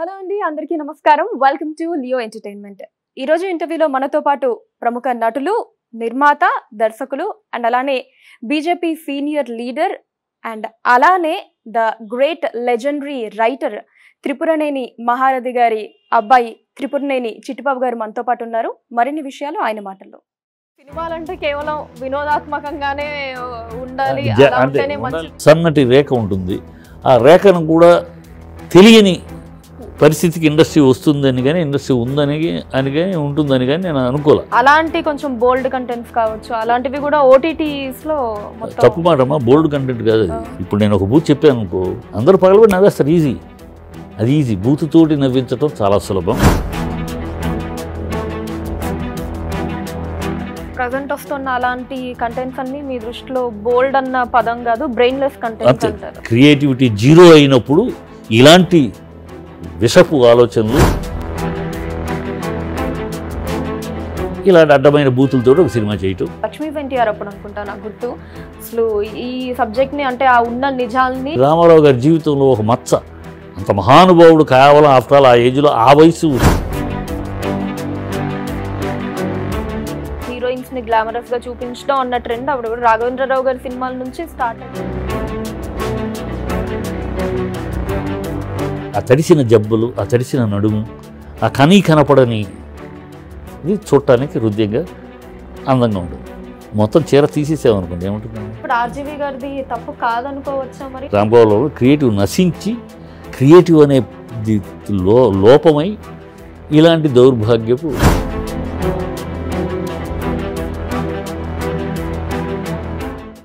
Hello అండి అందరికీ నమస్కారం వెల్కమ్ టు లియో ఎంటర్టైన్మెంట్ ఈరోజు ఇంటర్వ్యూలో మనతో పాటు ప్రముఖ నటులు నిర్మాత దర్శకులు అండ్ అలానే బీజేపీ సీనియర్ లీడర్ అండ్ అలానే the great legendary writer Tripuraneni Maharathi గారి అబ్బాయి త్రిపురనేని చిట్టుబాబు గారు మనతో పాటు ఉన్నారు మరిన్ని విషయాలు ఆయన మాటల్లో సినిమాలంటే కేవలం వినోదాత్మకంగానే ఉండాలి సన్నటి రేఖ ఉంటుంది ఆ రేఖను కూడా తెలియని పరిస్థితికి ఇండస్ట్రీ వస్తుందని కానీ ఇండస్ట్రీ ఉందని అని కానీ ఉంటుందని కానీ నేను అనుకోలే అలాంటి కొంచెం బోల్డ్ కంటెంట్స్ కావచ్చు అలాంటివి కూడా ఓటీటీస్లో తప్పు అమ్మా బోల్డ్ కంటెంట్ కాదు అది ఇప్పుడు నేను ఒక బూత్ చెప్పాను అనుకో అందరూ పగలబడి నవ్వేస్తారు ఈజీ అది ఈజీ తోటి నవ్వించడం చాలా సులభం ప్రజెంట్ వస్తున్న అలాంటి కంటెంట్స్ అన్ని మీ దృష్టిలో బోల్డ్ అన్న పదం కాదు బ్రెయిన్లెస్ కంటెంట్ క్రియేటివిటీ జీరో అయినప్పుడు ఇలాంటి విషపు ఆలోచనలు ఇలాంటి అడ్డమైన బూతులతో ఒక సినిమా చేయటం లక్ష్మీ ఎన్టీఆర్ అప్పుడు అనుకుంటా నాకు గుర్తు అసలు ఈ సబ్జెక్ట్ని అంటే ఆ ఉన్న నిజాల్ని రామారావు గారి జీవితంలో ఒక మచ్చ అంత మహానుభావుడు కేవలం ఆఫ్టర్ ఆల్ ఆ ఏజ్లో ఆ వయసు హీరోయిన్స్ని గ్లామరస్గా చూపించడం అన్న ట్రెండ్ అప్పుడు రాఘవేంద్రరావు గారి సినిమాల నుంచి స్టార్ట్ అయింది ఆ తడిసిన జబ్బులు ఆ తడిసిన నడుము ఆ కనీ కనపడని ఇది చూడటానికి హృదయంగా అందంగా ఉంటుంది మొత్తం చీర తీసేసామనుకోండి ఏమంటుంది ఇప్పుడు తప్పు క్రియేటివ్ నశించి క్రియేటివ్ అనే లోపమై ఇలాంటి దౌర్భాగ్యపు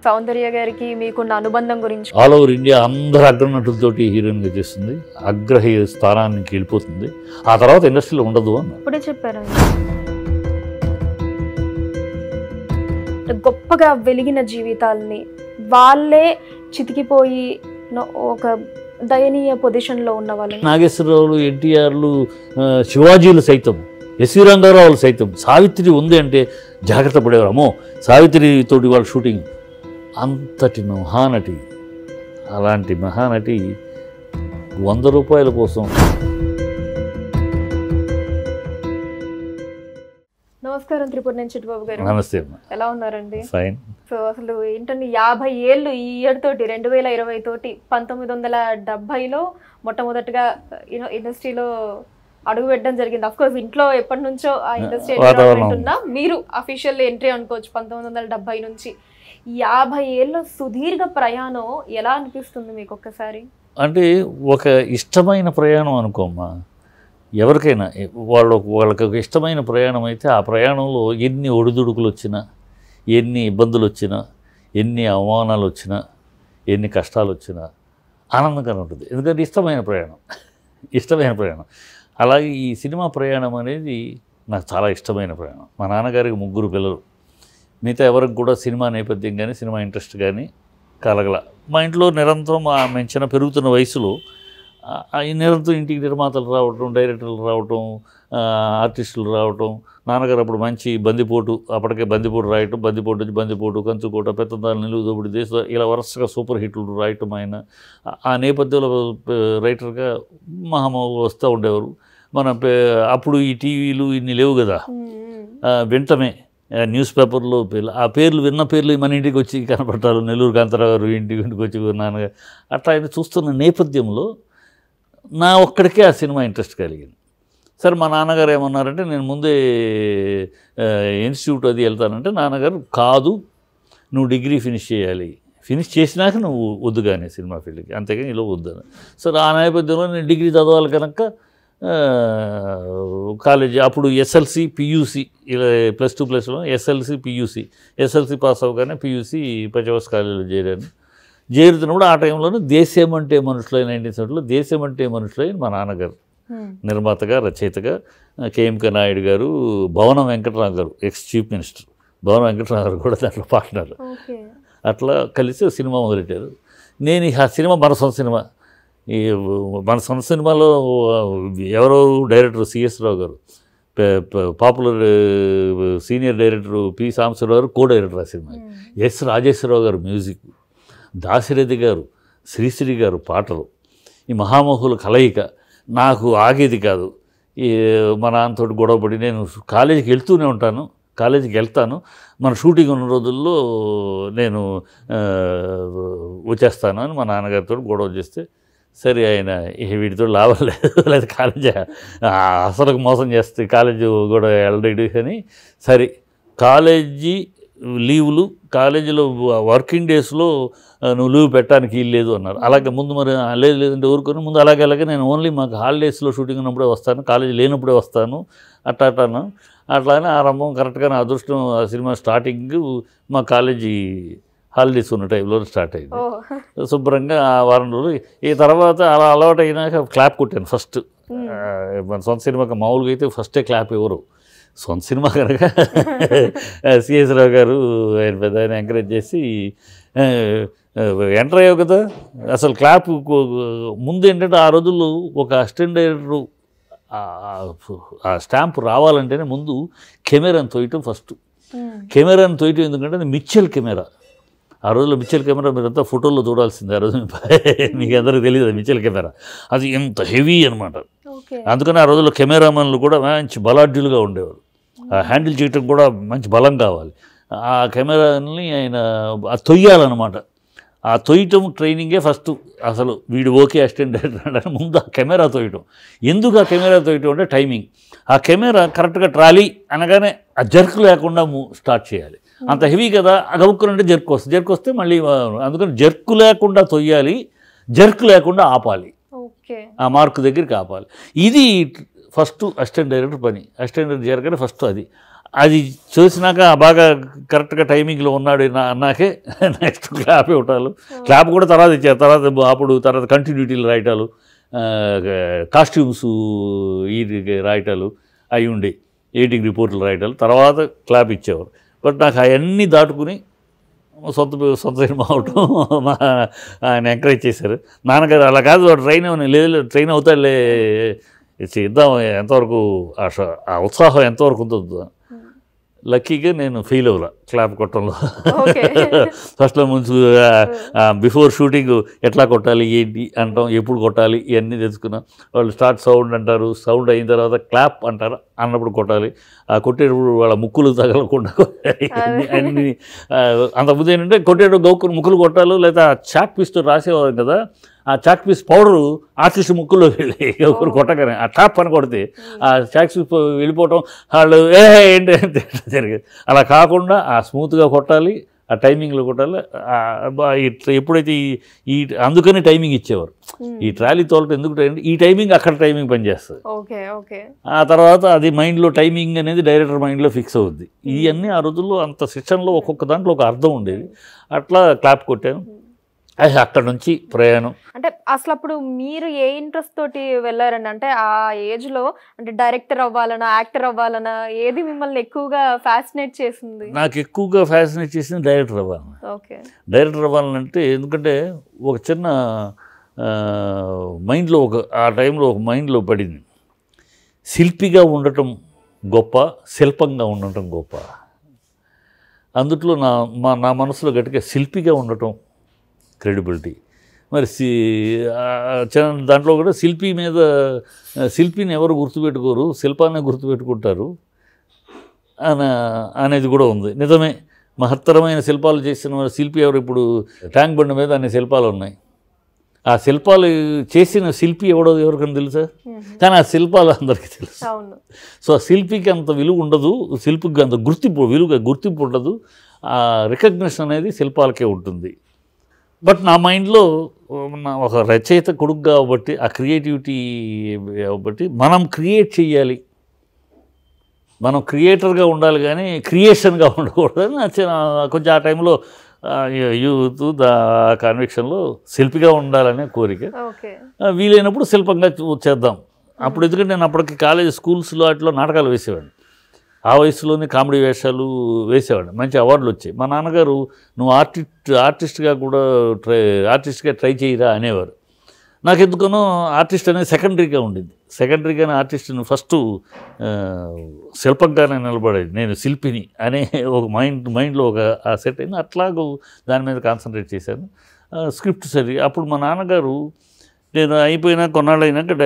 సౌందర్య గారికి మీకున్న అనుబంధం గురించి ఆల్ ఓవర్ ఇండియా అందరు నటులతో హీరోయిన్ గా చేస్తుంది అగ్ర స్థానానికి వెళ్ళిపోతుంది ఆ తర్వాత ఇండస్ట్రీలో ఉండదు అని ఇప్పుడే చెప్పారు గొప్పగా వెలిగిన జీవితాల్ని వాళ్ళే చితికిపోయి ఒక దయనీయ పొజిషన్లో ఉన్న వాళ్ళు నాగేశ్వరరావులు ఎన్టీఆర్లు శివాజీలు సైతం ఎస్వి రంగారావులు సైతం సావిత్రి ఉంది అంటే జాగ్రత్త సావిత్రి సావిత్రితోటి వాళ్ళ షూటింగ్ అంతటి మహానటి అలాంటి మహానటి వంద రూపాయల కోసం నమస్కారం త్రిపుర నుంచి బాబు గారు నమస్తే ఎలా ఉన్నారండి ఫైన్ సో అసలు ఏంటండి యాభై ఏళ్ళు ఈ ఇయర్ తోటి రెండు వేల ఇరవై తోటి పంతొమ్మిది వందల డెబ్బైలో మొట్టమొదటిగా ఇండస్ట్రీలో అడుగు పెట్టడం జరిగింది అఫ్ కోర్స్ ఇంట్లో ఎప్పటి నుంచో ఆ ఇండస్ట్రీ మీరు అఫీషియల్ ఎంట్రీ అనుకోవచ్చు పంతొమ్మిది వందల నుంచి యాభై ఏళ్ళ సుదీర్ఘ ప్రయాణం ఎలా అనిపిస్తుంది మీకు ఒక్కసారి అంటే ఒక ఇష్టమైన ప్రయాణం అనుకోమ్మా ఎవరికైనా వాళ్ళు వాళ్ళకి ఒక ఇష్టమైన ప్రయాణం అయితే ఆ ప్రయాణంలో ఎన్ని ఒడిదుడుకులు వచ్చినా ఎన్ని ఇబ్బందులు వచ్చినా ఎన్ని అవమానాలు వచ్చినా ఎన్ని కష్టాలు వచ్చినా ఆనందంగా ఉంటుంది ఎందుకంటే ఇష్టమైన ప్రయాణం ఇష్టమైన ప్రయాణం అలాగే ఈ సినిమా ప్రయాణం అనేది నాకు చాలా ఇష్టమైన ప్రయాణం మా నాన్నగారికి ముగ్గురు పిల్లలు మిగతా ఎవరికి కూడా సినిమా నేపథ్యం కానీ సినిమా ఇంట్రెస్ట్ కానీ కలగల మా ఇంట్లో నిరంతరం మేము చిన్న పెరుగుతున్న వయసులో నిరంతరం ఇంటికి నిర్మాతలు రావటం డైరెక్టర్లు రావటం ఆర్టిస్టులు రావటం నాన్నగారు అప్పుడు మంచి బందిపోటు అప్పటికే బందిపోటు రాయటం బందిపోటు నుంచి బందిపోటు కంచుకోట పెద్దదాని నిలువు దోబుడి దేశ ఇలా వరుసగా సూపర్ హిట్లు రాయటం ఆయన ఆ నేపథ్యంలో రైటర్గా మహామూలు వస్తూ ఉండేవారు మన అప్పుడు ఈ టీవీలు ఇన్ని లేవు కదా వింటమే న్యూస్ పేపర్లో పేర్లు ఆ పేర్లు విన్న పేర్లు మన ఇంటికి వచ్చి కనపడతారు నెల్లూరు కాంతరావు గారు ఇంటికి ఇంటికి వచ్చి నాన్నగా అట్లా ఆయన చూస్తున్న నేపథ్యంలో నా ఒక్కడికే ఆ సినిమా ఇంట్రెస్ట్ కలిగింది సరే మా నాన్నగారు ఏమన్నారంటే నేను ముందే ఇన్స్టిట్యూట్ అది వెళ్తానంటే నాన్నగారు కాదు నువ్వు డిగ్రీ ఫినిష్ చేయాలి ఫినిష్ చేసినాక నువ్వు వద్దు కానీ సినిమా ఫీల్డ్కి అంతేగాని ఇలా వద్దు సరే ఆ నేపథ్యంలో నేను డిగ్రీ చదవాలి కనుక కాలేజీ అప్పుడు ఎస్ఎల్సి పియూసి ఇలా plus two plus one SLC PUC SLC pass అవ్వగానే పియూసి పచవస్ కాలేజీలో చేరాను చేరుతున్నప్పుడు ఆ టైంలోనే దేశం అంటే మనుషులైన నైన్టీన్ సెవెంటీలో దేశం అంటే మనుషులైన మా నాన్నగారు నిర్మాతగా రచయితగా కేఎంకే నాయుడు గారు భవనం వెంకటరావు గారు ఎక్స్ చీఫ్ మినిస్టర్ భవనం వెంకటరావు గారు కూడా దాంట్లో పార్ట్నర్ అట్లా కలిసి సినిమా మొదలెట్టారు నేను ఆ సినిమా మరసం సినిమా ఈ మన సొంత సినిమాలో ఎవరో డైరెక్టర్ సిఎస్ రావు గారు popular senior director P Sambeswararao గారు కో డైరెక్టర్ ఆ సినిమా hmm. ఎస్ రాజేశ్వరరావు గారు మ్యూజిక్ దాశరథి గారు శ్రీశ్రీ గారు పాటలు ఈ మహామహుల కలయిక నాకు ఆగేది కాదు ఈ మన నాన్నతో గొడవపడి నేను కాలేజీకి వెళ్తూనే ఉంటాను కాలేజీకి వెళ్తాను మన షూటింగ్ ఉన్న రోజుల్లో నేను వచ్చేస్తాను అని మా నాన్నగారితో గొడవ చేస్తే సరే ఆయన వీటితో లాభం లేదు లేదు కాలేజ్ అసలు మోసం చేస్తే కాలేజ్ కూడా వెళ్ళడు అని సరే కాలేజీ లీవ్లు కాలేజీలో వర్కింగ్ డేస్లో నువ్వు లీవ్ పెట్టడానికి వీల్లేదు అన్నారు అలాగే ముందు మరి లేదు లేదంటే ఊరుకొని ముందు అలాగే అలాగే నేను ఓన్లీ మాకు హాలిడేస్లో షూటింగ్ ఉన్నప్పుడే వస్తాను కాలేజీ లేనప్పుడే వస్తాను అట్ట అట్లాను అట్లానే ఆరంభం కరెక్ట్గా నా అదృష్టం సినిమా స్టార్టింగ్ మా కాలేజీ హాలిడేస్ ఉన్న టైంలో స్టార్ట్ అయింది శుభ్రంగా ఆ వారం రోజులు ఈ తర్వాత అలా అలవాటు అయినాక క్లాప్ కొట్టాను ఫస్ట్ మన సొంత సినిమాకి మామూలుగా అయితే ఫస్టే క్లాప్ ఇవ్వరు సొంత సినిమా కనుక సిఎస్ రావు గారు ఆయన పెద్ద ఆయన ఎంకరేజ్ చేసి ఎంటర్ అయ్యావు కదా అసలు క్లాప్ ముందు ఏంటంటే ఆ రోజుల్లో ఒక అసిస్టెంట్ డైరెక్టర్ ఆ స్టాంప్ రావాలంటేనే ముందు కెమెరాను తోయటం ఫస్ట్ కెమెరాను తోయటం ఎందుకంటే మిచ్చల్ కెమెరా ఆ రోజుల్లో మిచ్చల్ కెమెరా మీరంతా ఫోటోల్లో చూడాల్సిందే ఆ రోజు మీకు అందరికీ తెలియదు మిచ్చల్ కెమెరా అది ఎంత హెవీ అనమాట అందుకని ఆ రోజుల్లో కెమెరామెన్లు కూడా మంచి బలాఢ్యులుగా ఉండేవారు ఆ హ్యాండిల్ చేయటం కూడా మంచి బలం కావాలి ఆ కెమెరాని ఆయన తొయ్యాలన్నమాట ఆ తొయ్యటం ట్రైనింగే ఫస్ట్ అసలు వీడు ఓకే అసిస్టెంట్ డైరెక్టర్ ముందు ఆ కెమెరా తొయ్యటం ఎందుకు ఆ కెమెరా తొయ్యటం అంటే టైమింగ్ ఆ కెమెరా కరెక్ట్గా ట్రాలీ అనగానే ఆ జర్క్ లేకుండా స్టార్ట్ చేయాలి అంత హెవీ కదా గబుక్కునంటే జర్క్ వస్తుంది జర్క్ వస్తే మళ్ళీ అందుకని జర్క్ లేకుండా తొయ్యాలి జర్క్ లేకుండా ఆపాలి ఆ మార్క్ దగ్గరికి ఆపాలి ఇది ఫస్ట్ అసిస్టెంట్ డైరెక్టర్ పని అసిస్టెంట్ డైరెక్టర్ ఫస్ట్ అది అది చూసినాక బాగా కరెక్ట్గా టైమింగ్లో ఉన్నాడు నా అన్నాకే నెక్స్ట్ క్లాప్ ఇవ్వటాలు క్లాప్ కూడా తర్వాత ఇచ్చారు తర్వాత అప్పుడు తర్వాత కంటిన్యూటీలు రాయటాలు కాస్ట్యూమ్స్ ఈ రాయటాలు అవి ఉండే ఎయిటింగ్ రిపోర్ట్లు రాయటాలు తర్వాత క్లాప్ ఇచ్చేవారు బట్ నాకు అవన్నీ దాటుకుని సొంత సొంత సినిమా అవటం మా ఆయన ఎంకరేజ్ చేశారు నాన్నగారు అలా కాదు ట్రైన్ లేదు ట్రైన్ అవుతాడులే ఇద్దాం ఎంతవరకు ఆ ఆ ఉత్సాహం ఎంతవరకు ఉంటుందో లక్కీగా నేను ఫెయిల్ అవ్వలా క్లాప్ కొట్టడంలో ఫస్ట్లో ముందు బిఫోర్ షూటింగ్ ఎట్లా కొట్టాలి ఏంటి అంటాం ఎప్పుడు కొట్టాలి ఇవన్నీ తెచ్చుకున్నాం వాళ్ళు స్టార్ట్ సౌండ్ అంటారు సౌండ్ అయిన తర్వాత క్లాప్ అంటారు అన్నప్పుడు కొట్టాలి ఆ కొట్టేటప్పుడు వాళ్ళ ముక్కులు తగలకుండా అన్ని అంతకుముందు ఏంటంటే కొట్టేటప్పుడు గౌక్కులు ముక్కులు కొట్టాలి లేదా చాక్ పీస్తో రాసేవారు కదా ఆ చాక్ పీస్ పౌడరు ఆర్టిస్ట్ ముక్కులో వెళ్ళి ఒకరు కొట్టగానే ఆ టాప్ పని కొడితే ఆ చాక్ పీస్ వెళ్ళిపోవటం వాళ్ళు ఏ ఏంటి జరిగేది అలా కాకుండా ఆ స్మూత్గా కొట్టాలి ఆ టైమింగ్లో కూడా ఎప్పుడైతే ఈ అందుకనే టైమింగ్ ఇచ్చేవారు ఈ ట్రాలీ తోలటం ఎందుకు ఈ టైమింగ్ అక్కడ టైమింగ్ పనిచేస్తుంది ఆ తర్వాత అది మైండ్లో టైమింగ్ అనేది డైరెక్టర్ మైండ్లో ఫిక్స్ అవుద్ది ఇవన్నీ ఆ రోజుల్లో అంత శిక్షణలో ఒక్కొక్క దాంట్లో ఒక అర్థం ఉండేది అట్లా క్లాప్ కొట్టాను అక్కడ నుంచి ప్రయాణం అంటే అసలు అప్పుడు మీరు ఏ ఇంట్రెస్ట్ తోటి వెళ్ళారండి అంటే ఆ ఏజ్ లో అంటే డైరెక్టర్ అవ్వాలనా యాక్టర్ అవ్వాలనా ఏది మిమ్మల్ని ఎక్కువగా ఫ్యాసినేట్ చేసింది నాకు ఎక్కువగా ఫ్యాసినేట్ చేసింది డైరెక్టర్ అవ్వాలి ఓకే డైరెక్టర్ అవ్వాలంటే ఎందుకంటే ఒక చిన్న మైండ్లో ఒక ఆ టైంలో ఒక మైండ్లో పడింది శిల్పిగా ఉండటం గొప్ప శిల్పంగా ఉండటం గొప్ప అందుట్లో నా మా నా మనసులో గట్టిగా శిల్పిగా ఉండటం క్రెడిబిలిటీ మరి సి దాంట్లో కూడా శిల్పి మీద శిల్పిని ఎవరు గుర్తుపెట్టుకోరు శిల్పాన్ని గుర్తుపెట్టుకుంటారు అని అనేది కూడా ఉంది నిజమే మహత్తరమైన శిల్పాలు చేసిన శిల్పి ఎవరు ఇప్పుడు ట్యాంక్ బండ్ మీద అన్ని శిల్పాలు ఉన్నాయి ఆ శిల్పాలు చేసిన శిల్పి ఎవడో ఎవరికైనా తెలుసా కానీ ఆ శిల్పాలు అందరికీ తెలుసు సో ఆ శిల్పికి అంత విలువ ఉండదు శిల్పికి అంత గుర్తింపు విలువ గుర్తింపు ఉండదు ఆ రికగ్నిషన్ అనేది శిల్పాలకే ఉంటుంది బట్ నా మైండ్లో ఒక రచయిత కొడుకు కాబట్టి ఆ క్రియేటివిటీ కాబట్టి మనం క్రియేట్ చేయాలి మనం క్రియేటర్గా ఉండాలి కానీ క్రియేషన్గా నచ్చిన కొంచెం ఆ టైంలో యూత్ దా కాన్వెక్షన్లో శిల్పిగా ఉండాలనే కోరిక వీలైనప్పుడు శిల్పంగా చేద్దాం అప్పుడు ఎందుకంటే నేను అప్పటికి కాలేజ్ స్కూల్స్లో అట్లా నాటకాలు వేసేవాడిని ఆ వయసులోనే కామెడీ వేషాలు వేసేవాడు మంచి అవార్డులు వచ్చాయి మా నాన్నగారు నువ్వు ఆర్టిస్ట్ ఆర్టిస్ట్గా కూడా ట్రై ఆర్టిస్ట్గా ట్రై చేయరా అనేవారు నాకు ఎందుకనో ఆర్టిస్ట్ అనేది సెకండరీగా ఉండింది సెకండరీగానే ఆర్టిస్ట్ని ఫస్ట్ శిల్పంగానే నిలబడేది నేను శిల్పిని అనే ఒక మైండ్ మైండ్లో ఒక ఆ సెట్ అయింది అట్లాగూ దాని మీద కాన్సన్ట్రేట్ చేశాను స్క్రిప్ట్ సరి అప్పుడు మా నాన్నగారు నేను అయిపోయినా కొన్నాళ్ళు అయినాక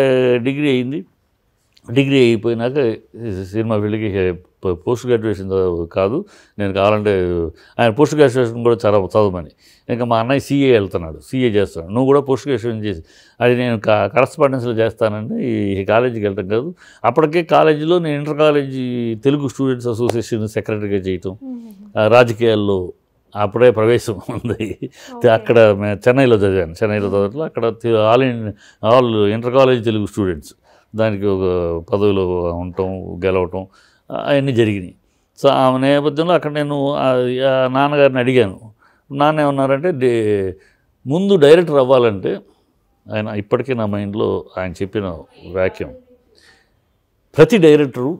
డిగ్రీ అయింది డిగ్రీ అయిపోయినాక సినిమా వెళ్ళి పోస్ట్ గ్రాడ్యుయేషన్ కాదు నేను కావాలంటే ఆయన పోస్ట్ గ్రాడ్యుయేషన్ కూడా చదవ చదవమని ఇంకా మా అన్నయ్య సీఏ వెళ్తున్నాడు సీఏ చేస్తున్నాడు నువ్వు కూడా పోస్ట్ గ్రాడ్యుయేషన్ చేసి అది నేను కరస్పాండెన్స్లో చేస్తానండి ఈ కాలేజీకి వెళ్ళటం కాదు అప్పటికే కాలేజీలో నేను inter college Telugu students association సెక్రటరీగా చేయటం రాజకీయాల్లో అప్పుడే ప్రవేశం ఉంది అక్కడ చెన్నైలో చదివాను చెన్నైలో చదివట్లో అక్కడ all all inter college Telugu students దానికి ఒక పదవులు ఉండటం గెలవటం అవన్నీ జరిగినాయి సో ఆ నేపథ్యంలో అక్కడ నేను నాన్నగారిని అడిగాను నాన్న ఏమన్నారంటే ముందు డైరెక్టర్ అవ్వాలంటే ఆయన ఇప్పటికీ నా మైండ్లో ఆయన చెప్పిన వాక్యం ప్రతి డైరెక్టరు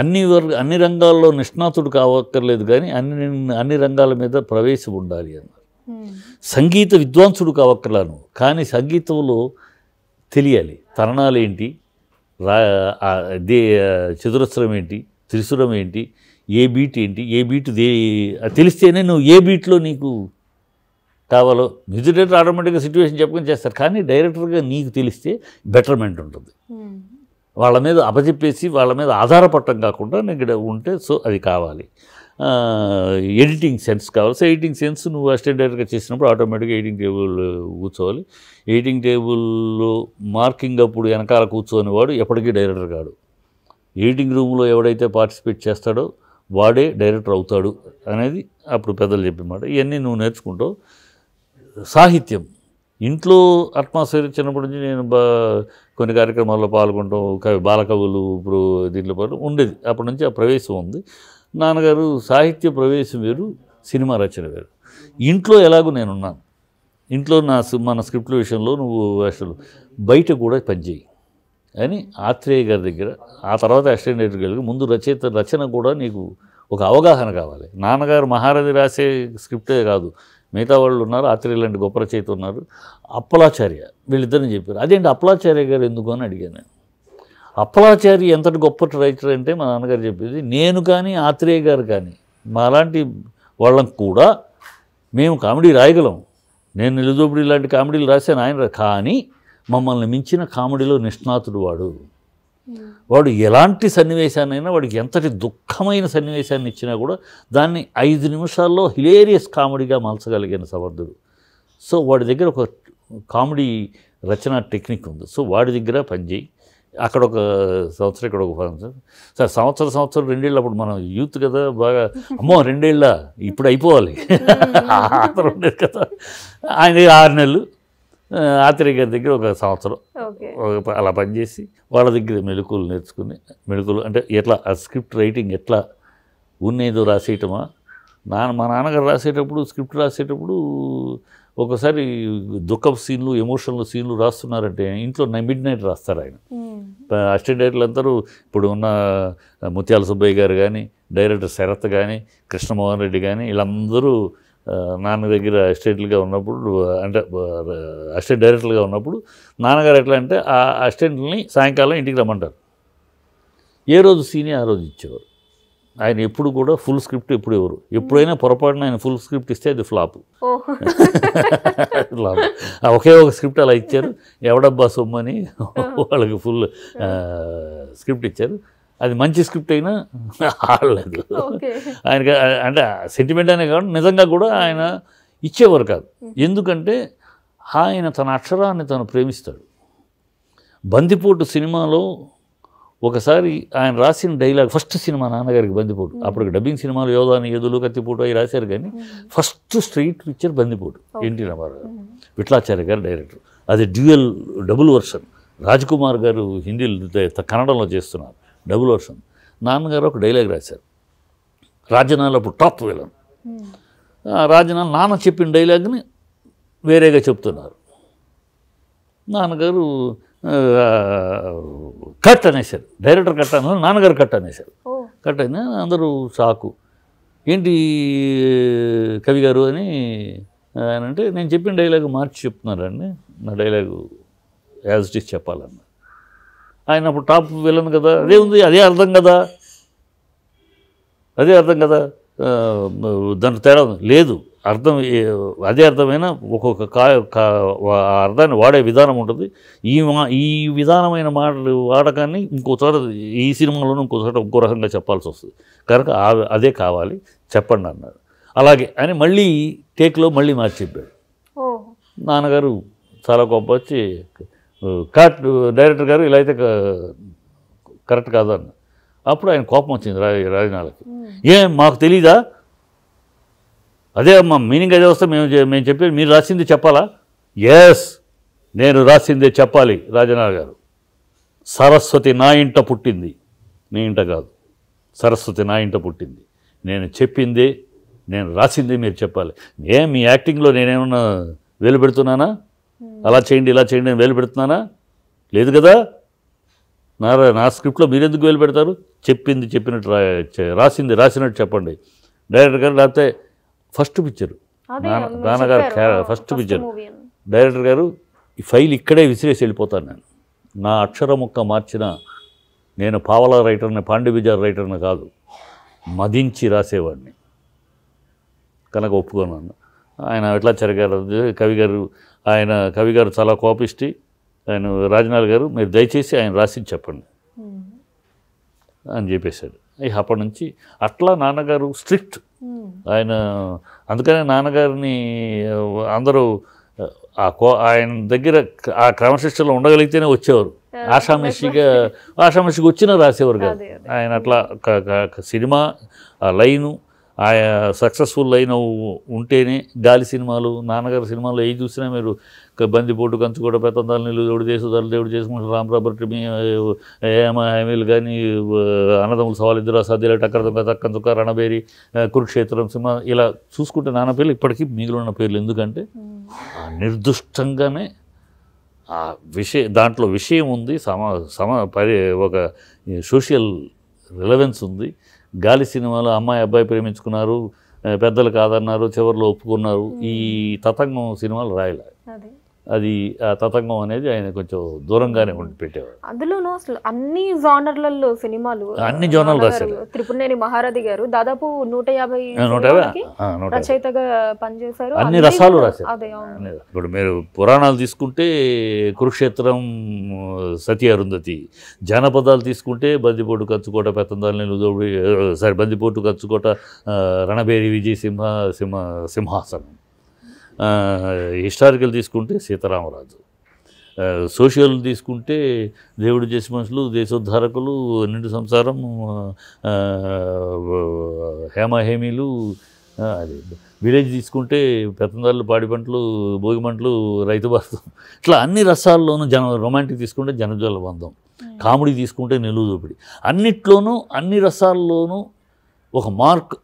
అన్ని వర్గ అన్ని రంగాల్లో నిష్ణాతుడు కావక్కర్లేదు కానీ అన్ని అన్ని రంగాల మీద ప్రవేశం ఉండాలి అన్నారు సంగీత విద్వాంసుడు కావక్కర్లాను కానీ సంగీతంలో తెలియాలి తరణాలు ఏంటి రా దే చతురస్రం ఏంటి త్రిశురం ఏంటి ఏ బీట్ ఏంటి ఏ బీట్ దే తెలిస్తేనే నువ్వు ఏ బీట్లో నీకు కావాలో మ్యూజిక్ డైరెక్టర్ ఆటోమేటిక్గా సిచ్యువేషన్ చెప్పుకొని చేస్తారు కానీ డైరెక్టర్గా నీకు తెలిస్తే బెటర్మెంట్ ఉంటుంది వాళ్ళ మీద అపజెప్పేసి వాళ్ళ మీద ఆధారపడటం కాకుండా నేను ఇక్కడ ఉంటే సో అది కావాలి ఎడిటింగ్ సెన్స్ కావాలి సో ఎడిటింగ్ సెన్స్ నువ్వు అసిస్టెంట్ డైరెక్టర్గా చేసినప్పుడు ఆటోమేటిక్గా ఎయిటింగ్ టేబుల్ కూర్చోవాలి ఎడిటింగ్ టేబుల్లో మార్కింగ్ అప్పుడు వెనకాల వాడు ఎప్పటికీ డైరెక్టర్ కాడు ఎడిటింగ్ రూమ్లో ఎవడైతే పార్టిసిపేట్ చేస్తాడో వాడే డైరెక్టర్ అవుతాడు అనేది అప్పుడు పెద్దలు చెప్పినమాట ఇవన్నీ నువ్వు నేర్చుకుంటావు సాహిత్యం ఇంట్లో అట్మాస్ఫియర్ చిన్నప్పటి నుంచి నేను బా కొన్ని కార్యక్రమాల్లో పాల్గొంటాం కవి బాలకవులు ఇప్పుడు దీంట్లో పాటు ఉండేది అప్పటి నుంచి ఆ ప్రవేశం ఉంది నాన్నగారు సాహిత్య ప్రవేశం వేరు సినిమా రచన వేరు ఇంట్లో ఎలాగో నేనున్నాను ఇంట్లో నా మన స్క్రిప్ట్ల విషయంలో నువ్వు అసలు బయట కూడా పనిచేయి అని ఆత్రేయ గారి దగ్గర ఆ తర్వాత అసిస్టెంట్ గారికి ముందు రచయిత రచన కూడా నీకు ఒక అవగాహన కావాలి నాన్నగారు మహారాజు రాసే స్క్రిప్టే కాదు మిగతా వాళ్ళు ఉన్నారు ఆత్రేయ లాంటి గొప్ప రచయిత ఉన్నారు అప్పలాచార్య వీళ్ళిద్దరిని చెప్పారు అదేంటి అప్పలాచార్య గారు ఎందుకు అని అడిగాను నేను అప్పలాచారి ఎంతటి గొప్ప రైటర్ అంటే మా నాన్నగారు చెప్పేది నేను కానీ ఆత్రేయ గారు కానీ మాలాంటి వాళ్ళం కూడా మేము కామెడీ రాయగలం నేను నిలదోపిడి ఇలాంటి కామెడీలు రాశాను ఆయన కానీ మమ్మల్ని మించిన కామెడీలో నిష్ణాతుడు వాడు hmm. వాడు ఎలాంటి సన్నివేశాన్నైనా వాడికి ఎంతటి దుఃఖమైన సన్నివేశాన్ని ఇచ్చినా కూడా దాన్ని ఐదు నిమిషాల్లో హిలేరియస్ కామెడీగా మలచగలిగిన సమర్థుడు సో వాడి దగ్గర ఒక కామెడీ రచనా టెక్నిక్ ఉంది సో వాడి దగ్గర పనిచేయి అక్కడ ఒక సంవత్సరం ఇక్కడ ఒక ఫంక్షన్ సార్ సంవత్సరం సంవత్సరం రెండేళ్ళు అప్పుడు మనం యూత్ కదా బాగా అమ్మో రెండేళ్ళ ఇప్పుడు అయిపోవాలి ఆతరం ఉండేది కదా ఆయన ఆరు నెలలు ఆతిరే గారి దగ్గర ఒక సంవత్సరం అలా పనిచేసి వాళ్ళ దగ్గర మెళుకులు నేర్చుకుని మెళుకులు అంటే ఎట్లా ఆ స్క్రిప్ట్ రైటింగ్ ఎట్లా ఉన్నేదో రాసేయటమా నాన్న మా నాన్నగారు రాసేటప్పుడు స్క్రిప్ట్ రాసేటప్పుడు ఒకసారి దుఃఖం సీన్లు ఎమోషనల్ సీన్లు రాస్తున్నారంటే ఇంట్లో మిడ్ నైట్ రాస్తారు ఆయన అసిస్టెంట్ అందరూ ఇప్పుడు ఉన్న ముత్యాల సుబ్బయ్య గారు కానీ డైరెక్టర్ శరత్ కానీ కృష్ణమోహన్ రెడ్డి కానీ వీళ్ళందరూ నాన్న దగ్గర అసిస్టెంట్లుగా ఉన్నప్పుడు అంటే అసిస్టెంట్ డైరెక్టర్గా ఉన్నప్పుడు నాన్నగారు ఎట్లా అంటే ఆ అసిస్టెంట్ని సాయంకాలం ఇంటికి రమ్మంటారు ఏ రోజు సీనే ఆ రోజు ఇచ్చేవారు ఆయన ఎప్పుడు కూడా ఫుల్ స్క్రిప్ట్ ఎప్పుడు ఎవరు ఎప్పుడైనా పొరపాటున ఆయన ఫుల్ స్క్రిప్ట్ ఇస్తే అది ఫ్లాప్ ఫ్లాప్ ఒకే ఒక స్క్రిప్ట్ అలా ఇచ్చారు ఎవడబ్బా సొమ్మని అని వాళ్ళకి ఫుల్ స్క్రిప్ట్ ఇచ్చారు అది మంచి స్క్రిప్ట్ అయినా ఆడలేదు ఆయనకి అంటే సెంటిమెంట్ అనే కాదు నిజంగా కూడా ఆయన ఇచ్చేవారు కాదు ఎందుకంటే ఆయన తన అక్షరాన్ని తను ప్రేమిస్తాడు బందిపోటు సినిమాలో ఒకసారి ఆయన రాసిన డైలాగ్ ఫస్ట్ సినిమా నాన్నగారికి బందిపోటు అప్పుడు డబ్బింగ్ సినిమాలు యోధాని ఎదులు కత్తిపోటు అవి రాశారు కానీ first street picture Bandipotu NT Ramarao గారు విట్లాచార్య గారు డైరెక్టర్ అది డ్యూయల్ డబుల్ వర్షన్ కుమార్ గారు హిందీ కన్నడంలో చేస్తున్నారు డబుల్ వర్షన్ నాన్నగారు ఒక డైలాగ్ రాశారు రాజనాలు అప్పుడు టాప్ వెళ్ళను రాజనాలు నాన్న చెప్పిన డైలాగ్ని వేరేగా చెప్తున్నారు నాన్నగారు కట్ అనేసారు డైరెక్టర్ కట్ అని నాన్నగారు కట్ అనేసారు కట్ అయినా అందరూ సాకు ఏంటి కవి గారు అని ఆయన అంటే నేను చెప్పిన డైలాగ్ మార్చి చెప్తున్నారండి నా డైలాగు యాజ్ ఇట్ ఇస్ చెప్పాలన్న ఆయన అప్పుడు టాప్ వెళ్ళను కదా అదే ఉంది అదే అర్థం కదా అదే అర్థం కదా దాంట్లో తేడా లేదు అర్థం అదే అర్థమైన ఒక్కొక్క కా అర్థాన్ని వాడే విధానం ఉంటుంది ఈ మా ఈ విధానమైన మాటలు వాడకాన్ని ఇంకోచోట ఈ సినిమాలోనూ ఇంకోచోట ఇంకో రకంగా చెప్పాల్సి వస్తుంది కనుక అదే కావాలి చెప్పండి అన్నాడు అలాగే అని మళ్ళీ టేక్లో మళ్ళీ మార్చి చెప్పాడు నాన్నగారు చాలా గొప్ప వచ్చి కట్ డైరెక్టర్ గారు ఇలా అయితే కరెక్ట్ కాదు అన్న అప్పుడు ఆయన కోపం వచ్చింది రాజనాలకి ఏం మాకు తెలీదా అదే అమ్మా మీనింగ్ అదే వస్తే మేము మేము చెప్పి మీరు రాసింది చెప్పాలా ఎస్ నేను రాసిందే చెప్పాలి రాజనాథ్ గారు సరస్వతి నా ఇంట పుట్టింది మీ ఇంట కాదు సరస్వతి నా ఇంట పుట్టింది నేను చెప్పింది నేను రాసింది మీరు చెప్పాలి ఏ మీ యాక్టింగ్లో నేనేమన్నా వేలు పెడుతున్నానా అలా చేయండి ఇలా చేయండి నేను వేలు పెడుతున్నానా లేదు కదా నా నా స్క్రిప్ట్లో మీరెందుకు వేలు పెడతారు చెప్పింది చెప్పినట్టు రాసింది రాసినట్టు చెప్పండి డైరెక్టర్ గారు లేకపోతే ఫస్ట్ పిక్చర్ నాన్నగారు ఫస్ట్ పిక్చర్ డైరెక్టర్ గారు ఈ ఫైల్ ఇక్కడే విసిరేసి వెళ్ళిపోతాను నేను నా అక్షర ముక్క మార్చిన నేను పావల రైటర్ని పాండిబిజార్ రైటర్ని కాదు మదించి రాసేవాడిని కనుక ఒప్పుకున్నాను ఆయన ఎట్లా జరిగారు కవి గారు ఆయన కవి గారు చాలా కోపిష్టి ఆయన రాజనాల్ గారు మీరు దయచేసి ఆయన రాసి చెప్పండి అని చెప్పేశాడు అప్పటి నుంచి అట్లా నాన్నగారు స్ట్రిక్ట్ ఆయన అందుకనే నాన్నగారిని అందరూ ఆ కో ఆయన దగ్గర ఆ క్రమశిక్షణలో ఉండగలిగితేనే వచ్చేవారు ఆషామిషిగా ఆషామిషిగా వచ్చినా రాసేవారు కాదు ఆయన అట్లా సినిమా ఆ లైను ఆయా సక్సెస్ఫుల్ అయిన ఉంటేనే గాలి సినిమాలు నాన్నగారి సినిమాలు ఏవి చూసినా మీరు బందిపోటు కంచుకోట పెత్తందాలు నీళ్ళు దేవుడు దేశదాలు దేవుడు చేసుకుంటారు రామ్ రాబర్ట్ మీ ఏమ హామీలు కానీ అన్నదమ్ములు సవాలిద్దరు అసాధ్యాలు టక్కర తక్కన చుక్క రణబేరి కురుక్షేత్రం సినిమా ఇలా చూసుకుంటే నాన్న పేర్లు ఇప్పటికీ మిగిలిన పేర్లు ఎందుకంటే నిర్దుష్టంగానే ఆ విషయ దాంట్లో విషయం ఉంది సమ సమ పరి ఒక సోషల్ రిలవెన్స్ ఉంది గాలి సినిమాలో అమ్మాయి అబ్బాయి ప్రేమించుకున్నారు పెద్దలు కాదన్నారు చివరిలో ఒప్పుకున్నారు ఈ తతంగం సినిమాలు రాయలే అది ఆ తతంగం అనేది ఆయన కొంచెం దూరంగానే ఉండి పెట్టేవారు అందులోనూ అసలు అన్ని జోనర్లలో సినిమాలు అన్ని జోనర్లు రాశారు త్రిపుణేని మహారథి గారు దాదాపు నూట యాభై నూట యాభై రచయితగా పనిచేశారు అన్ని రసాలు రాశారు ఇప్పుడు మీరు పురాణాలు తీసుకుంటే కురుక్షేత్రం సతి అరుంధతి జానపదాలు తీసుకుంటే బందిపోటు కచ్చుకోట పెత్తందాలని సారీ బందిపోటు కచ్చుకోట రణబేరి విజయసింహ సింహ సింహాసనం హిస్టారికల్ తీసుకుంటే సీతారామరాజు సోషల్ తీసుకుంటే దేవుడు చేసి మనుషులు దేశోద్ధారకులు నిండు సంసారం హేమహేమీలు అది విలేజ్ తీసుకుంటే పెత్తందారులు పాడి పంటలు భోగి పంటలు రైతు బంధం ఇట్లా అన్ని రసాల్లోనూ జన రొమాంటిక్ తీసుకుంటే జనజ్వల బంధం hmm. కామెడీ తీసుకుంటే నిలువు దోపిడి అన్నిట్లోనూ అన్ని రసాల్లోనూ ఒక మార్క్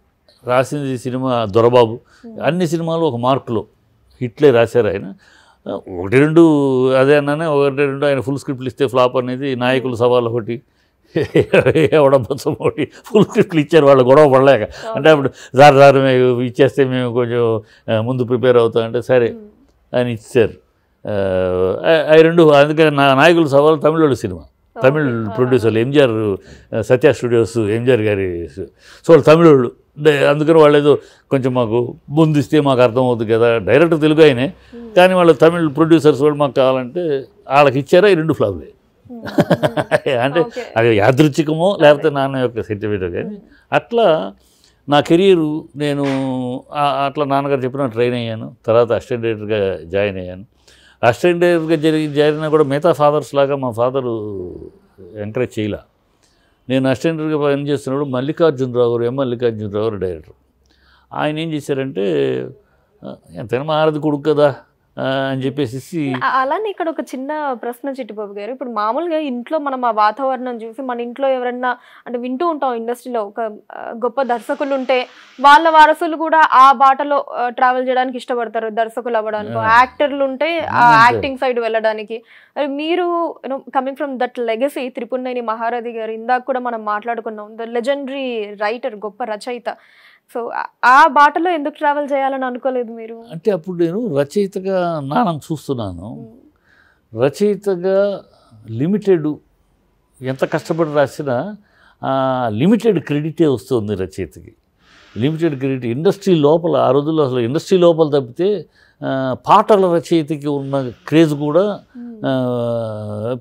రాసింది సినిమా దొరబాబు hmm. అన్ని సినిమాలు ఒక మార్కులో హిట్లే రాశారు ఆయన ఒకటి రెండు అదే అన్నానే ఒకటి రెండు ఆయన ఫుల్ స్క్రిప్ట్లు ఇస్తే ఫ్లాప్ అనేది నాయకులు సవాల్ ఒకటి ఎవడబొత్సం ఒకటి ఫుల్ స్క్రిప్ట్లు ఇచ్చారు వాళ్ళు గొడవ పడలేక అంటే అప్పుడు సార్ సార్ మేము ఇచ్చేస్తే మేము కొంచెం ముందు ప్రిపేర్ అవుతాం అంటే సరే అని ఇచ్చారు అవి రెండు అందుకని నా నాయకులు సవాల్ తమిళ సినిమా Tamil producer MGR Sathya studios MGR గారి సో వాళ్ళు తమిళ వాళ్ళు అందుకని వాళ్ళు ఏదో కొంచెం మాకు ముందు ఇస్తే మాకు అర్థమవుతుంది కదా డైరెక్ట్ తెలుగు ఆయనే కానీ వాళ్ళు తమిళ్ ప్రొడ్యూసర్స్ వాళ్ళు మాకు కావాలంటే వాళ్ళకి ఇచ్చారా ఈ రెండు ఫ్లాప్లే అంటే అది యాదృచ్ఛికమో లేకపోతే నాన్న యొక్క సెంటిమీటర్ కానీ అట్లా నా కెరీరు నేను అట్లా నాన్నగారు చెప్పిన ట్రైన్ అయ్యాను తర్వాత అసిస్టెంట్ డైరెక్టర్గా జాయిన్ అయ్యాను అసిస్టెంట్ డైరెక్టర్గా జరిగి జరిగినా కూడా మిగతా ఫాదర్స్ లాగా మా ఫాదరు ఎంకరేజ్ చేయలే నేను అసిస్టెంట్ డైరెక్టర్గా పని చేస్తున్నప్పుడు మల్లికార్జునరావు గారు ఎం మల్లికార్జునరావు గారు డైరెక్టర్ ఆయన ఏం చేశారంటే ఎంతైనా మారది కొడుకు కదా అని చెప్పేసి అలానే ఇక్కడ ఒక చిన్న ప్రశ్న చిట్టిబాబు గారు ఇప్పుడు మామూలుగా ఇంట్లో మనం ఆ వాతావరణం చూసి మన ఇంట్లో ఎవరన్నా అంటే వింటూ ఉంటాం ఇండస్ట్రీలో ఒక గొప్ప దర్శకులు ఉంటే వాళ్ళ వారసులు కూడా ఆ బాటలో ట్రావెల్ చేయడానికి ఇష్టపడతారు దర్శకులు అవ్వడానికి యాక్టర్లు ఉంటే ఆ యాక్టింగ్ సైడ్ వెళ్ళడానికి మీరు coming from that legacy Tripuraneni Maharathi గారు ఇందాక కూడా మనం మాట్లాడుకున్నాం ద లెజెండరీ రైటర్ గొప్ప రచయిత సో ఆ బాటలో ఎందుకు ట్రావెల్ చేయాలని అనుకోలేదు మీరు అంటే అప్పుడు నేను రచయితగా నాణం చూస్తున్నాను రచయితగా లిమిటెడ్ ఎంత కష్టపడి రాసినా లిమిటెడ్ క్రెడిటే వస్తుంది రచయితకి లిమిటెడ్ క్రెడిట్ ఇండస్ట్రీ లోపల ఆ రోజుల్లో అసలు ఇండస్ట్రీ లోపల తప్పితే పాటల రచయితకి ఉన్న క్రేజ్ కూడా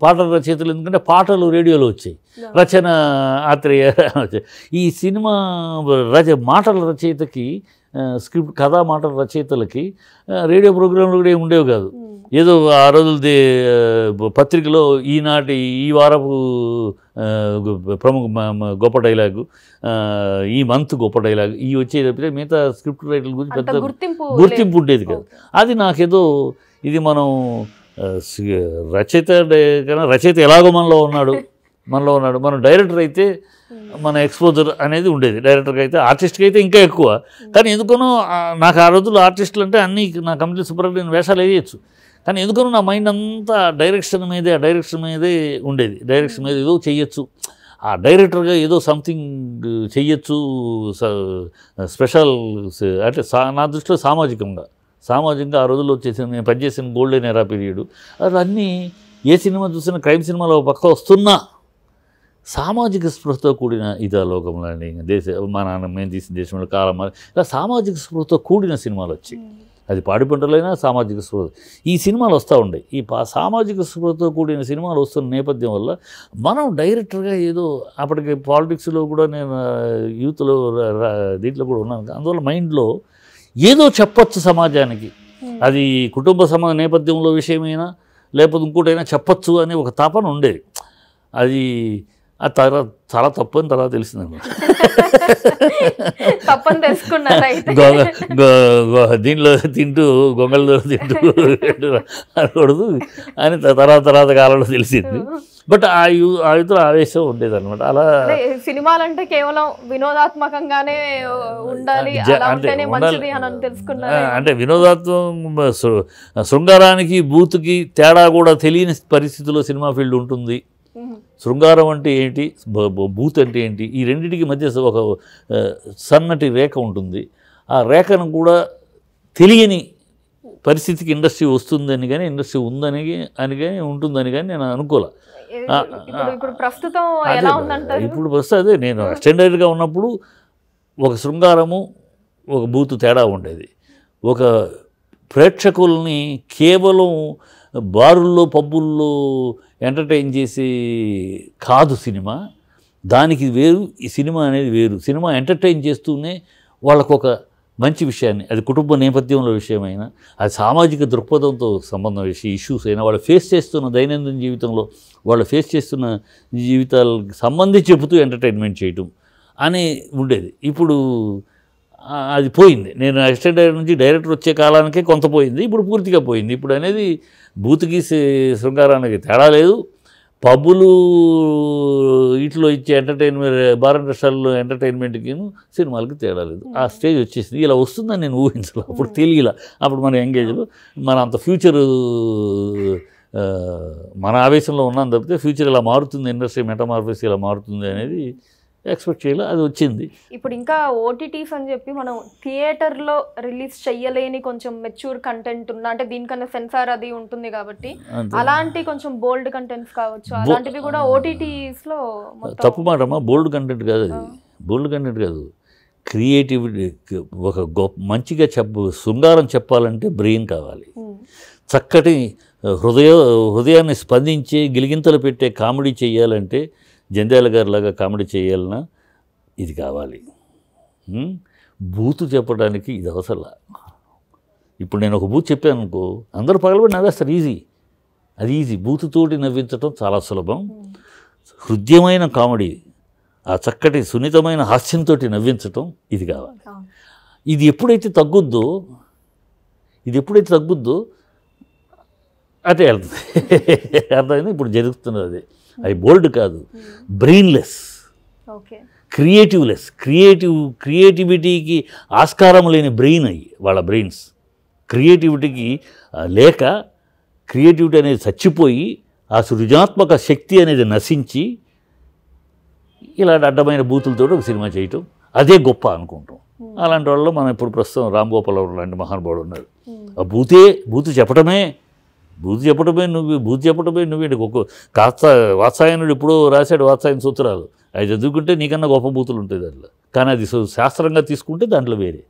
పాటల రచయితలు ఎందుకంటే పాటలు రేడియోలో వచ్చాయి రచన ఆత్రేయ ఈ సినిమా రచ మాటల రచయితకి స్క్రిప్ట్ కథా మాటల రచయితలకి రేడియో ప్రోగ్రాంలు కూడా ఉండేవి కాదు hmm. ఏదో ఆ రోజుల పత్రికలో ఈనాటి ఈ వారపు ప్రముఖ గొప్ప డైలాగు ఈ మంత్ గొప్ప డైలాగ్ ఈ వచ్చే తప్పితే మిగతా స్క్రిప్ట్ రైటర్ గురించి పెద్ద గుర్తింపు ఉండేది కాదు అది నాకేదో ఇది మనం రచయిత కన్నా రచయిత ఎలాగో మనలో ఉన్నాడు మనలో ఉన్నాడు మనం డైరెక్టర్ అయితే మన ఎక్స్పోజర్ అనేది ఉండేది డైరెక్టర్కి అయితే ఆర్టిస్ట్కి అయితే ఇంకా ఎక్కువ కానీ ఎందుకనో నాకు ఆ రోజులు ఆర్టిస్టులు అంటే అన్నీ నా కంప్లీట్ సూపర్ నేను వేషాలు వేయచ్చు కానీ ఎందుకనో నా మైండ్ అంతా డైరెక్షన్ మీదే ఆ డైరెక్షన్ మీదే ఉండేది డైరెక్షన్ మీద ఏదో చెయ్యొచ్చు ఆ డైరెక్టర్గా ఏదో సంథింగ్ చెయ్యొచ్చు స్పెషల్ అంటే నా దృష్టిలో సామాజికంగా సామాజికంగా ఆ రోజుల్లో వచ్చేసిన నేను పనిచేసిన గోల్డెన్ ఎరా పీరియడ్ అన్నీ ఏ సినిమా చూసినా క్రైమ్ సినిమాలో పక్క వస్తున్నా సామాజిక స్పృహతో కూడిన ఇదా లోకంలో అండి దేశ మా నాన్న మేము తీసిన దేశంలో కాలం ఇలా సామాజిక స్పృహతో కూడిన సినిమాలు వచ్చాయి hmm. అది పాడి పంటలైనా సామాజిక స్పృహ ఈ సినిమాలు వస్తూ ఉండేవి ఈ సామాజిక స్పృహతో కూడిన సినిమాలు వస్తున్న నేపథ్యం వల్ల మనం డైరెక్టర్గా ఏదో అప్పటికి పాలిటిక్స్లో కూడా నేను యూత్లో దీంట్లో కూడా ఉన్నాను అందువల్ల మైండ్లో ఏదో చెప్పచ్చు సమాజానికి అది కుటుంబ సమ నేపథ్యంలో విషయమైనా లేకపోతే ఇంకోటైనా చెప్పచ్చు అనే ఒక తాపన ఉండేది అది ఆ తర్వాత చాలా తప్పు అని తర్వాత తెలిసింది తప్పని తెలుసుకున్నారు దీంట్లో తింటూ గొంగళలో తింటూ అనకూడదు అని తర్వాత తర్వాత కాలంలో తెలిసింది బట్ ఆ యూ ఆ యుద్ధ ఆవేశం ఉండేది అనమాట అలా సినిమాలు అంటే కేవలం వినోదాత్మకంగానే ఉండాలి అంటే వినోదాత్మక శృంగారానికి బూత్కి తేడా కూడా తెలియని పరిస్థితిలో సినిమా ఫీల్డ్ ఉంటుంది శృంగారం అంటే ఏంటి బూత్ అంటే ఏంటి ఈ రెండింటికి మధ్య ఒక సన్నటి రేఖ ఉంటుంది ఆ రేఖను కూడా తెలియని పరిస్థితికి ఇండస్ట్రీ వస్తుందని కానీ ఇండస్ట్రీ ఉందని అని కానీ ఉంటుందని కానీ నేను అనుకోల ఇప్పుడు ప్రస్తుతం అదే నేను స్టాండర్డ్గా ఉన్నప్పుడు ఒక శృంగారము ఒక బూత్ తేడా ఉండేది ఒక ప్రేక్షకుల్ని కేవలం బారుల్లో పబ్బుల్లో ఎంటర్టైన్ చేసే కాదు సినిమా దానికి వేరు ఈ సినిమా అనేది వేరు సినిమా ఎంటర్టైన్ చేస్తూనే వాళ్ళకు ఒక మంచి విషయాన్ని అది కుటుంబ నేపథ్యంలో విషయమైనా అది సామాజిక దృక్పథంతో సంబంధం చేసి ఇష్యూస్ అయినా వాళ్ళు ఫేస్ చేస్తున్న దైనందిన జీవితంలో వాళ్ళు ఫేస్ చేస్తున్న జీవితాలకు సంబంధించి చెబుతూ ఎంటర్టైన్మెంట్ చేయటం అని ఉండేది ఇప్పుడు అది పోయింది నేను అసిస్టెంట్ డైరెక్టర్ నుంచి డైరెక్టర్ వచ్చే కాలానికే కొంత పోయింది ఇప్పుడు పూర్తిగా పోయింది ఇప్పుడు అనేది బూతుకి శృంగారానికి తేడా లేదు పబ్బులు ఇట్లో ఇచ్చే ఎంటర్టైన్మెంట్ బార్ అండ్ ఎంటర్టైన్మెంట్కి సినిమాలకి తేడా లేదు ఆ స్టేజ్ వచ్చేసింది ఇలా వస్తుందని నేను ఊహించలే అప్పుడు తెలియలా అప్పుడు మన ఎంగేజ్లో మన అంత ఫ్యూచర్ మన ఆవేశంలో ఉన్నాం తప్పితే ఫ్యూచర్ ఇలా మారుతుంది ఇండస్ట్రీ మెటమార్ఫిస్ ఇలా మారుతుంది అనేది ఎక్స్పెక్ట్ చేయాలి అది వచ్చింది ఇప్పుడు ఇంకా ఓటీటీస్ అని చెప్పి మనం థియేటర్లో రిలీజ్ చెయ్యలేని కొంచెం మెచ్యూర్ కంటెంట్ ఉన్న అంటే దీనికన్నా సెన్సార్ అది ఉంటుంది కాబట్టి అలాంటి కొంచెం బోల్డ్ కంటెంట్స్ కావచ్చు అలాంటివి కూడా ఓటీటీస్లో తప్పు మాటమ్మా బోల్డ్ కంటెంట్ కాదు అది బోల్డ్ కంటెంట్ కాదు క్రియేటివిటీ ఒక గొప్ప మంచిగా చెప్ప శృంగారం చెప్పాలంటే బ్రెయిన్ కావాలి చక్కటి హృదయ హృదయాన్ని స్పందించి గిలిగింతలు పెట్టే కామెడీ చేయాలంటే జంధ్యాల గారిలాగా కామెడీ చేయాలన్నా ఇది కావాలి బూతు చెప్పడానికి ఇది అవసరం ఇప్పుడు నేను ఒక బూత్ చెప్పాను అనుకో అందరూ పగలబడి నవ్వేస్తారు ఈజీ అది ఈజీ బూతుతోటి నవ్వించడం చాలా సులభం హృదయమైన కామెడీ ఆ చక్కటి సున్నితమైన హాస్యంతో నవ్వించటం ఇది కావాలి ఇది ఎప్పుడైతే తగ్గుద్దో ఇది ఎప్పుడైతే తగ్గుద్దో అదే వెళ్తుంది అర్థమైంది ఇప్పుడు జరుగుతున్నది అవి బోల్డ్ కాదు బ్రెయిన్లెస్ క్రియేటివ్లెస్ క్రియేటివ్ క్రియేటివిటీకి ఆస్కారం లేని బ్రెయిన్ అయ్యి వాళ్ళ బ్రెయిన్స్ క్రియేటివిటీకి లేక క్రియేటివిటీ అనేది చచ్చిపోయి ఆ సృజనాత్మక శక్తి అనేది నశించి ఇలాంటి అడ్డమైన బూతులతో ఒక సినిమా చేయటం అదే గొప్ప అనుకుంటాం అలాంటి వాళ్ళు మనం ఇప్పుడు ప్రస్తుతం రామ్ గోపాల్ లాంటి మహానుభావుడు ఉన్నారు ఆ బూతే బూతు చెప్పడమే బూజు చెప్పటమే నువ్వు బూజు చెప్పటమే నువ్వేంటి ఒక్క కాస్త వాత్సాయనుడు ఎప్పుడో రాశాడు వాత్సాయన సూత్రాలు అవి చదువుకుంటే నీకన్నా గొప్ప బూతులు ఉంటాయి దాంట్లో కానీ అది శాస్త్రంగా తీసుకుంటే దాంట్లో వేరే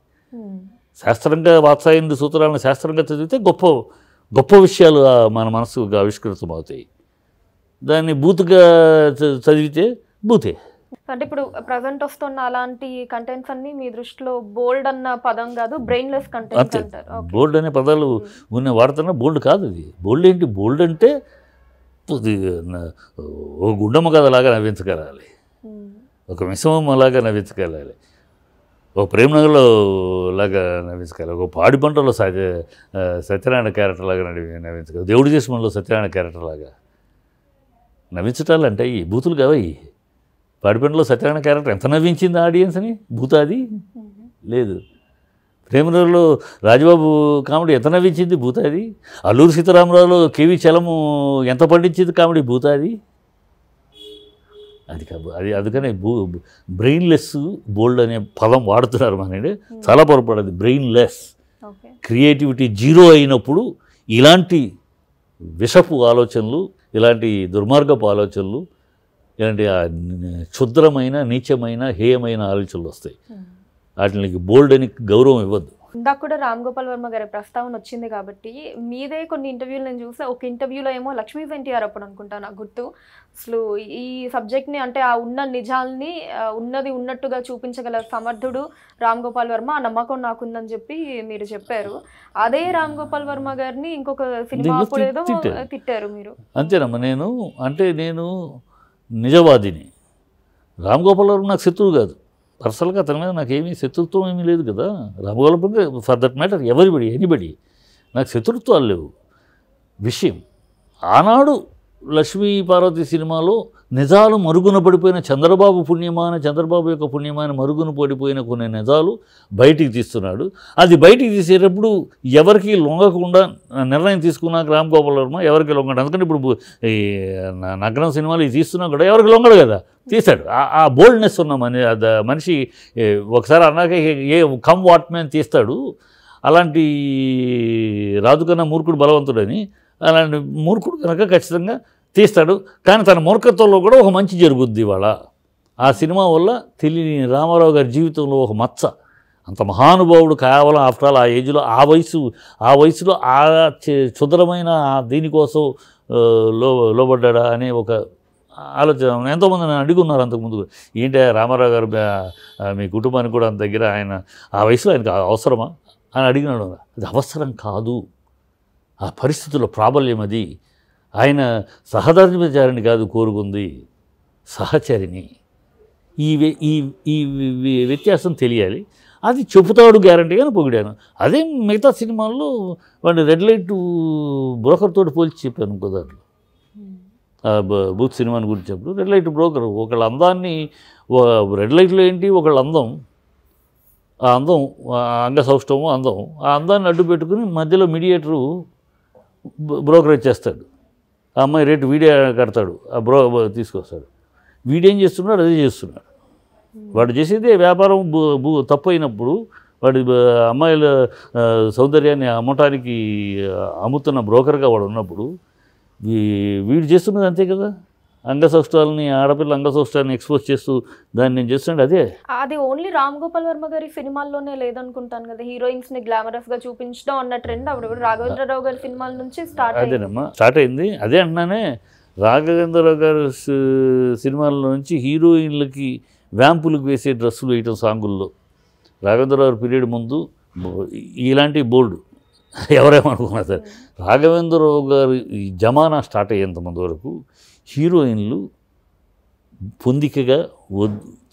శాస్త్రంగా వాత్సాయనుడి సూత్రాలను శాస్త్రంగా చదివితే గొప్ప గొప్ప విషయాలు మన మనసుకు ఆవిష్కృతం అవుతాయి దాన్ని బూతుగా చదివితే బూతే అంటే ఇప్పుడు ప్రజెంట్ వస్తున్న అలాంటి కంటెంట్స్ అన్ని మీ దృష్టిలో బోల్డ్ అన్న పదం కాదు బ్రెయిన్లెస్ కంటెంట్ అంటారు బోల్డ్ అనే పదాలు hmm. ఉన్న వాడుతున్నా బోల్డ్ కాదు ఇది బోల్డ్ ఏంటి బోల్డ్ అంటే hmm. ఒక గుండమ్మ లాగా నవ్వించగలాలి ఒక మిశ్రమం లాగా నవ్వించగలాలి ఒక ప్రేమనగర్లో లాగా నవ్వించగలరు ఒక పాడి పంటలో సత్య సత్యనారాయణ క్యారెక్టర్ లాగా నవ్వించగలరు దేవుడి దేశంలో సత్యనారాయణ క్యారెక్టర్ లాగా నవ్వించటాలు అంటే ఈ బూతులు కావయి పాడిపండిలో సత్యనారాయణ క్యారెక్టర్ ఎంత నవ్వించింది ఆడియన్స్ని భూతాది లేదు ప్రేమలో రాజబాబు కామెడీ ఎంత నవ్వించింది భూతాది అల్లూరు సీతారామరావులో కేవీ చలము ఎంత పండించింది కామెడీ భూతాది అది కాదు అది అందుకనే బూ బ్రెయిన్లెస్ బోల్డ్ అనే పదం వాడుతున్నారు మన చాలా పొరపడదు బ్రెయిన్లెస్ క్రియేటివిటీ జీరో అయినప్పుడు ఇలాంటి విషపు ఆలోచనలు ఇలాంటి దుర్మార్గపు ఆలోచనలు ఇలాంటి క్షుద్రమైన నీచమైన హేయమైన ఆలోచనలు వస్తాయి వాటికి బోల్డ్ అని గౌరవం ఇవ్వద్దు ఇందాక కూడా రామ్ గోపాల్ వర్మ గారి ప్రస్తావన వచ్చింది కాబట్టి మీదే కొన్ని ఇంటర్వ్యూలు నేను చూసా ఒక ఇంటర్వ్యూలో ఏమో లక్ష్మీ ఎన్టీఆర్ అప్పుడు అనుకుంటా నాకు గుర్తు అసలు ఈ సబ్జెక్ట్ని అంటే ఆ ఉన్న నిజాల్ని ఉన్నది ఉన్నట్టుగా చూపించగల సమర్థుడు రామ్ గోపాల్ వర్మ ఆ నమ్మకం నాకుందని చెప్పి మీరు చెప్పారు అదే రామ్ గోపాల్ వర్మ గారిని ఇంకొక సినిమా అప్పుడు ఏదో తిట్టారు మీరు అంతేనమ్మా నేను అంటే నేను నిజవాదిని రామ్ గోపాల్ వర్మ నాకు శత్రువు కాదు పర్సనల్గా అతని మీద నాకేమీ శత్రుత్వం ఏమీ లేదు కదా Ram Gopal Varma for that matter everybody anybody నాకు శత్రుత్వాలు లేవు విషయం ఆనాడు లక్ష్మీ పార్వతి సినిమాలో నిజాలు మరుగున పడిపోయిన చంద్రబాబు పుణ్యమాన చంద్రబాబు యొక్క పుణ్యమాన మరుగున పడిపోయిన కొన్ని నిజాలు బయటికి తీస్తున్నాడు అది బయటికి తీసేటప్పుడు ఎవరికి లొంగకుండా నిర్ణయం తీసుకున్నాక రామ్ గోపాల్ వర్మ ఎవరికి లొంగడు అందుకంటే ఇప్పుడు ఈ నగరం సినిమాలు ఇది తీస్తున్నా కూడా ఎవరికి లొంగడు కదా తీశాడు ఆ బోల్డ్నెస్ ఉన్న మనిషి ఒకసారి అన్నాక ఏ కమ్ వాట్ మ్యాన్ తీస్తాడు అలాంటి రాజు కన్నా మూర్ఖుడు బలవంతుడని అలాంటి మూర్ఖుడు కనుక ఖచ్చితంగా తీస్తాడు కానీ తన మూర్ఖత్వంలో కూడా ఒక మంచి జరుగుద్ది ఇవాళ ఆ సినిమా వల్ల తెలియని రామారావు గారి జీవితంలో ఒక మచ్చ అంత మహానుభావుడు కేవలం ఆఫ్టర్ ఆల్ ఆ ఏజ్లో ఆ వయసు ఆ వయసులో ఆ చుదరమైన దీనికోసం లో లోబడ్డా అనే ఒక ఆలోచన ఎంతోమంది అడిగి అడుగున్నారు అంతకుముందు ఏంటి రామారావు గారు మీ కుటుంబానికి కూడా అంత దగ్గర ఆయన ఆ వయసులో ఆయనకు అవసరమా అని అడిగినాడు అది అవసరం కాదు ఆ పరిస్థితుల్లో ప్రాబల్యం అది ఆయన సహధర్మచారిని కాదు కోరుకుంది సహచరిని ఈ ఈ ఈ వ్యత్యాసం తెలియాలి అది చెబుతాడు గ్యారంటీగా పొగిడాను అదే మిగతా సినిమాల్లో వాడిని రెడ్ లైట్ బ్రోకర్ తోటి పోల్చి చెప్పాను దాంట్లో బూత్ సినిమాని గురించి గురించినప్పుడు రెడ్ లైట్ బ్రోకర్ ఒకళ్ళ అందాన్ని రెడ్ లైట్లో ఏంటి ఒకళ్ళ అందం ఆ అందం అంగ సౌష్టము అందం ఆ అందాన్ని అడ్డు పెట్టుకుని మధ్యలో మీడియేటరు బ్రోకరేజ్ చేస్తాడు ఆ అమ్మాయి రేటు వీడియో కడతాడు ఆ బ్రో తీసుకొస్తాడు వీడేం చేస్తున్నాడు అదే చేస్తున్నాడు వాడు చేసేది వ్యాపారం తప్పు అయినప్పుడు వాడి అమ్మాయిల సౌందర్యాన్ని అమ్మటానికి అమ్ముతున్న బ్రోకర్గా వాడు ఉన్నప్పుడు వీడు చేస్తున్నది అంతే కదా అంగసౌష్టాలని ఆడపిల్ల అంగసౌష్టాన్ని ఎక్స్పోజ్ చేస్తూ దాన్ని నేను చేస్తుండే అదే అది ఓన్లీ రామ్ గోపాల్ వర్మ గారి సినిమాల్లోనే లేదనుకుంటాను కదా హీరోయిన్స్ ని గ్లామరస్ గా చూపించడం అన్న ట్రెండ్ అప్పుడు రాఘవేంద్రరావు గారి సినిమాల నుంచి స్టార్ట్ అదేనమ్మా స్టార్ట్ అయింది అదే అంటున్నానే రాఘవేంద్రరావు గారి సినిమాల నుంచి హీరోయిన్లకి వ్యాంపులకు వేసే డ్రెస్సులు వేయటం సాంగుల్లో రాఘవేంద్రరావు పీరియడ్ ముందు ఇలాంటి బోల్డ్ ఎవరేమనుకున్నా సరే రాఘవేంద్రరావు గారి జమానా స్టార్ట్ అయ్యేంత ముందు వరకు హీరోయిన్లు పొందికగా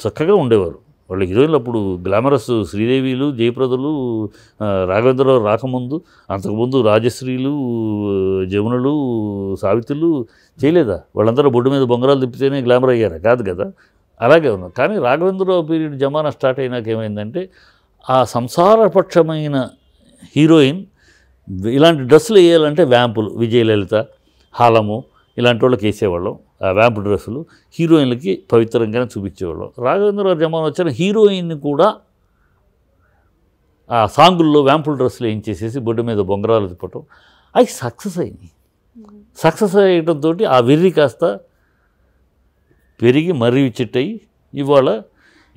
చక్కగా ఉండేవారు వాళ్ళ హీరోయిన్లు అప్పుడు గ్లామరస్ శ్రీదేవిలు జయప్రదలు రాఘవేంద్రరావు రాకముందు అంతకుముందు రాజశ్రీలు జమునలు సావిత్రులు చేయలేదా వాళ్ళందరూ బొడ్డు మీద బొంగరాలు తిప్పితేనే గ్లామర్ అయ్యారు కాదు కదా అలాగే ఉన్నారు కానీ రాఘవేంద్రరావు పీరియడ్ జమానా స్టార్ట్ అయినాక ఏమైందంటే ఆ సంసారపక్షమైన హీరోయిన్ ఇలాంటి డ్రెస్సులు వేయాలంటే వ్యాంపులు విజయలలిత హాలము ఇలాంటి వాళ్ళకి వేసేవాళ్ళం వ్యాంప్ డ్రెస్సులు హీరోయిన్లకి పవిత్రంగానే చూపించేవాళ్ళం రాఘవేంద్రరావు జమాన్ వచ్చిన హీరోయిన్ కూడా ఆ సాంగుల్లో వ్యాంపుల్ డ్రెస్సులు ఏం చేసేసి బొడ్డు మీద బొంగరాలు తిప్పటం అవి సక్సెస్ అయినాయి సక్సెస్ అయ్యడంతో ఆ వెర్రి కాస్త పెరిగి మరీ చెట్టయి ఇవాళ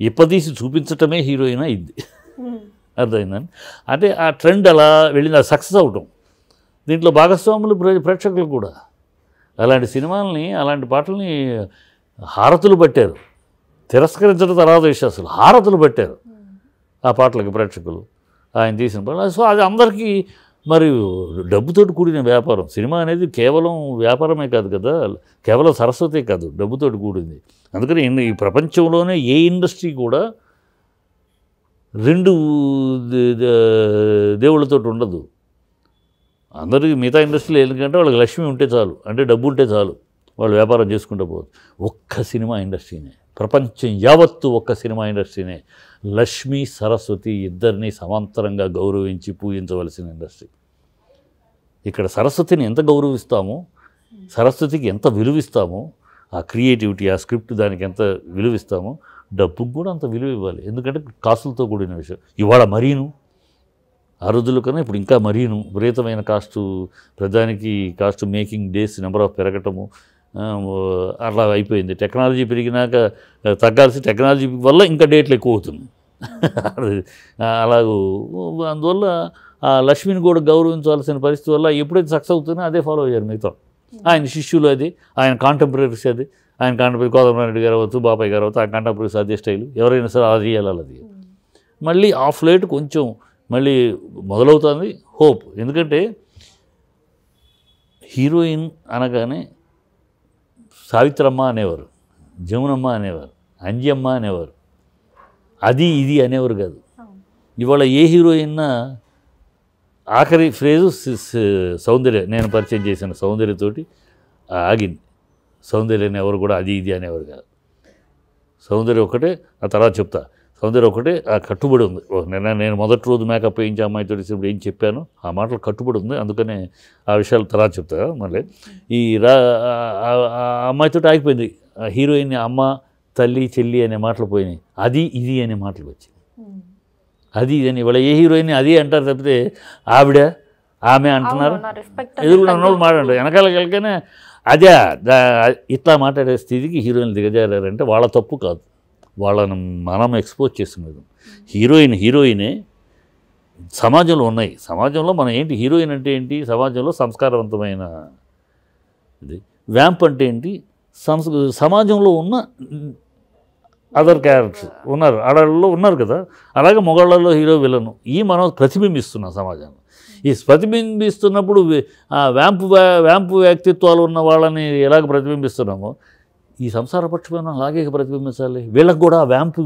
ఇప్పదీసి చూపించటమే హీరోయిన్ అయింది అర్థమైందని అంటే ఆ ట్రెండ్ అలా వెళ్ళింది అది సక్సెస్ అవటం దీంట్లో భాగస్వాములు ప్రేక్షకులు కూడా అలాంటి సినిమాలని అలాంటి పాటల్ని హారతులు పట్టారు తిరస్కరించడం తర్వాత విషయం హారతులు పట్టారు ఆ పాటలకి ప్రేక్షకులు ఆయన తీసిన పాటలు సో అది అందరికీ మరి డబ్బుతోటి కూడిన వ్యాపారం సినిమా అనేది కేవలం వ్యాపారమే కాదు కదా కేవలం సరస్వతే కాదు డబ్బుతోటి కూడింది అందుకని ఈ ప్రపంచంలోనే ఏ ఇండస్ట్రీ కూడా రెండు దేవుళ్ళతో ఉండదు అందరికీ మిగతా ఇండస్ట్రీలో ఎందుకంటే వాళ్ళకి లక్ష్మి ఉంటే చాలు అంటే డబ్బు ఉంటే చాలు వాళ్ళు వ్యాపారం చేసుకుంటూ పోదు ఒక్క సినిమా ఇండస్ట్రీనే ప్రపంచం యావత్తు ఒక్క సినిమా ఇండస్ట్రీనే లక్ష్మి సరస్వతి ఇద్దరిని సమాంతరంగా గౌరవించి పూజించవలసిన ఇండస్ట్రీ ఇక్కడ సరస్వతిని ఎంత గౌరవిస్తామో సరస్వతికి ఎంత విలువిస్తామో ఆ క్రియేటివిటీ ఆ స్క్రిప్ట్ దానికి ఎంత విలువిస్తామో డబ్బుకు కూడా అంత విలువ ఇవ్వాలి ఎందుకంటే కాసులతో కూడిన విషయం ఇవాళ మరీను ఆ కన్నా ఇప్పుడు ఇంకా మరీను విపరీతమైన కాస్ట్ ప్రధానికి cost making days number of పెరగటము అట్లా అయిపోయింది టెక్నాలజీ పెరిగినాక తగ్గాల్సి టెక్నాలజీ వల్ల ఇంకా డేట్లు ఎక్కువ అవుతుంది అలాగూ అందువల్ల ఆ లక్ష్మిని కూడా గౌరవించవలసిన పరిస్థితి వల్ల ఎప్పుడైతే సక్సెస్ అవుతుందో అదే ఫాలో అయ్యారు మిగతా ఆయన శిష్యులు అది ఆయన కాంటెంపరీస్ అది ఆయన కాంటెంపరీ కోదండరెడ్డి గారు అవ్వచ్చు బాబాయ్ గారు అవ్వచ్చు ఆ కాంటెంపరీస్ అదే స్టైల్ ఎవరైనా సరే అది చేయాలి అది మళ్ళీ ఆఫ్ లైట్ కొంచెం మళ్ళీ మొదలవుతుంది హోప్ ఎందుకంటే హీరోయిన్ అనగానే సావిత్రమ్మ అనేవారు జమునమ్మ అనేవారు అంజమ్మ అనేవారు అది ఇది అనేవారు కాదు ఇవాళ ఏ హీరోయిన్నా ఆఖరి ఫ్రేజు సౌందర్య నేను పరిచయం చేసిన సౌందర్యతోటి ఆగింది సౌందర్యని ఎవరు కూడా అది ఇది అనేవారు కాదు సౌందర్యం ఒకటే ఆ తర్వాత చెప్తా కొందరు ఒకటి ఆ కట్టుబడి ఉంది నిన్న నేను మొదటి రోజు మేకప్ వేయించి అమ్మాయి ఇప్పుడు ఏం చెప్పాను ఆ మాటలు కట్టుబడి ఉంది అందుకనే ఆ విషయాలు తర్వాత చెప్తా మళ్ళీ ఈ రా అమ్మాయితో ఆగిపోయింది హీరోయిన్ అమ్మ తల్లి చెల్లి అనే మాటలు పోయినాయి అది ఇది అనే మాటలు వచ్చాయి అది ఇది అని ఇవాళ ఏ హీరోయిన్ అది అంటారు తప్పితే ఆవిడ ఆమె అంటున్నారు ఎదురు అన్నోళ్ళు మాట్లాడారు వెనకాల కలిగానే అదే ఇట్లా మాట్లాడే స్థితికి హీరోయిన్లు దిగజారంటే వాళ్ళ తప్పు కాదు వాళ్ళని మనం ఎక్స్పోజ్ చేస్తున్నాం హీరోయిన్ హీరోయినే సమాజంలో ఉన్నాయి సమాజంలో మనం ఏంటి హీరోయిన్ అంటే ఏంటి సమాజంలో సంస్కారవంతమైన ఇది వ్యాంప్ అంటే ఏంటి సంస్ సమాజంలో ఉన్న అదర్ క్యారెక్టర్స్ ఉన్నారు ఆడళ్ళలో ఉన్నారు కదా అలాగే మొగాళ్ళలో హీరో విలను ఈ మనం ప్రతిబింబిస్తున్నాం సమాజంలో ఈ ప్రతిబింబిస్తున్నప్పుడు వ్యాంపు వ్యాంపు వ్యక్తిత్వాలు ఉన్న వాళ్ళని ఎలాగ ప్రతిబింబిస్తున్నామో ఈ సంసార పక్షమైన అలాగే ప్రతిబింబించాలి వీళ్ళకి కూడా వ్యాంపు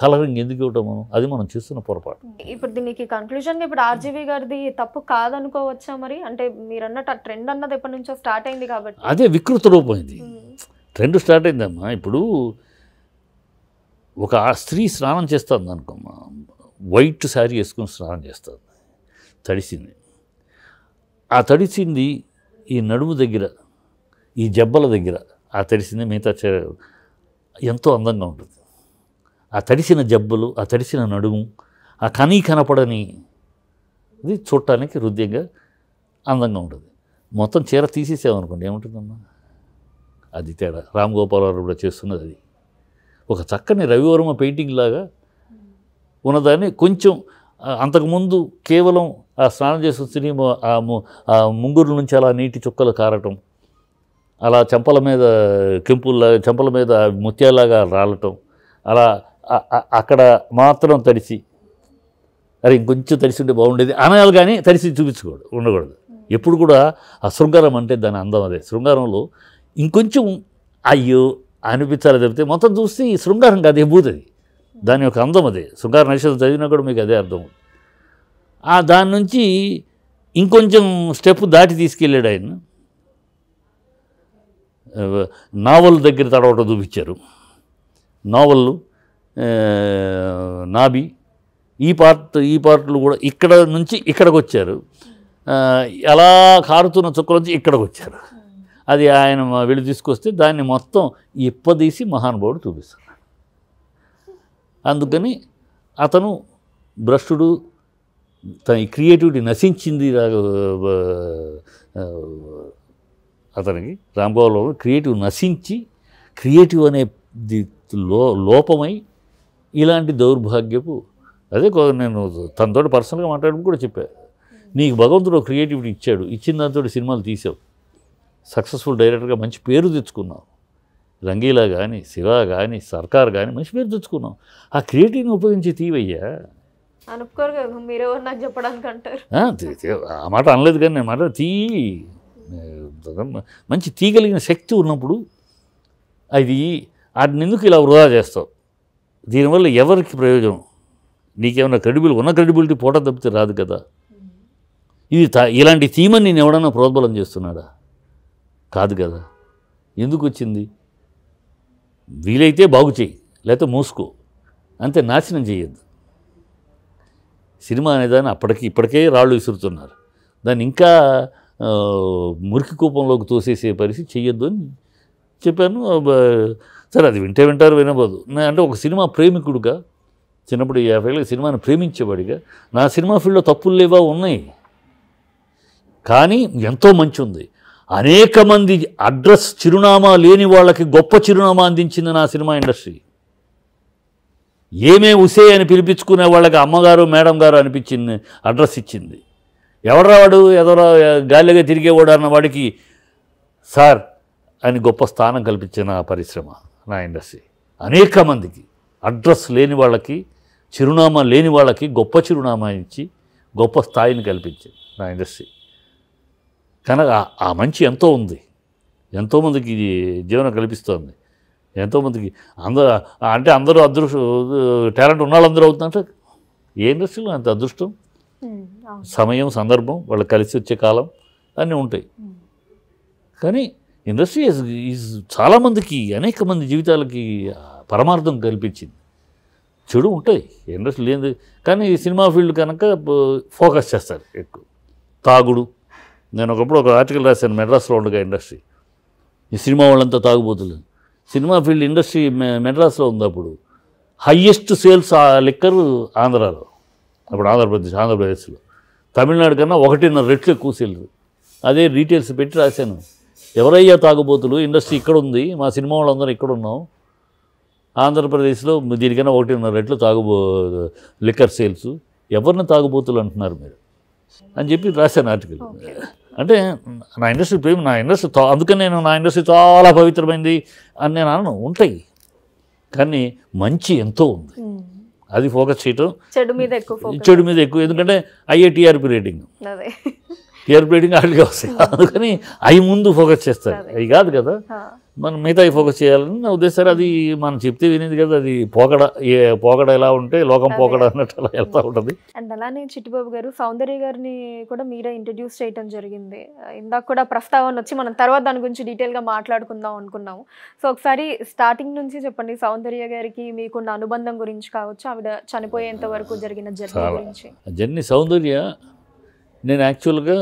కలరింగ్ ఎందుకు ఇవ్వటం మనం అది మనం చూస్తున్న పొరపాటు ఇప్పుడు దీనికి కన్క్లూజన్ ఇప్పుడు ఆర్జీవి గారిది తప్పు కాదనుకోవచ్చా మరి అంటే మీరు అన్నట్టు ఆ ట్రెండ్ అన్నది ఎప్పటి నుంచో స్టార్ట్ అయింది కాబట్టి అదే వికృత రూపం ఇది ట్రెండ్ స్టార్ట్ అయిందమ్మా ఇప్పుడు ఒక స్త్రీ స్నానం చేస్తుంది అనుకోమ్మా వైట్ శారీ వేసుకుని స్నానం చేస్తుంది తడిసింది ఆ తడిసింది ఈ నడుము దగ్గర ఈ జబ్బల దగ్గర ఆ తడిసింది మిగతా ఎంతో అందంగా ఉంటుంది ఆ తడిసిన జబ్బులు ఆ తడిసిన నడుము ఆ కనీ కనపడని ఇది చూడటానికి హృదయంగా అందంగా ఉంటుంది మొత్తం చీర తీసేసామనుకోండి ఏముంటుందమ్మా అది తేడా రామ్ గారు కూడా చేస్తున్నది అది ఒక చక్కని రవివర్మ పెయింటింగ్ లాగా ఉన్నదాన్ని కొంచెం అంతకుముందు కేవలం ఆ స్నానం చేసి వచ్చి ఆ ముంగురు నుంచి అలా నీటి చుక్కలు కారటం అలా చెంపల మీద కెంపుల్లా చెంపల మీద ముత్యాలాగా రాలటం అలా అక్కడ మాత్రం తడిసి అరే ఇంకొంచెం తడిసి ఉంటే బాగుండేది అనయాలు కానీ తడిసి చూపించకూడదు ఉండకూడదు ఎప్పుడు కూడా ఆ శృంగారం అంటే దాని అందం అదే శృంగారంలో ఇంకొంచెం అయ్యో అనిపించాలి చెబితే మొత్తం చూస్తే ఈ శృంగారం కాదు ఎబ్బుతుంది దాని యొక్క అందం అదే శృంగార నక్షత్రం చదివినా కూడా మీకు అదే అర్థం ఆ దాని నుంచి ఇంకొంచెం స్టెప్ దాటి తీసుకెళ్ళాడు ఆయన నావల్ దగ్గర తడవటం చూపించారు నావల్లు నాభి ఈ పార్ట్ ఈ పార్ట్లు కూడా ఇక్కడ నుంచి ఇక్కడికి వచ్చారు ఎలా కారుతున్న చుక్కల నుంచి ఇక్కడికి వచ్చారు అది ఆయన వెళ్ళి తీసుకొస్తే దాన్ని మొత్తం ఇప్పదీసి మహానుభావుడు చూపిస్తాడు అందుకని అతను భ్రష్టుడు తన క్రియేటివిటీ నశించింది అతనికి రాంబాబులో క్రియేటివ్ నశించి క్రియేటివ్ అనే లో లోపమై ఇలాంటి దౌర్భాగ్యపు అదే నేను తనతో పర్సనల్గా మాట్లాడడం కూడా చెప్పాను నీకు భగవంతుడు క్రియేటివిటీ ఇచ్చాడు ఇచ్చిన దాంతో సినిమాలు తీసావు సక్సెస్ఫుల్ డైరెక్టర్గా మంచి పేరు తెచ్చుకున్నావు రంగీలా కానీ శివ కానీ సర్కార్ కానీ మంచి పేరు తెచ్చుకున్నాం ఆ క్రియేటివ్ని ఉపయోగించి తీవయ్యా అనుకోరు కదా ఎవరు నాకు చెప్పడానికి అంటారు ఆ మాట అనలేదు కానీ నేను మాట తీ మంచి తీగలిగిన శక్తి ఉన్నప్పుడు అది వాటిని ఎందుకు ఇలా వృధా చేస్తావు దీనివల్ల ఎవరికి ప్రయోజనం నీకేమైనా క్రెడిబిలిటీ ఉన్న క్రెడిబిలిటీ పూట తప్పితే రాదు కదా ఇది ఇలాంటి థీమని నేను ఎవడన్నా ప్రోద్బలం చేస్తున్నాడా కాదు కదా ఎందుకు వచ్చింది వీలైతే బాగు చేయి లేకపోతే మూసుకో అంతే నాశనం చేయొద్దు సినిమా అనేదాన్ని అప్పటికి ఇప్పటికే రాళ్ళు విసురుతున్నారు దాన్ని ఇంకా మురికి కూపంలోకి తోసేసే పరిస్థితి చెయ్యొద్దు అని చెప్పాను సరే అది వింటే వింటారు వినబోదు అంటే ఒక సినిమా ప్రేమికుడుగా చిన్నప్పుడు యాభై సినిమాని ప్రేమించేవాడిగా నా సినిమా ఫీల్డ్లో తప్పులు లేవా ఉన్నాయి కానీ ఎంతో మంచి ఉంది అనేక మంది అడ్రస్ చిరునామా లేని వాళ్ళకి గొప్ప చిరునామా అందించింది నా సినిమా ఇండస్ట్రీ ఏమే ఉసే అని పిలిపించుకునే వాళ్ళకి అమ్మగారు మేడం గారు అనిపించింది అడ్రస్ ఇచ్చింది ఎవడరావాడు ఏదో గాలిగా తిరిగేవాడు అన్న వాడికి సార్ అని గొప్ప స్థానం కల్పించిన పరిశ్రమ నా ఇండస్ట్రీ అనేక మందికి అడ్రస్ లేని వాళ్ళకి చిరునామా లేని వాళ్ళకి గొప్ప చిరునామా ఇచ్చి గొప్ప స్థాయిని కల్పించింది నా ఇండస్ట్రీ కనుక ఆ మంచి ఎంతో ఉంది ఎంతోమందికి జీవనం కల్పిస్తోంది ఎంతోమందికి అందరూ అంటే అందరూ అదృష్టం టాలెంట్ ఉన్న వాళ్ళందరూ అవుతుందంటే ఏ ఇండస్ట్రీలో అంత అదృష్టం సమయం సందర్భం వాళ్ళు కలిసి వచ్చే కాలం అన్నీ ఉంటాయి కానీ ఇండస్ట్రీ ఈజ్ చాలామందికి అనేక మంది జీవితాలకి పరమార్థం కల్పించింది చెడు ఉంటాయి ఇండస్ట్రీ లేదు కానీ సినిమా ఫీల్డ్ కనుక ఫోకస్ చేస్తారు ఎక్కువ తాగుడు నేను ఒకప్పుడు ఒక ఆర్టికల్ రాశాను మెడ్రాస్లో ఉండగా ఇండస్ట్రీ ఈ సినిమా వాళ్ళంతా తాగుబోతులు సినిమా ఫీల్డ్ ఇండస్ట్రీ మెడ్రాస్లో ఉంది అప్పుడు హయ్యెస్ట్ సేల్స్ ఆ లిక్కరు ఆంధ్రాలో అప్పుడు ఆంధ్రప్రదేశ్ ఆంధ్రప్రదేశ్లో తమిళనాడు కన్నా ఒకటిన్నర రెట్లు ఎక్కువ సేల్స్ అదే డీటెయిల్స్ పెట్టి రాశాను ఎవరయ్యా తాగుబోతులు ఇండస్ట్రీ ఇక్కడ ఉంది మా సినిమా వాళ్ళందరూ ఇక్కడ ఉన్నాం ఆంధ్రప్రదేశ్లో దీనికన్నా ఒకటిన్నర రెట్లు తాగుబో లిక్కర్ సేల్స్ ఎవరిని తాగుబోతులు అంటున్నారు మీరు అని చెప్పి రాశాను ఆర్టికల్ అంటే నా ఇండస్ట్రీ ప్రేమ నా ఇండస్ట్రీ అందుకని నేను నా ఇండస్ట్రీ చాలా పవిత్రమైంది అని నేను అన్నాను ఉంటాయి కానీ మంచి ఎంతో ఉంది అది ఫోకస్ చేయటం చెడు మీద ఎక్కువ చెడు మీద ఎక్కువ ఎందుకంటే అయ్యే టీఆర్పి రేటింగ్ టీఆర్పి రేటింగ్ వాళ్ళకి వస్తాయి అందుకని అవి ముందు ఫోకస్ చేస్తారు అవి కాదు కదా మనం మిగతాయి ఫోకస్ చేయాలని నా ఉద్దేశం అది మనం చెప్తే వినేది కదా అది పోకడ ఏ పోకడ ఎలా ఉంటే లోకం పోకడ అన్నట్టు అలా వెళ్తూ hmm. ఉంటుంది అండ్ అలానే చిట్టిబాబు గారు సౌందర్య గారిని కూడా మీరే ఇంట్రడ్యూస్ చేయడం జరిగింది ఇందాక కూడా ప్రస్తావన వచ్చి మనం తర్వాత దాని గురించి డీటెయిల్గా మాట్లాడుకుందాం అనుకున్నాము సో ఒకసారి స్టార్టింగ్ నుంచి చెప్పండి సౌందర్య గారికి మీకున్న అనుబంధం గురించి కావచ్చు ఆవిడ చనిపోయేంత వరకు జరిగిన జర్నీ గురించి జర్నీ సౌందర్య నేను యాక్చువల్గా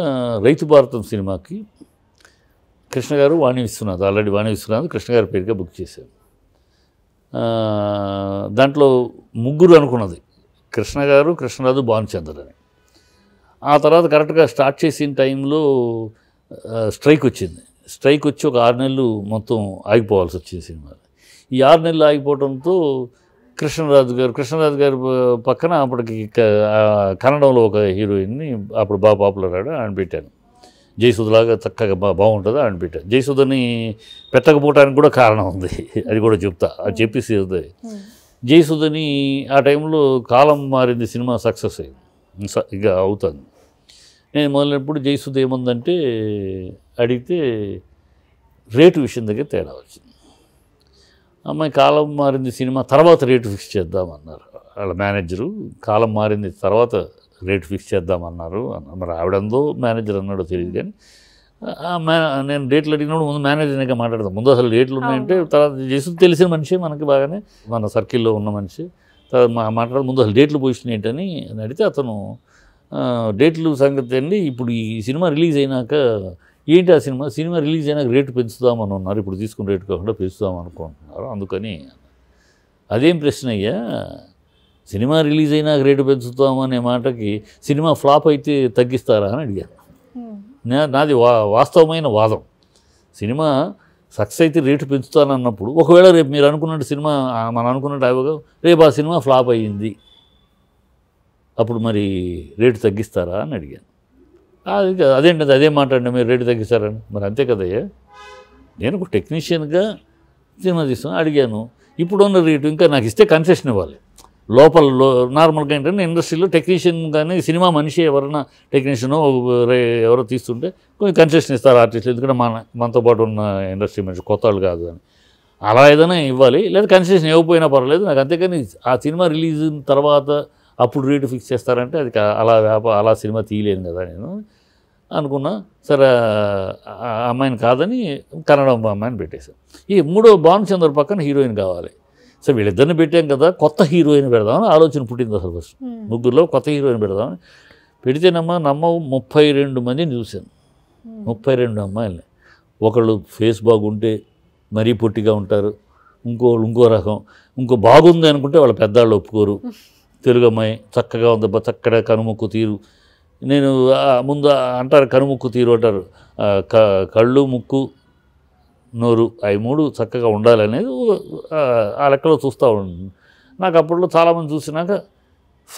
రైతు భారతం సినిమాకి కృష్ణ గారు వాణి విశ్వనాథ్ ఆల్రెడీ వాణి విశ్వనాథ్ కృష్ణ గారి పేరుగా బుక్ చేశారు దాంట్లో ముగ్గురు అనుకున్నది కృష్ణ గారు కృష్ణరాజు భానుచంద్ర అని ఆ తర్వాత కరెక్ట్గా స్టార్ట్ చేసిన టైంలో స్ట్రైక్ వచ్చింది స్ట్రైక్ వచ్చి ఒక ఆరు నెలలు మొత్తం ఆగిపోవాల్సి వచ్చింది సినిమా ఈ ఆరు నెలలు ఆగిపోవడంతో కృష్ణరాజు గారు కృష్ణరాజు గారి పక్కన అప్పటికి కన్నడంలో ఒక హీరోయిన్ని అప్పుడు బాగా పాపులర్ ఆడ ఆయన పెట్టాను జయసుధలాగా చక్కగా బా బాగుంటుందా అని పెట్టా జయసుధని పెట్టకపోవటానికి కూడా కారణం ఉంది అది కూడా చెప్తా అది చెప్పేసి జయసుధని ఆ టైంలో కాలం మారింది సినిమా సక్సెస్ అయింది ఇక అవుతాను నేను మొదలైనప్పుడు జయసుధ ఏముందంటే అడిగితే రేటు విషయం దగ్గర తేడా వచ్చింది అమ్మాయి కాలం మారింది సినిమా తర్వాత రేటు ఫిక్స్ చేద్దామన్నారు వాళ్ళ మేనేజరు కాలం మారింది తర్వాత రేట్ ఫిక్స్ చేద్దామన్నారు మరి ఆవిడందో మేనేజర్ అన్నాడు తెలియదు కానీ నేను డేట్లు అడిగినప్పుడు ముందు మేనేజర్ ఇంకా మాట్లాడదాం ముందు అసలు డేట్లు ఉన్నాయంటే తర్వాత చేసి తెలిసిన మనిషి మనకి బాగానే మన సర్కిల్లో ఉన్న మనిషి తర్వాత మాట్లాడదు ముందు అసలు డేట్లు పొజిషన్ ఏంటని అడిగితే అతను డేట్లు సంగతి అండి ఇప్పుడు ఈ సినిమా రిలీజ్ అయినాక ఏంటి ఆ సినిమా సినిమా రిలీజ్ అయినాక రేటు పెంచుదామని ఉన్నారు ఇప్పుడు తీసుకున్న రేటు కాకుండా పెంచుదామనుకుంటున్నారు అందుకని అదేం ప్రశ్న అయ్యా సినిమా రిలీజ్ అయినా రేటు పెంచుతాము అనే మాటకి సినిమా ఫ్లాప్ అయితే తగ్గిస్తారా అని అడిగాను hmm. నాది వా వాస్తవమైన వాదం సినిమా సక్సెస్ అయితే రేటు పెంచుతాను అన్నప్పుడు ఒకవేళ రేపు మీరు అనుకున్నట్టు సినిమా మనం అనుకున్నట్టు అవగా రేపు ఆ సినిమా ఫ్లాప్ అయ్యింది అప్పుడు మరి రేటు తగ్గిస్తారా అని అడిగాను అది అదేంటది అదే మాట్లాడండి మీరు రేటు తగ్గిస్తారని మరి అంతే కదయ్యా నేను ఒక టెక్నీషియన్గా సినిమా తీసుకుని అడిగాను ఇప్పుడున్న రేటు ఇంకా నాకు ఇస్తే కన్సెషన్ ఇవ్వాలి లోపల నార్మల్గా ఏంటంటే ఇండస్ట్రీలో టెక్నీషియన్ కానీ సినిమా మనిషి ఎవరైనా టెక్నీషియన్ ఎవరో తీస్తుంటే కొంచెం కన్సెషన్ ఇస్తారు ఆర్టిస్టులు ఎందుకంటే మన మనతో పాటు ఉన్న ఇండస్ట్రీ మనిషి కొత్త వాళ్ళు కాదు అని అలా ఏదైనా ఇవ్వాలి లేదా కన్సెషన్ ఇవ్వకపోయినా పర్వాలేదు నాకు అంతేకాని ఆ సినిమా రిలీజ్ తర్వాత అప్పుడు రేటు ఫిక్స్ చేస్తారంటే అది అలా వ్యాప అలా సినిమా తీయలేను కదా నేను అనుకున్నా సరే అమ్మాయిని కాదని కన్నడ అమ్మాయిని పెట్టేశాను ఈ మూడో భానుచంద్ర పక్కన హీరోయిన్ కావాలి సో వీళ్ళిద్దరిని పెట్టాం కదా కొత్త హీరోయిన్ పెడదామని ఆలోచన పుట్టింది అసలు ఫస్ట్ ముగ్గురులో కొత్త హీరోయిన్ పెడదామని పెడితేనమ్మా నమ్మవు ముప్పై రెండు మందిని చూశాను ముప్పై రెండు అమ్మాయిలని ఒకళ్ళు ఫేస్ బాగుంటే మరీ పొట్టిగా ఉంటారు ఇంకో ఇంకో రకం ఇంకో బాగుంది అనుకుంటే వాళ్ళ పెద్దవాళ్ళు ఒప్పుకోరు తెలుగు అమ్మాయి చక్కగా ఉందబ్బా చక్కగా కనుముక్కు తీరు నేను ముందు అంటారు కనుముక్కు తీరు అంటారు కళ్ళు ముక్కు నోరు అవి మూడు చక్కగా ఉండాలనేది ఆ లెక్కలో చూస్తూ ఉంటుంది నాకు అప్పట్లో చాలామంది చూసినాక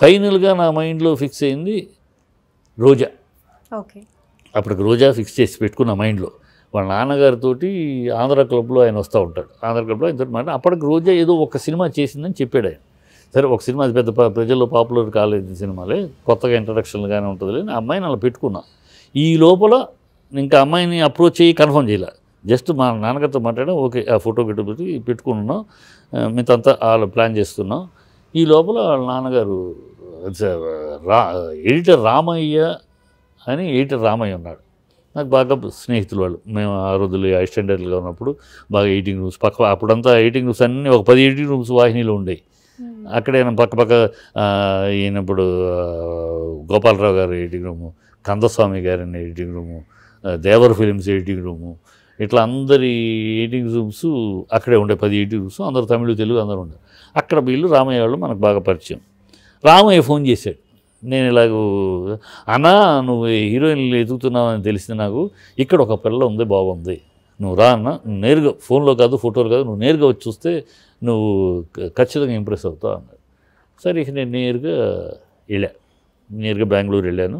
ఫైనల్గా నా మైండ్లో ఫిక్స్ అయింది రోజా ఓకే అప్పటికి రోజా ఫిక్స్ చేసి పెట్టుకున్న మైండ్లో వాళ్ళ నాన్నగారితోటి ఆంధ్ర క్లబ్లో ఆయన వస్తూ ఉంటాడు ఆంధ్ర క్లబ్లో ఆయనతో మాట అప్పటికి రోజా ఏదో ఒక సినిమా చేసిందని చెప్పాడు ఆయన సరే ఒక సినిమా అది పెద్ద ప్రజల్లో పాపులర్ కాలేదు సినిమాలే కొత్తగా ఇంట్రడక్షన్లు కానీ ఉంటుంది లేని అమ్మాయిని అలా పెట్టుకున్నా ఈ లోపల ఇంకా అమ్మాయిని అప్రోచ్ చేయి కన్ఫర్మ్ చేయాలి జస్ట్ మా నాన్నగారితో మాట్లాడడం ఓకే ఆ ఫోటో పెట్టి ఉన్నాం మిగతా వాళ్ళు ప్లాన్ చేస్తున్నాం ఈ లోపల వాళ్ళ నాన్నగారు రా ఎడిటర్ రామయ్య అని ఎడిటర్ రామయ్య ఉన్నాడు నాకు బాగా స్నేహితులు వాళ్ళు మేము ఆ రోజులు స్టాండర్డ్గా ఉన్నప్పుడు బాగా ఎయిటింగ్ రూమ్స్ పక్క అప్పుడంతా ఎయిటింగ్ రూమ్స్ అన్నీ ఒక పది ఎయిటింగ్ రూమ్స్ వాహినిలో ఉండేవి hmm. అక్కడే పక్క పక్క ఈయనప్పుడు గోపాలరావు గారు ఎయిటింగ్ రూము కందస్వామి గారి editing room Devar films editing room ఇట్లా అందరి ఎయిటింగ్ రూమ్స్ అక్కడే ఉండే పది ఎయిటింగ్ రూమ్స్ అందరు తమిళ తెలుగు అందరూ ఉండే అక్కడ వీళ్ళు రామయ్య వాళ్ళు మనకు బాగా పరిచయం రామయ్య ఫోన్ చేశాడు నేను ఇలాగూ అన్నా నువ్వు హీరోయిన్లు ఎదుగుతున్నావు అని తెలిసింది నాకు ఇక్కడ ఒక పిల్ల ఉంది బాగుంది నువ్వు రా అన్న నేరుగా ఫోన్లో కాదు ఫోటోలు కాదు నువ్వు నేరుగా వచ్చి చూస్తే నువ్వు ఖచ్చితంగా ఇంప్రెస్ అవుతావు అన్నాడు సరే ఇక నేను నేరుగా వెళ్ళా నేరుగా బెంగళూరు వెళ్ళాను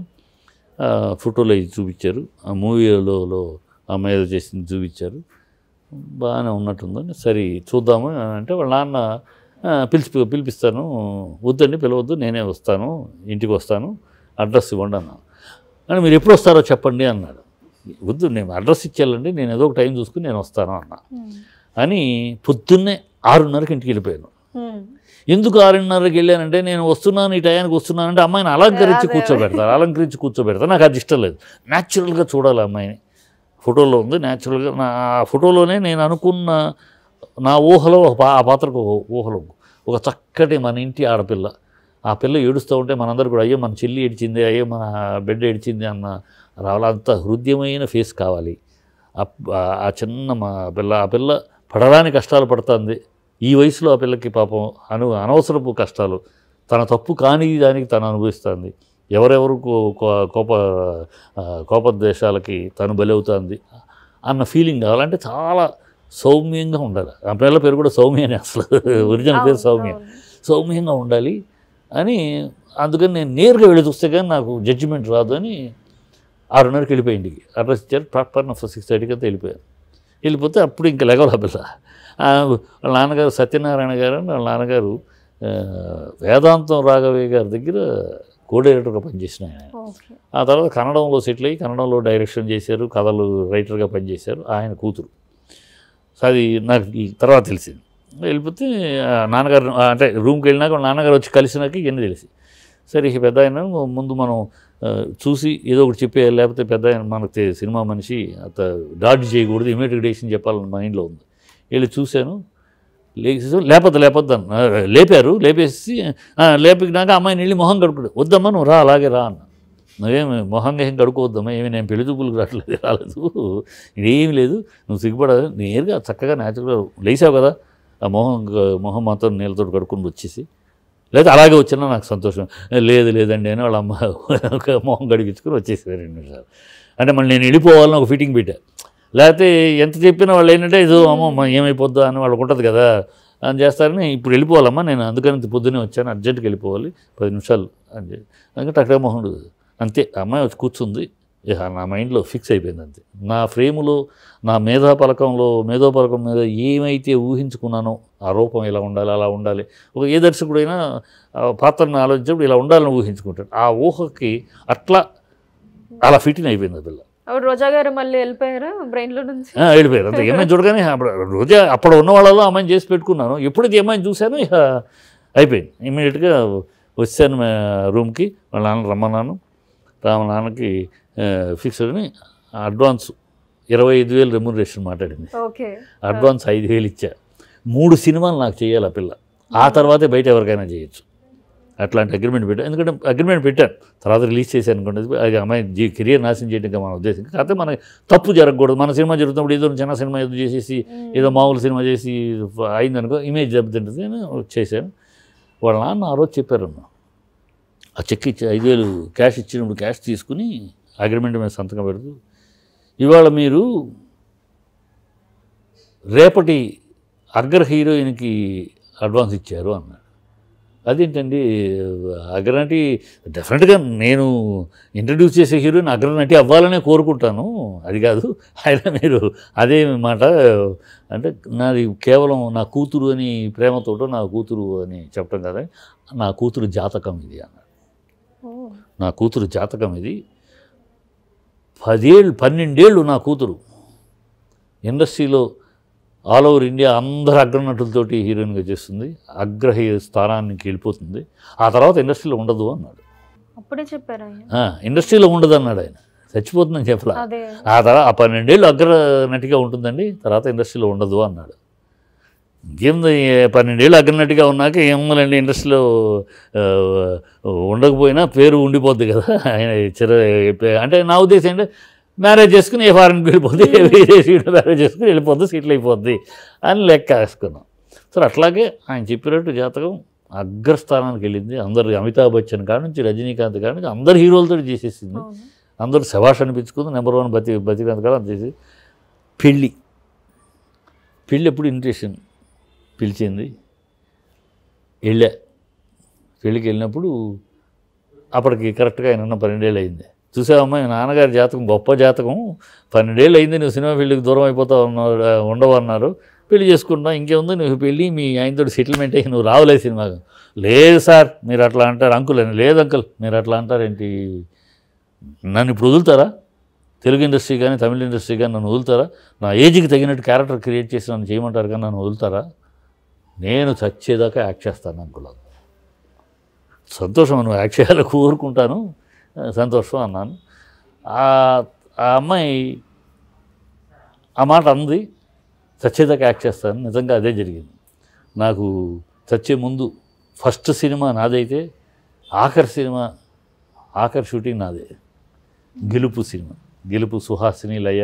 ఫోటోలు అవి చూపించారు ఆ మూవీలలో అమ్మాయి చేసింది చూపించారు బాగానే ఉన్నట్టుందని సరే చూద్దాము అంటే వాళ్ళ నాన్న పిలిచి పిలిపిస్తాను వద్దండి పిలవద్దు నేనే వస్తాను ఇంటికి వస్తాను అడ్రస్ ఇవ్వండి అన్నాను అని మీరు ఎప్పుడు వస్తారో చెప్పండి అన్నాడు వద్దు నేను అడ్రస్ ఇచ్చేయాలండి నేను ఏదో ఒక టైం చూసుకుని నేను వస్తాను అన్నా అని పొద్దున్నే ఆరున్నరకి ఇంటికి వెళ్ళిపోయాను ఎందుకు ఆరున్నరకి వెళ్ళానంటే నేను వస్తున్నాను ఈ టయానికి వస్తున్నానంటే అమ్మాయిని అలంకరించి కూర్చోబెడతాను అలంకరించి కూర్చోబెడతాను నాకు అది ఇష్టం లేదు న్యాచురల్గా చూడాలి అమ్మాయిని ఫోటోలో ఉంది న్యాచురల్గా నా ఆ ఫోటోలోనే నేను అనుకున్న నా ఊహలో ఒక ఆ పాత్రకు ఒక ఊహలో ఒక చక్కటి మన ఇంటి ఆడపిల్ల ఆ పిల్ల ఏడుస్తూ ఉంటే మనందరూ కూడా అయ్యో మన చెల్లి ఏడిచింది అయ్యో మన బిడ్డ ఏడిచింది అన్న రావాలంత హృదయమైన ఫేస్ కావాలి ఆ చిన్న మా పిల్ల ఆ పిల్ల పడడానికి కష్టాలు పడుతుంది ఈ వయసులో ఆ పిల్లకి పాపం అను అనవసరపు కష్టాలు తన తప్పు కాని దానికి తను అనుభవిస్తుంది ఎవరెవరు కోప కోపద్వేషాలకి తను బలవుతుంది అన్న ఫీలింగ్ కావాలంటే చాలా సౌమ్యంగా ఉండాలి ఆ పిల్లల పేరు కూడా సౌమ్యనే అసలు ఒరిజినల్ పేరు సౌమ్య సౌమ్యంగా ఉండాలి అని అందుకని నేను నేరుగా వెళ్ళి చూస్తే కానీ నాకు జడ్జిమెంట్ రాదు అని ఆరున్నరకి వెళ్ళిపోయింది అడ్రస్ ఇచ్చారు నా సిక్స్ థర్టీకి అంతా వెళ్ళిపోయాను వెళ్ళిపోతే అప్పుడు ఇంకా లెగవల పిల్ల వాళ్ళ నాన్నగారు సత్యనారాయణ గారు వాళ్ళ నాన్నగారు వేదాంతం రాఘవయ్య గారి దగ్గర కో డైరెక్టర్గా పనిచేసిన ఆయన ఆ తర్వాత కన్నడంలో సెటిల్ అయ్యి కన్నడంలో డైరెక్షన్ చేశారు కథలు రైటర్గా పనిచేశారు ఆయన కూతురు సో అది నాకు తర్వాత తెలిసింది వెళ్ళిపోతే నాన్నగారు అంటే రూమ్కి వెళ్ళినాక నాన్నగారు వచ్చి కలిసినాక ఇవన్నీ తెలిసి సరే ఇక పెద్ద ఆయన ముందు మనం చూసి ఏదో ఒకటి చెప్పే లేకపోతే పెద్ద ఆయన మనకు సినిమా మనిషి అంత డాడ్ చేయకూడదు ఇమీడియట్ డేషన్ చెప్పాలని మైండ్లో ఉంది వెళ్ళి చూశాను లేచేసాం లేపద్దు లేపద్దు అన్న లేపారు లేపేసి లేపినాక అమ్మాయిని వెళ్ళి మొహం కడుకుడు వద్దమ్మా నువ్వు రా అలాగే రా అన్న నువ్వేమి మొహంగా ఏం కడుకోవద్దమ్మా ఏమి నేను పెళ్లి చూపులకు రావట్లేదు రాలేదు ఇదేమి లేదు నువ్వు సిగ్గుపడదు నేరుగా చక్కగా న్యాచురల్గా లేచావు కదా ఆ మొహం మొహం మాత్రం నీళ్ళతో కడుకుని వచ్చేసి లేదా అలాగే వచ్చినా నాకు సంతోషం లేదు లేదండి అని వాళ్ళ అమ్మ మొహం కడిగించుకుని వచ్చేసి రెండు సార్ అంటే మళ్ళీ నేను వెళ్ళిపోవాలని ఒక ఫిట్టింగ్ పెట్టాను లేకపోతే ఎంత చెప్పినా వాళ్ళు ఏంటంటే ఇది అమ్మ ఏమైపోద్దా అని వాళ్ళకు ఉంటుంది కదా అని చేస్తారని ఇప్పుడు వెళ్ళిపోవాలమ్మా నేను అందుకని పొద్దునే వచ్చాను అర్జెంట్కి వెళ్ళిపోవాలి పది నిమిషాలు అని చెప్పి అందుకంటే అక్కడే మొహుడు అంతే అమ్మాయి వచ్చి కూర్చుంది నా మైండ్లో ఫిక్స్ అయిపోయింది అంతే నా ఫ్రేములో నా మేధా పలకంలో మేధో పలకం మీద ఏమైతే ఊహించుకున్నానో ఆ రూపం ఇలా ఉండాలి అలా ఉండాలి ఒక ఏ దర్శకుడైనా పాత్రను ఆలోచించినప్పుడు ఇలా ఉండాలని ఊహించుకుంటాడు ఆ ఊహకి అట్లా అలా ఫిటిన్ అయిపోయింది పిల్ల రోజా గారు మళ్ళీ వెళ్ళిపోయారు బ్రెయిన్లో నుంచి వెళ్ళిపోయారు అంతే ఏమైనా చూడగానే అప్పుడు రోజా అప్పుడు ఉన్న వాళ్ళలో అమ్మాయిని చేసి పెట్టుకున్నాను ఎప్పుడు ఏమైనా చూశాను ఇక అయిపోయింది ఇమీడియట్గా వచ్చాను రూమ్కి వాళ్ళ నాన్న రమ్మన్నాను రామ నాన్నకి ఫిక్స్డ్ని అడ్వాన్స్ ఇరవై ఐదు వేలు రెమ్యూరేషన్ మాట్లాడింది అడ్వాన్స్ ఐదు వేలు ఇచ్చా మూడు సినిమాలు నాకు చేయాలి ఆ పిల్ల ఆ తర్వాతే బయట ఎవరికైనా చేయొచ్చు అట్లాంటి అగ్రిమెంట్ పెట్టాను ఎందుకంటే అగ్రిమెంట్ పెట్టాను తర్వాత రిలీజ్ చేశాను అనుకోండి అది అమ్మాయి కెరియర్ నాశనం చేయడం మన ఉద్దేశం కాకపోతే మనకి తప్పు జరగకూడదు మన సినిమా జరుగుతున్నప్పుడు ఏదో చిన్న సినిమా ఏదో చేసేసి ఏదో మామూలు సినిమా చేసి అయిందనుకో ఇమేజ్ దెబ్బతింటుంది అని చేశాను వాళ్ళ నాన్న ఆ రోజు చెప్పారు ఆ చెక్ ఇచ్చి ఐదు వేలు క్యాష్ ఇచ్చినప్పుడు క్యాష్ తీసుకుని అగ్రిమెంట్ మీద సంతకం పెడుతూ ఇవాళ మీరు రేపటి అగ్ర హీరోయిన్కి అడ్వాన్స్ ఇచ్చారు అన్న అదేంటండి అగ్రనటి డెఫినెట్గా నేను ఇంట్రడ్యూస్ చేసే హీరోయిన్ అగ్రనటి అవ్వాలనే కోరుకుంటాను అది కాదు ఆయన మీరు అదే మాట అంటే నాది కేవలం నా కూతురు అని ప్రేమతోటో నా కూతురు అని చెప్పడం కదా నా కూతురు జాతకం ఇది అన్నాడు నా కూతురు జాతకం ఇది పదేళ్ళు పన్నెండేళ్ళు నా కూతురు ఇండస్ట్రీలో ఆల్ ఓవర్ ఇండియా అందరు అగ్రనటులతోటి హీరోయిన్గా చేస్తుంది అగ్ర స్థానానికి వెళ్ళిపోతుంది ఆ తర్వాత ఇండస్ట్రీలో ఉండదు అన్నాడు అప్పుడే చెప్పారు ఇండస్ట్రీలో ఉండదు అన్నాడు ఆయన చచ్చిపోతుందని చెప్పాల ఆ తర్వాత ఆ పన్నెండేళ్ళు అగ్ర నటిగా ఉంటుందండి తర్వాత ఇండస్ట్రీలో ఉండదు అన్నాడు ఇంకేంది పన్నెండేళ్ళు అగ్రనటిగా ఉన్నాక ఏముందండి ఇండస్ట్రీలో ఉండకపోయినా పేరు ఉండిపోద్ది కదా ఆయన చిర అంటే నా ఉద్దేశం ఏంటంటే మ్యారేజ్ చేసుకుని ఏ ఫారెన్కి వెళ్ళిపోద్ది ఏ సీట్లో hmm. మ్యారేజ్ చేసుకుని వెళ్ళిపోద్ది సీట్లు అయిపోద్ది అని లెక్క వేసుకున్నాం సో అట్లాగే ఆయన చెప్పినట్టు జాతకం అగ్రస్థానానికి వెళ్ళింది అందరు అమితాబ్ బచ్చన్ కాడ నుంచి రజనీకాంత్ కాడ నుంచి అందరు హీరోలతో చేసేసింది అందరూ శభాష్ అనిపించుకుంది నెంబర్ వన్ బతి బతికాంత్ కాడ చేసి పెళ్ళి పెళ్ళి ఎప్పుడు ఇన్విటేషన్ పిలిచింది వెళ్ళా పెళ్ళికి వెళ్ళినప్పుడు అప్పటికి కరెక్ట్గా ఆయన ఉన్న పన్నెండేళ్ళు అయింది అమ్మాయి నాన్నగారి జాతకం గొప్ప జాతకం పన్నెండేళ్ళు అయింది నువ్వు సినిమా ఫీల్డ్కి దూరం అయిపోతావు అన్నారు ఉండవు అన్నారు పెళ్లి చేసుకుంటున్నావు ఇంకేముంది నువ్వు పెళ్ళి మీ ఆయనతో సెటిల్మెంట్ అయ్యి నువ్వు రావలే సినిమాకు లేదు సార్ మీరు అట్లా అంటారు అంకుల్ అని లేదు అంకుల్ మీరు అట్లా అంటారేంటి నన్ను ఇప్పుడు వదులుతారా తెలుగు ఇండస్ట్రీ కానీ తమిళ ఇండస్ట్రీ కానీ నన్ను వదులుతారా నా ఏజ్కి తగినట్టు క్యారెక్టర్ క్రియేట్ చేసి నన్ను చేయమంటారు కానీ నన్ను వదులుతారా నేను చచ్చేదాకా యాక్ట్ చేస్తాను అంకుల్ సంతోషం నువ్వు యాక్ట్ చేయాలని కోరుకుంటాను సంతోషం అన్నాను ఆ అమ్మాయి ఆ మాట అంది చచ్చేదాకా యాక్ట్ చేస్తాను నిజంగా అదే జరిగింది నాకు చచ్చే ముందు ఫస్ట్ సినిమా నాదైతే ఆఖరి సినిమా ఆఖరి షూటింగ్ నాదే గెలుపు సినిమా గెలుపు సుహాసిని లయ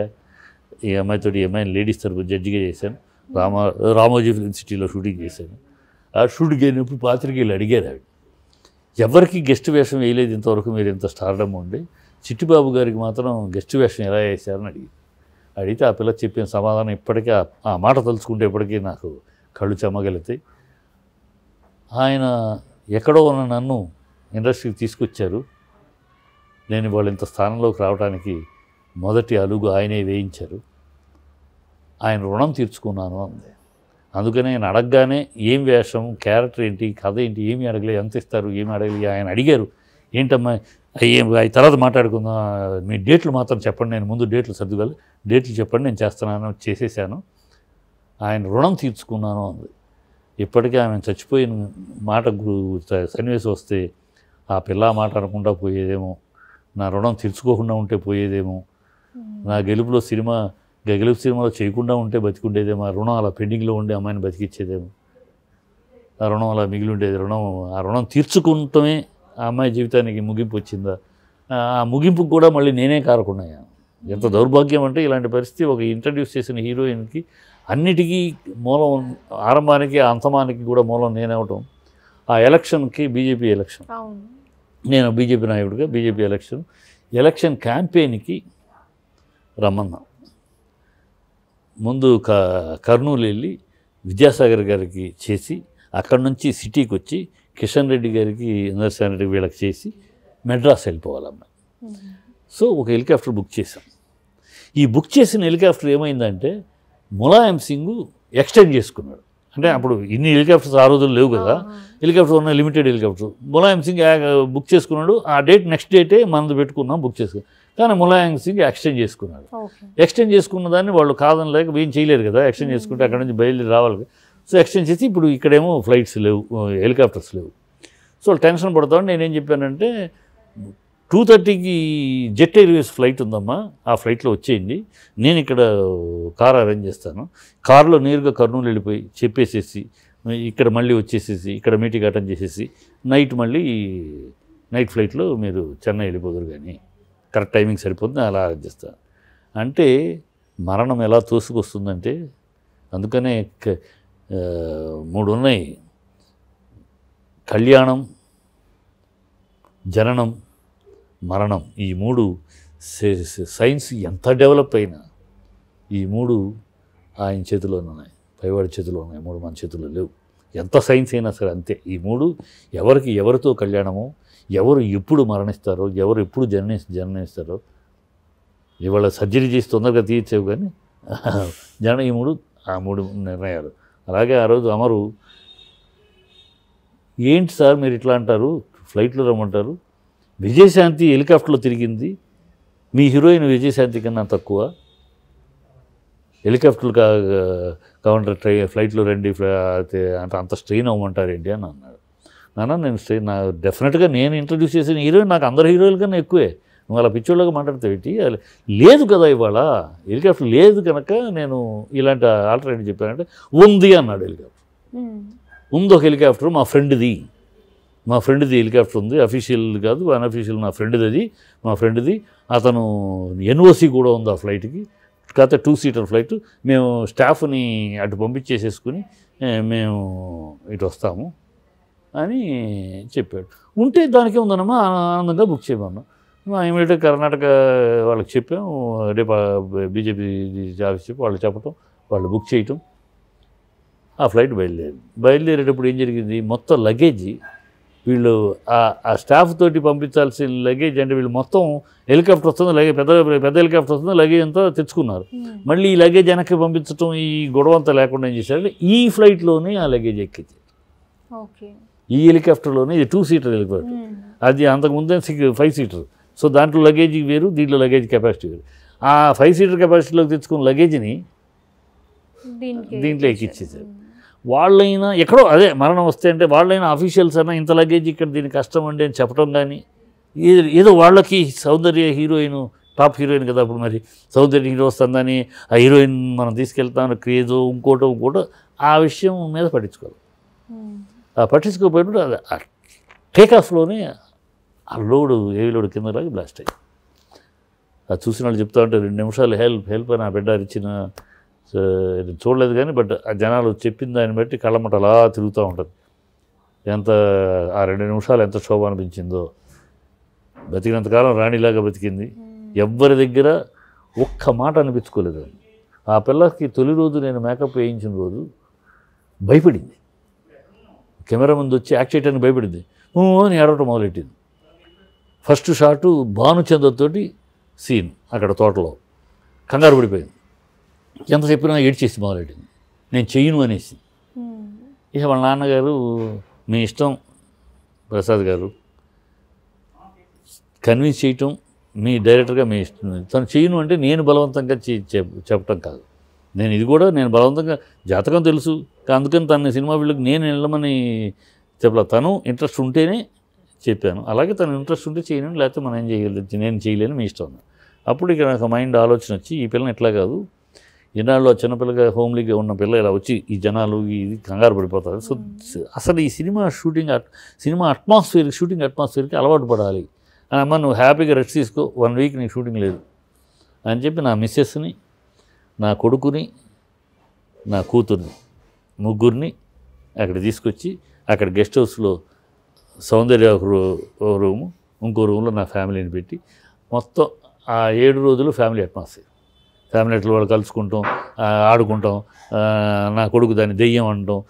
ఈ అమ్మాయితోటి అమ్మాయిని లేడీస్ తరపు జడ్జిగా చేశాను రామా రామోజీ ఫిలిం సిటీలో షూటింగ్ చేశాను ఆ షూటింగ్ అయినప్పుడు పాత్రికేయులు అడిగారు ఆవిడ ఎవరికి గెస్ట్ వేషం వేయలేదు ఇంతవరకు మీరు ఇంత స్టార్డమ్ ఉండి చిట్టిబాబు గారికి మాత్రం గెస్ట్ వేషం ఎలా వేశారని అడిగి అడిగితే ఆ పిల్ల చెప్పిన సమాధానం ఇప్పటికీ ఆ మాట తలుచుకుంటే ఇప్పటికీ నాకు కళ్ళు చెమ్మగలుగుతాయి ఆయన ఎక్కడో ఉన్న నన్ను ఇండస్ట్రీకి తీసుకొచ్చారు నేను వాళ్ళు ఇంత స్థానంలోకి రావడానికి మొదటి అలుగు ఆయనే వేయించారు ఆయన రుణం తీర్చుకున్నాను అంది అందుకనే నేను అడగగానే ఏం వేషం క్యారెక్టర్ ఏంటి కథ ఏంటి ఏమి అడగలే ఎంత ఇస్తారు ఏమి అడగలే ఆయన అడిగారు ఏంటమ్మా ఏం తర్వాత మాట్లాడుకుందాం మీ డేట్లు మాత్రం చెప్పండి నేను ముందు డేట్లు సర్దుకోవాలి డేట్లు చెప్పండి నేను చేస్తున్నాను చేసేసాను ఆయన రుణం తీర్చుకున్నాను అంది ఇప్పటికీ ఆమె చచ్చిపోయిన మాట సన్నివేశం వస్తే ఆ పిల్ల మాట అనకుండా పోయేదేమో నా రుణం తీర్చుకోకుండా ఉంటే పోయేదేమో నా గెలుపులో సినిమా గగలుపు సినిమాలో చేయకుండా ఉంటే బతికుండేదేమో ఆ రుణం అలా పెండింగ్లో ఉండే అమ్మాయిని బతికిచ్చేదేమో ఆ రుణం అలా మిగిలి ఉండేది రుణం ఆ రుణం తీర్చుకుంటమే ఆ అమ్మాయి జీవితానికి ముగింపు వచ్చిందా ఆ ముగింపుకు కూడా మళ్ళీ నేనే కారకున్నాయా ఎంత దౌర్భాగ్యం అంటే ఇలాంటి పరిస్థితి ఒక ఇంట్రడ్యూస్ చేసిన హీరోయిన్కి అన్నిటికీ మూలం ఆరంభానికి అంతమానికి కూడా మూలం నేనవటం ఆ ఎలక్షన్కి బీజేపీ ఎలక్షన్ నేను బీజేపీ నాయకుడిగా బీజేపీ ఎలక్షన్ ఎలక్షన్ క్యాంపెయిన్కి రమ్మన్నా ముందు క కర్నూలు వెళ్ళి విద్యాసాగర్ గారికి చేసి అక్కడ నుంచి సిటీకి వచ్చి కిషన్ రెడ్డి గారికి ఇంద్రసేన రెడ్డి వీళ్ళకి చేసి మెడ్రాస్ వెళ్ళిపోవాలమ్మా సో ఒక హెలికాప్టర్ బుక్ చేశాం ఈ బుక్ చేసిన హెలికాప్టర్ ఏమైందంటే ములాయం సింగ్ ఎక్స్టెండ్ చేసుకున్నాడు అంటే అప్పుడు ఇన్ని హెలికాప్టర్స్ ఆ రోజులు లేవు కదా హెలికాప్టర్ ఉన్న limited helicopter Mulayam Singh book చేసుకున్నాడు ఆ డేట్ నెక్స్ట్ డేటే మనది పెట్టుకున్నాం బుక్ చేసుకున్నాం కానీ ములాయం సింగ్ ఎక్స్టెండ్ చేసుకున్నాడు ఎక్స్టెండ్ చేసుకున్న దాన్ని వాళ్ళు కాదని లేక ఏం చేయలేరు కదా ఎక్స్టెండ్ చేసుకుంటే అక్కడ నుంచి బయలుదేరి రావాలి సో ఎక్స్టెండ్ చేసి ఇప్పుడు ఇక్కడేమో ఫ్లైట్స్ లేవు హెలికాప్టర్స్ లేవు సో టెన్షన్ పడతామని నేనేం చెప్పానంటే టూ థర్టీకి జెట్ ఎయిర్వేస్ ఫ్లైట్ ఉందమ్మా ఆ ఫ్లైట్లో వచ్చేయండి నేను ఇక్కడ కార్ అరేంజ్ చేస్తాను కారులో నేరుగా కర్నూలు వెళ్ళిపోయి చెప్పేసేసి ఇక్కడ మళ్ళీ వచ్చేసేసి ఇక్కడ మీటింగ్ అటెండ్ చేసేసి నైట్ మళ్ళీ నైట్ ఫ్లైట్లో మీరు చెన్నై వెళ్ళిపోదురు కానీ కరెక్ట్ టైమింగ్ సరిపోతుంది అలా ఆరాధిస్తాను అంటే మరణం ఎలా తోసుకొస్తుందంటే అందుకనే మూడు ఉన్నాయి కళ్యాణం జననం మరణం ఈ మూడు సైన్స్ ఎంత డెవలప్ అయినా ఈ మూడు ఆయన చేతిలోనే ఉన్నాయి పైవాడి చేతిలో ఉన్నాయి మూడు మన చేతిలో లేవు ఎంత సైన్స్ అయినా సరే అంతే ఈ మూడు ఎవరికి ఎవరితో కళ్యాణమో ఎవరు ఎప్పుడు మరణిస్తారో ఎవరు ఎప్పుడు జర్నీ జననిస్తారో ఇవాళ సర్జరీ చేసి తొందరగా తీయచ్చేవు కానీ జన ఈ మూడు ఆ మూడు నిర్ణయాలు అలాగే ఆ రోజు అమరు ఏంటి సార్ మీరు ఇట్లా అంటారు ఫ్లైట్లో రమ్మంటారు విజయశాంతి హెలికాప్టర్లో తిరిగింది మీ హీరోయిన్ విజయశాంతి కన్నా తక్కువ హెలికాప్టర్లు కా కావంటారు ట్రై ఫ్లైట్లో రండి అంత అంత స్ట్రెయిన్ ఏంటి అని అన్నాడు నాన్న నేను నా డెఫినెట్గా నేను ఇంట్రడ్యూస్ చేసిన హీరోయిన్ నాకు అందరు హీరోయిల కన్నా ఎక్కువే నువ్వు అలా పిచ్చోళ్ళగా మాట్లాడతావేటి లేదు కదా ఇవాళ హెలికాప్టర్ లేదు కనుక నేను ఇలాంటి ఏంటి చెప్పానంటే ఉంది అన్నాడు హెలికాప్టర్ ఉంది ఒక హెలికాప్టర్ మా ఫ్రెండ్ది మా ఫ్రెండ్ది హెలికాప్టర్ ఉంది అఫీషియల్ కాదు అన్అఫీషియల్ నా ఫ్రెండ్ది అది మా ఫ్రెండ్ది అతను ఎన్ఓసి కూడా ఉంది ఆ ఫ్లైట్కి కాకపోతే టూ సీటర్ ఫ్లైట్ మేము స్టాఫ్ని అటు పంపించేసేసుకుని మేము ఇటు వస్తాము అని చెప్పాడు ఉంటే దానికే ఉందన్నమా ఆనందంగా బుక్ చేయమన్నా మా ఇమీడియట్గా కర్ణాటక వాళ్ళకి చెప్పాం రేపు బీజేపీ ఆఫీస్ చెప్పి వాళ్ళు చెప్పటం వాళ్ళు బుక్ చేయటం ఆ ఫ్లైట్ బయలుదేరి బయలుదేరేటప్పుడు ఏం జరిగింది మొత్తం లగేజ్ వీళ్ళు ఆ స్టాఫ్ తోటి పంపించాల్సిన లగేజ్ అంటే వీళ్ళు మొత్తం హెలికాప్టర్ వస్తుంది లగేజ్ పెద్ద పెద్ద హెలికాప్టర్ వస్తుంది లగేజ్ అంతా తెచ్చుకున్నారు మళ్ళీ ఈ లగేజ్ వెనక్కి పంపించడం ఈ గొడవ అంతా లేకుండా ఏం చేశారు ఈ ఫ్లైట్లోనే ఆ లగేజ్ ఎక్కించారు ఓకే ఈ హెలికాప్టర్లోనే ఇది టూ సీటర్ హెలికాప్టర్ hmm. అది అంతకుముందే సిక్స్ ఫైవ్ సీటర్ సో దాంట్లో లగేజ్ వేరు దీంట్లో లగేజ్ కెపాసిటీ వేరు ఆ ఫైవ్ సీటర్ కెపాసిటీలోకి తెచ్చుకున్న లగేజ్ని దీంట్లో ఎక్కిచ్చేసారు వాళ్ళైనా ఎక్కడో అదే మరణం వస్తే అంటే వాళ్ళైనా అఫీషియల్స్ అయినా ఇంత లగేజ్ ఇక్కడ దీనికి కష్టం అండి అని చెప్పడం కానీ ఏదో వాళ్ళకి సౌందర్య హీరోయిన్ టాప్ హీరోయిన్ కదా అప్పుడు మరి సౌందర్య హీరో వస్తుందని ఆ హీరోయిన్ మనం తీసుకెళ్తాను క్రేజో ఇంకోటో ఇంకోటో ఆ విషయం మీద పట్టించుకోవాలి hmm. ఆ పట్టించుకోపోయినప్పుడు అది టేక్ ఆఫ్లోనే ఆ లోడు ఏవి లోడు కింద లాగి బ్లాస్ట్ అయ్యి అది చూసిన వాళ్ళు చెప్తా ఉంటే రెండు నిమిషాలు హెల్ప్ హెల్ప్ అని ఆ బిడ్డ ఇచ్చిన చూడలేదు కానీ బట్ ఆ జనాలు చెప్పిన దాన్ని బట్టి కళ్ళమట అలా తిరుగుతూ ఉంటుంది ఎంత ఆ రెండు నిమిషాలు ఎంత శోభ అనిపించిందో బతికినంతకాలం రాణిలాగా బతికింది ఎవ్వరి దగ్గర ఒక్క మాట అనిపించుకోలేదు ఆ పిల్లకి తొలి రోజు నేను మేకప్ వేయించిన రోజు భయపడింది కెమెరా ముందు వచ్చి యాక్ట్ చేయడానికి భయపడింది అని ఏడవటం మొదలెట్టింది ఫస్ట్ షాటు తోటి సీన్ అక్కడ తోటలో కంగారు పడిపోయింది ఎంత చెప్పినా ఏడ్చేసి మొదలెట్టింది నేను చెయ్యను అనేసి ఇక వాళ్ళ నాన్నగారు మీ ఇష్టం ప్రసాద్ గారు కన్విన్స్ చేయటం మీ డైరెక్టర్గా మీ ఇష్టం తను చేయను అంటే నేను బలవంతంగా చెప్పటం కాదు నేను ఇది కూడా నేను బలవంతంగా జాతకం తెలుసు అందుకని తన సినిమా ఫీల్డ్కి నేను వెళ్ళమని చెప్పలేదు తను ఇంట్రెస్ట్ ఉంటేనే చెప్పాను అలాగే తను ఇంట్రెస్ట్ ఉంటే చేయను లేకపోతే మనం ఏం చేయలేదు నేను చేయలేను మీ ఇష్టం అప్పుడు ఇక్కడ నాకు మైండ్ ఆలోచన వచ్చి ఈ పిల్లని ఎట్లా కాదు ఈనాళ్ళు చిన్నపిల్లగా హోమ్లీగా ఉన్న పిల్ల ఇలా వచ్చి ఈ జనాలు ఇది కంగారు పడిపోతారు సో అసలు ఈ cinema shooting cinema atmosphere shooting అట్మాస్ఫియర్కి అలవాటు పడాలి అని అమ్మ నువ్వు హ్యాపీగా రెస్ట్ తీసుకో వన్ వీక్ నీకు షూటింగ్ లేదు అని చెప్పి నా మిస్సెస్ని నా కొడుకుని నా కూతుర్ని ముగ్గురిని అక్కడ తీసుకొచ్చి అక్కడ గెస్ట్ హౌస్లో సౌందర్య ఒక రూము ఇంకో రూమ్లో నా ఫ్యామిలీని పెట్టి మొత్తం ఆ ఏడు రోజులు ఫ్యామిలీ అట్మాస్ఫియర్ ఫ్యామిలీ అట్లా వాళ్ళు కలుసుకుంటాం ఆడుకుంటాం నా కొడుకు దాన్ని దెయ్యం అంటాం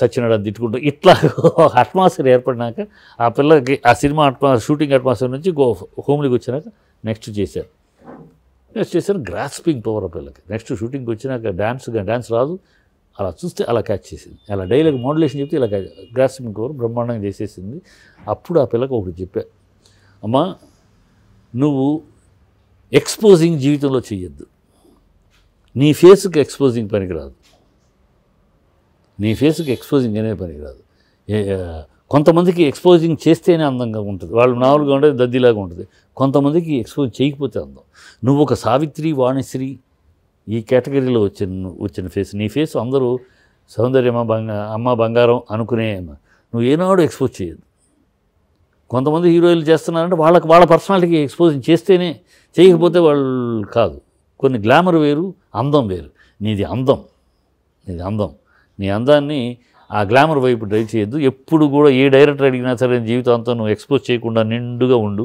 సత్యనాడు అని తిట్టుకుంటాం ఇట్లా అట్మాస్ఫియర్ ఏర్పడినాక ఆ పిల్లకి ఆ సినిమా అట్మా షూటింగ్ అట్మాస్ఫియర్ నుంచి గో హోమ్లీకి వచ్చినాక నెక్స్ట్ చేశారు నెక్స్ట్ చేశారు గ్రాస్పింగ్ పవర్ ఆ పిల్లకి నెక్స్ట్ షూటింగ్కి వచ్చినాక డ్యాన్స్ డ్యాన్స్ రాదు అలా చూస్తే అలా క్యాచ్ చేసింది అలా డైలాగ్ మోడలేషన్ చెప్తే ఇలా గ్రాస్మింగ్ కోరు బ్రహ్మాండంగా చేసేసింది అప్పుడు ఆ పిల్లకు ఒకటి చెప్పా అమ్మా నువ్వు ఎక్స్పోజింగ్ జీవితంలో చేయొద్దు నీ ఫేస్కి ఎక్స్పోజింగ్ పనికిరాదు నీ ఫేస్కి ఎక్స్పోజింగ్ అనే పనికిరాదు కొంతమందికి ఎక్స్పోజింగ్ చేస్తేనే అందంగా ఉంటుంది వాళ్ళు నావల్గా ఉండేది దద్దిలాగా ఉంటుంది కొంతమందికి ఎక్స్పోజ్ చేయకపోతే అందం నువ్వు ఒక సావిత్రి వాణిశ్రీ ఈ కేటగిరీలో వచ్చిన వచ్చిన ఫేస్ నీ ఫేస్ అందరూ సౌందర్యమ్మ బంగా అమ్మ బంగారం అనుకునే నువ్వు ఏనాడు ఎక్స్పోజ్ చేయదు కొంతమంది హీరోయిన్లు చేస్తున్నారంటే వాళ్ళకి వాళ్ళ పర్సనాలిటీకి ఎక్స్పోజ్ చేస్తేనే చేయకపోతే వాళ్ళు కాదు కొన్ని గ్లామర్ వేరు అందం వేరు నీది అందం నీది అందం నీ అందాన్ని ఆ గ్లామర్ వైపు డ్రైవ్ చేయొద్దు ఎప్పుడు కూడా ఏ డైరెక్టర్ అడిగినా సరే జీవితం అంతా నువ్వు ఎక్స్పోజ్ చేయకుండా నిండుగా ఉండు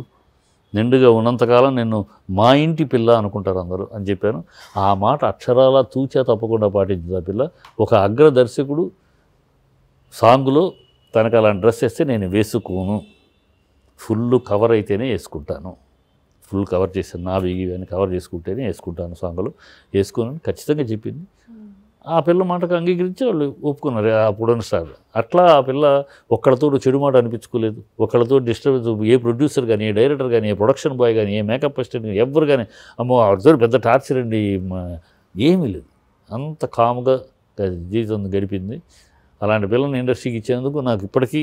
నిండుగా ఉన్నంతకాలం నేను మా ఇంటి పిల్ల అనుకుంటారు అందరూ అని చెప్పాను ఆ మాట అక్షరాల తూచా తప్పకుండా పాటించింది ఆ పిల్ల ఒక అగ్ర దర్శకుడు సాంగ్లో తనకు అలాంటి డ్రెస్ వేస్తే నేను వేసుకోను ఫుల్ కవర్ అయితేనే వేసుకుంటాను ఫుల్ కవర్ చేసాను నా వేగి అని కవర్ చేసుకుంటేనే వేసుకుంటాను సాంగ్లో వేసుకోను ఖచ్చితంగా చెప్పింది ఆ పిల్ల మాటకు అంగీకరించి వాళ్ళు ఒప్పుకున్నారు అప్పుడున్న సార్ అట్లా ఆ పిల్ల ఒక్కళ్ళతో చెడు మాట అనిపించుకోలేదు ఒకళ్ళతో డిస్టర్బెన్స్ ఏ ప్రొడ్యూసర్ కానీ ఏ డైరెక్టర్ కానీ ఏ ప్రొడక్షన్ బాయ్ కానీ ఏ మేకప్ అసిస్టెంట్ కానీ ఎవరు కానీ అమ్మో అర్థం పెద్ద టార్చర్ అండి ఏమీ లేదు అంత కామ్గా జీవితం గడిపింది అలాంటి పిల్లని ఇండస్ట్రీకి ఇచ్చేందుకు నాకు ఇప్పటికీ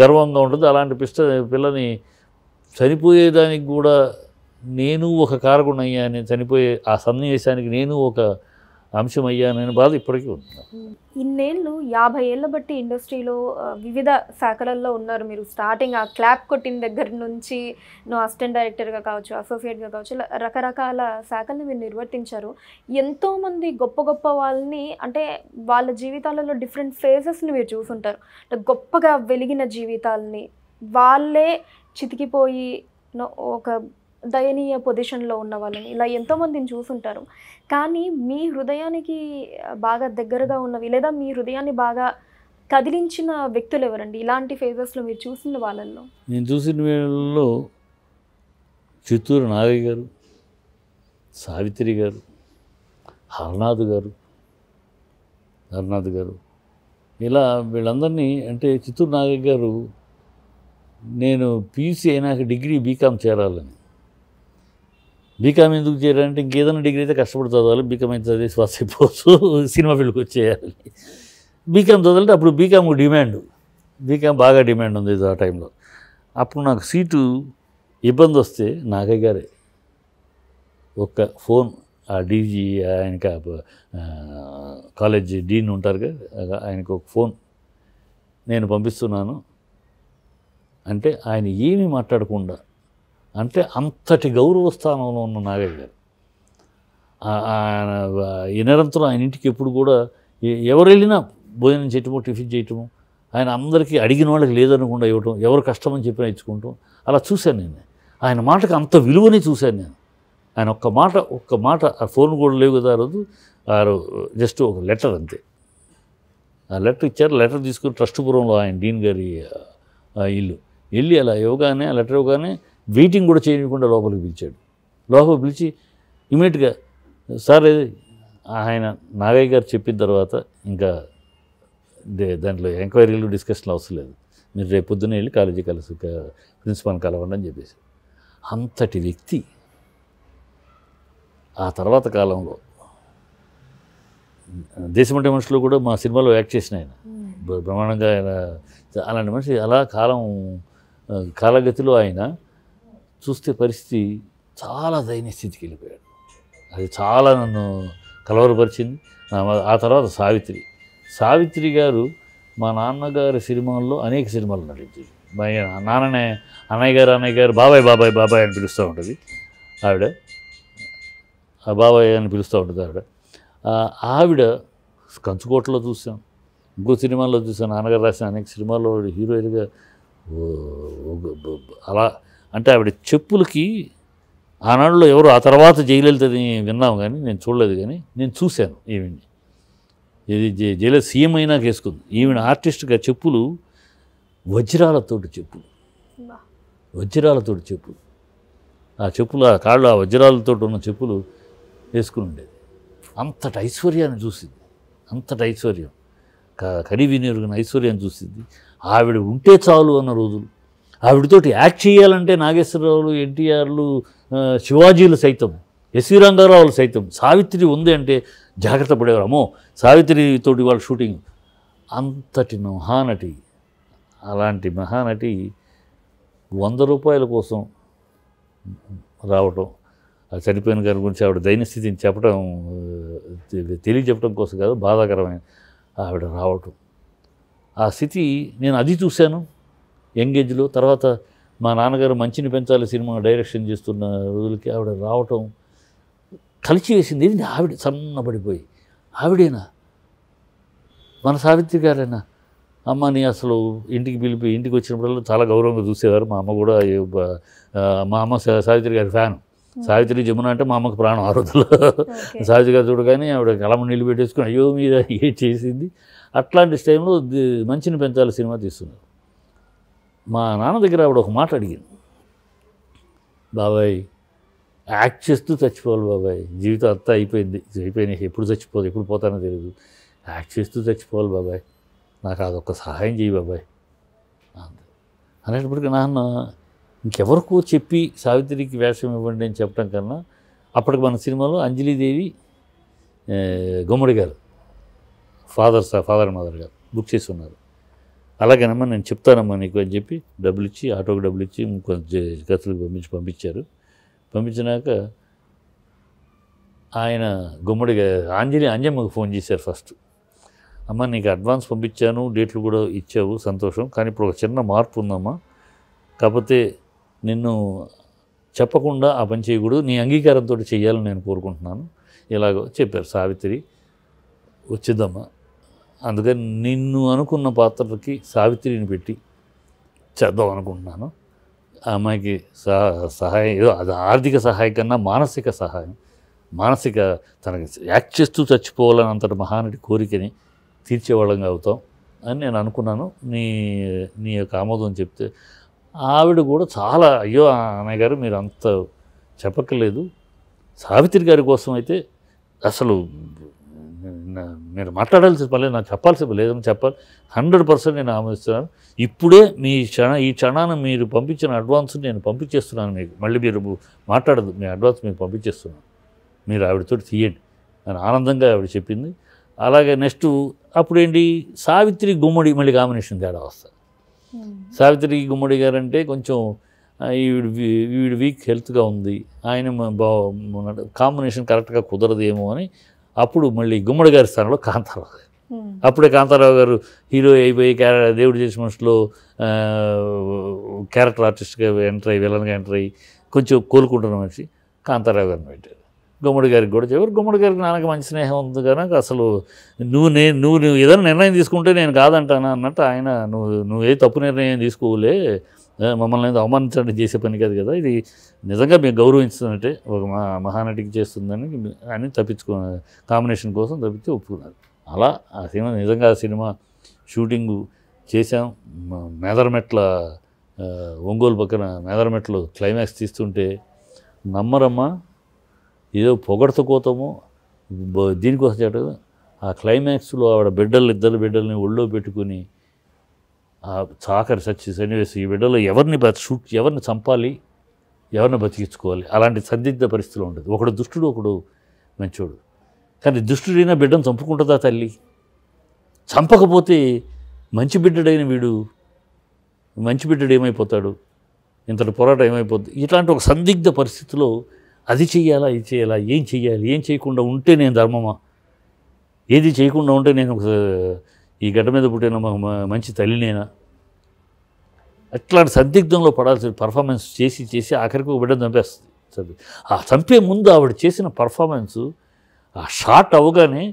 గర్వంగా ఉంటుంది అలాంటి పిస్ట పిల్లని చనిపోయేదానికి కూడా నేను ఒక అని చనిపోయే ఆ సన్నివేశానికి నేను ఒక అంశమయ్యానని బాధ ఇప్పటికీ ఉంది ఇన్నేళ్ళు యాభై ఏళ్ళ బట్టి ఇండస్ట్రీలో వివిధ శాఖలలో ఉన్నారు మీరు స్టార్టింగ్ ఆ క్లాప్ కొట్టిన దగ్గర నుంచి నువ్వు అసిస్టెంట్ డైరెక్టర్గా కావచ్చు అసోసియేట్గా కావచ్చు రకరకాల శాఖలను మీరు నిర్వర్తించారు ఎంతోమంది గొప్ప గొప్ప వాళ్ళని అంటే వాళ్ళ జీవితాలలో డిఫరెంట్ ఫేజెస్ని మీరు చూసుంటారు అంటే గొప్పగా వెలిగిన జీవితాలని వాళ్ళే చితికిపోయి ఒక దయనీయ పొజిషన్లో ఉన్న వాళ్ళని ఇలా ఎంతోమందిని చూసుంటారు కానీ మీ హృదయానికి బాగా దగ్గరగా ఉన్నవి లేదా మీ హృదయాన్ని బాగా కదిలించిన వ్యక్తులు ఎవరండి ఇలాంటి ఫేజెస్లో మీరు చూసిన వాళ్ళల్లో నేను చూసిన వీళ్ళలో చిత్తూరు నాగయ్య గారు సావిత్రి గారు హరినాథ్ గారు హరినాథ్ గారు ఇలా వీళ్ళందరినీ అంటే చిత్తూరు నాగయ్య గారు నేను పీసీ అయినాక డిగ్రీ బీకామ్ చేరాలని బీకామ్ ఎందుకు చేయాలంటే ఇంకేదైనా డిగ్రీ అయితే కష్టపడి చదవాలి బీకామ్ అయితే చదివేసి పాస్ అయిపోవచ్చు సినిమా ఫీల్డ్కి వచ్చేయాలి బీకామ్ చదవాలంటే అప్పుడు బీకామ్ డిమాండ్ బీకామ్ బాగా డిమాండ్ ఉంది ఆ టైంలో అప్పుడు నాకు సీటు ఇబ్బంది వస్తే నాగయ్య గారే ఒక్క ఫోన్ ఆ డీజీ ఆయనకి కాలేజ్ డీన్ ఉంటారు కదా ఆయనకు ఒక ఫోన్ నేను పంపిస్తున్నాను అంటే ఆయన ఏమీ మాట్లాడకుండా అంటే అంతటి గౌరవ స్థానంలో ఉన్న నాగయ్య గారు ఆయన నిరంతరం ఆయన ఇంటికి ఎప్పుడు కూడా ఎవరు వెళ్ళినా భోజనం చేయటము టిఫిన్ చేయటము ఆయన అందరికీ అడిగిన వాళ్ళకి లేదనకుండా ఇవ్వటం ఎవరు కష్టమని చెప్పినా ఇచ్చుకుంటాం అలా చూశాను నేను ఆయన మాటకు అంత విలువని చూశాను నేను ఆయన ఒక్క మాట ఒక్క మాట ఆ ఫోన్ కూడా లేవు కదా రోజు జస్ట్ ఒక లెటర్ అంతే ఆ లెటర్ ఇచ్చారు లెటర్ తీసుకుని ట్రస్ట్పురంలో ఆయన డీన్ గారి ఇల్లు వెళ్ళి అలా ఇవ్వగానే ఆ లెటర్ ఇవ్వగానే వెయిటింగ్ కూడా చేయకుండా లోపలికి పిలిచాడు లోపలికి పిలిచి ఇమీడియట్గా సార్ ఆయన నాగయ్య గారు చెప్పిన తర్వాత ఇంకా దాంట్లో ఎంక్వైరీలు డిస్కషన్లు అవసరం లేదు మీరు రేపు పొద్దున్నే వెళ్ళి కాలేజీ కలిసి ప్రిన్సిపాల్ని కలవండి అని చెప్పేసి అంతటి వ్యక్తి ఆ తర్వాత కాలంలో దేశమంటే మనుషులు కూడా మా సినిమాలో యాక్ట్ చేసిన ఆయన hmm. బ్రహ్మాండంగా ఆయన అలాంటి మనిషి అలా కాలం కాలగతిలో ఆయన చూస్తే పరిస్థితి చాలా దయనీయ స్థితికి వెళ్ళిపోయాడు అది చాలా నన్ను కలవరపరిచింది ఆ తర్వాత సావిత్రి సావిత్రి గారు మా నాన్నగారి సినిమాల్లో అనేక సినిమాలు నటించింది నాన్ననే అన్నయ్య గారు అన్నయ్య గారు బాబాయ్ బాబాయ్ బాబాయ్ అని పిలుస్తూ ఉంటుంది ఆవిడ ఆ బాబాయ్ అని పిలుస్తూ ఉంటుంది ఆవిడ ఆవిడ కంచుకోటలో చూసాం ఇంకో సినిమాల్లో చూసాను నాన్నగారు రాసిన అనేక సినిమాల్లో హీరోయిన్గా అలా అంటే ఆవిడ చెప్పులకి ఆనాడులో ఎవరు ఆ తర్వాత జయలలితని విన్నాం కానీ నేను చూడలేదు కానీ నేను చూశాను ఈవిడ్ని ఇది జయలలిత సీఎం అయినా కేసుకుంది ఈవిడ ఆర్టిస్ట్గా చెప్పులు వజ్రాలతోటి చెప్పులు వజ్రాలతోటి చెప్పులు ఆ చెప్పులు ఆ కాళ్ళు ఆ వజ్రాలతో ఉన్న చెప్పులు వేసుకుని ఉండేది అంతటి ఐశ్వర్యాన్ని చూసింది అంతటి ఐశ్వర్యం కడివినిరుగున ఐశ్వర్యాన్ని చూసింది ఆవిడ ఉంటే చాలు అన్న రోజులు ఆవిడతోటి యాక్ట్ చేయాలంటే నాగేశ్వరరావులు ఎన్టీఆర్లు శివాజీలు సైతం ఎస్వి రంగారావులు సైతం సావిత్రి ఉంది అంటే జాగ్రత్త పడేవారు సావిత్రితోటి వాళ్ళ షూటింగ్ అంతటి మహానటి అలాంటి మహానటి వంద రూపాయల కోసం రావటం చనిపోయిన గారి గురించి ఆవిడ దైనస్థితిని చెప్పడం తెలియజెప్పడం కోసం కాదు బాధాకరమైన ఆవిడ రావటం ఆ స్థితి నేను అది చూశాను యంగ్ ఏజ్లో తర్వాత మా నాన్నగారు మంచిని పెంచాలి సినిమా డైరెక్షన్ చేస్తున్న రోజులకి ఆవిడ రావటం కలిసి వేసింది ఏంటి ఆవిడ సన్నబడిపోయి ఆవిడేనా మన సావిత్రి గారేనా అమ్మని అసలు ఇంటికి పిలిపి ఇంటికి వచ్చినప్పుడల్లా చాలా గౌరవంగా చూసేవారు మా అమ్మ కూడా మా అమ్మ సావిత్రి గారి ఫ్యాన్ సావిత్రి జమున అంటే మా అమ్మకి ప్రాణం ఆ రోజుల్లో సావిత్రి గారు చూడగానే ఆవిడ కలమ నీళ్ళు పెట్టేసుకుని అయ్యో మీద ఏ చేసింది అట్లాంటి టైంలో మంచిని పెంచాలి సినిమా తీస్తున్నారు మా నాన్న దగ్గర ఆవిడ ఒక మాట అడిగింది బాబాయ్ యాక్ట్ చేస్తూ చచ్చిపోవాలి బాబాయ్ జీవితం అంతా అయిపోయింది అయిపోయినాయి ఎప్పుడు చచ్చిపోదు ఎప్పుడు పోతానో తెలియదు యాక్ట్ చేస్తూ చచ్చిపోవాలి బాబాయ్ నాకు అదొక సహాయం చేయి బాబాయ్ అనేటప్పటికీ నాన్న ఇంకెవరికో చెప్పి సావిత్రికి వేషం ఇవ్వండి అని చెప్పడం కన్నా అప్పటికి మన సినిమాలో అంజలిదేవి గుమ్మడి గారు ఫాదర్ ఫాదర్ మదర్ గారు బుక్ చేసి ఉన్నారు అలాగేనమ్మా నేను చెప్తానమ్మా నీకు అని చెప్పి డబ్బులు ఇచ్చి ఆటోకి డబ్బులు ఇచ్చి గతులకు పంపించి పంపించారు పంపించినాక ఆయన గుమ్మడిగా ఆంజలి అంజమ్మకు ఫోన్ చేశారు ఫస్ట్ అమ్మ నీకు అడ్వాన్స్ పంపించాను డేట్లు కూడా ఇచ్చావు సంతోషం కానీ ఇప్పుడు ఒక చిన్న మార్పు ఉందమ్మా కాకపోతే నిన్ను చెప్పకుండా ఆ పని చేయకూడదు నీ అంగీకారంతో చేయాలని నేను కోరుకుంటున్నాను ఇలాగో చెప్పారు సావిత్రి వచ్చిద్దమ్మా అందుకని నిన్ను అనుకున్న పాత్రకి సావిత్రిని పెట్టి చేద్దాం అనుకుంటున్నాను అమ్మాయికి సహాయం ఏదో అది ఆర్థిక సహాయం కన్నా మానసిక సహాయం మానసిక తనకి యాక్ట్ చేస్తూ చచ్చిపోవాలని అంతటి మహానటి కోరికని తీర్చేవాళ్ళంగా అవుతాం అని నేను అనుకున్నాను నీ నీ యొక్క ఆమోదం చెప్తే ఆవిడ కూడా చాలా అయ్యో అన్నయ్య గారు మీరు అంత చెప్పక్కర్లేదు సావిత్రి గారి కోసం అయితే అసలు నేను మాట్లాడాల్సిన పర్లేదు నాకు చెప్పాల్సి లేదని చెప్పాలి హండ్రెడ్ పర్సెంట్ నేను ఆమోదిస్తున్నాను ఇప్పుడే మీ క్షణ ఈ క్షణాన్ని మీరు పంపించిన అడ్వాన్స్ నేను పంపించేస్తున్నాను మీకు మళ్ళీ మీరు మాట్లాడదు మీ అడ్వాన్స్ మీకు పంపించేస్తున్నాను మీరు ఆవిడతో తీయండి అని ఆనందంగా ఆవిడ చెప్పింది అలాగే నెక్స్ట్ అప్పుడేంటి సావిత్రి గుమ్మడి మళ్ళీ కాంబినేషన్ తేడా వస్తారు సావిత్రి గుమ్మడి గారు అంటే కొంచెం ఈవిడ ఈవిడ వీక్ హెల్త్గా ఉంది ఆయన కాంబినేషన్ కరెక్ట్గా కుదరదేమో అని అప్పుడు మళ్ళీ గుమ్మడి గారి స్థానంలో కాంతారావు గారు అప్పుడే కాంతారావు గారు హీరో అయిపోయి దేవుడు చేసిన మనుషులో క్యారెక్టర్ ఆర్టిస్ట్గా ఎంటర్ అయ్యి విలన్గా ఎంటర్ అయ్యి కొంచెం కోలుకుంటున్న మనిషి కాంతారావు గారిని పెట్టారు గుమ్మడి గారికి కూడా చెప్పారు గుమ్మడి గారికి నాన్నకి మంచి స్నేహం ఉంది కనుక అసలు నువ్వు నేను నువ్వు నువ్వు ఏదైనా నిర్ణయం తీసుకుంటే నేను కాదంటాను అన్నట్టు ఆయన నువ్వు నువ్వే తప్పు నిర్ణయం తీసుకోలే మమ్మల్ని అనేది అవమానించడానికి చేసే పని కాదు కదా ఇది నిజంగా మేము గౌరవించినట్టే ఒక మహానటికి చేస్తుందని అని తప్పించుకో కాంబినేషన్ కోసం తప్పించి ఒప్పుకున్నారు అలా ఆ సినిమా నిజంగా ఆ సినిమా షూటింగు చేసాం మేదరమెట్ల ఒంగోలు పక్కన మేదరమెట్లు క్లైమాక్స్ తీస్తుంటే నమ్మరమ్మ ఏదో పొగడత కోతమో దీనికోసం చేయడం ఆ క్లైమాక్స్లో ఆవిడ బిడ్డలు ఇద్దరు బిడ్డల్ని ఒళ్ళో పెట్టుకుని చాకరి సచ్చి సన్నివేశం ఈ బిడ్డలో ఎవరిని షూట్ ఎవరిని చంపాలి ఎవరిని బతికించుకోవాలి అలాంటి సందిగ్ధ పరిస్థితులు ఉండదు ఒకడు దుష్టుడు ఒకడు మంచోడు కానీ దుష్టుడైనా బిడ్డను చంపుకుంటుందా తల్లి చంపకపోతే మంచి బిడ్డడైన వీడు మంచి బిడ్డడు ఏమైపోతాడు ఇంతటి పోరాటం ఏమైపోతుంది ఇట్లాంటి ఒక సందిగ్ధ పరిస్థితిలో అది చేయాలా ఇది చేయాలా ఏం చేయాలి ఏం చేయకుండా ఉంటే నేను ధర్మమా ఏది చేయకుండా ఉంటే నేను ఒక ఈ గడ్డ మీద పుట్టిన మంచి తల్లినేనా అట్లాంటి సందిగ్ధంలో పడాల్సిన పర్ఫార్మెన్స్ చేసి చేసి ఆఖరికి బిడ్డ చంపేస్తుంది ఆ చంపే ముందు ఆవిడ చేసిన పర్ఫార్మెన్స్ ఆ షార్ట్ అవగానే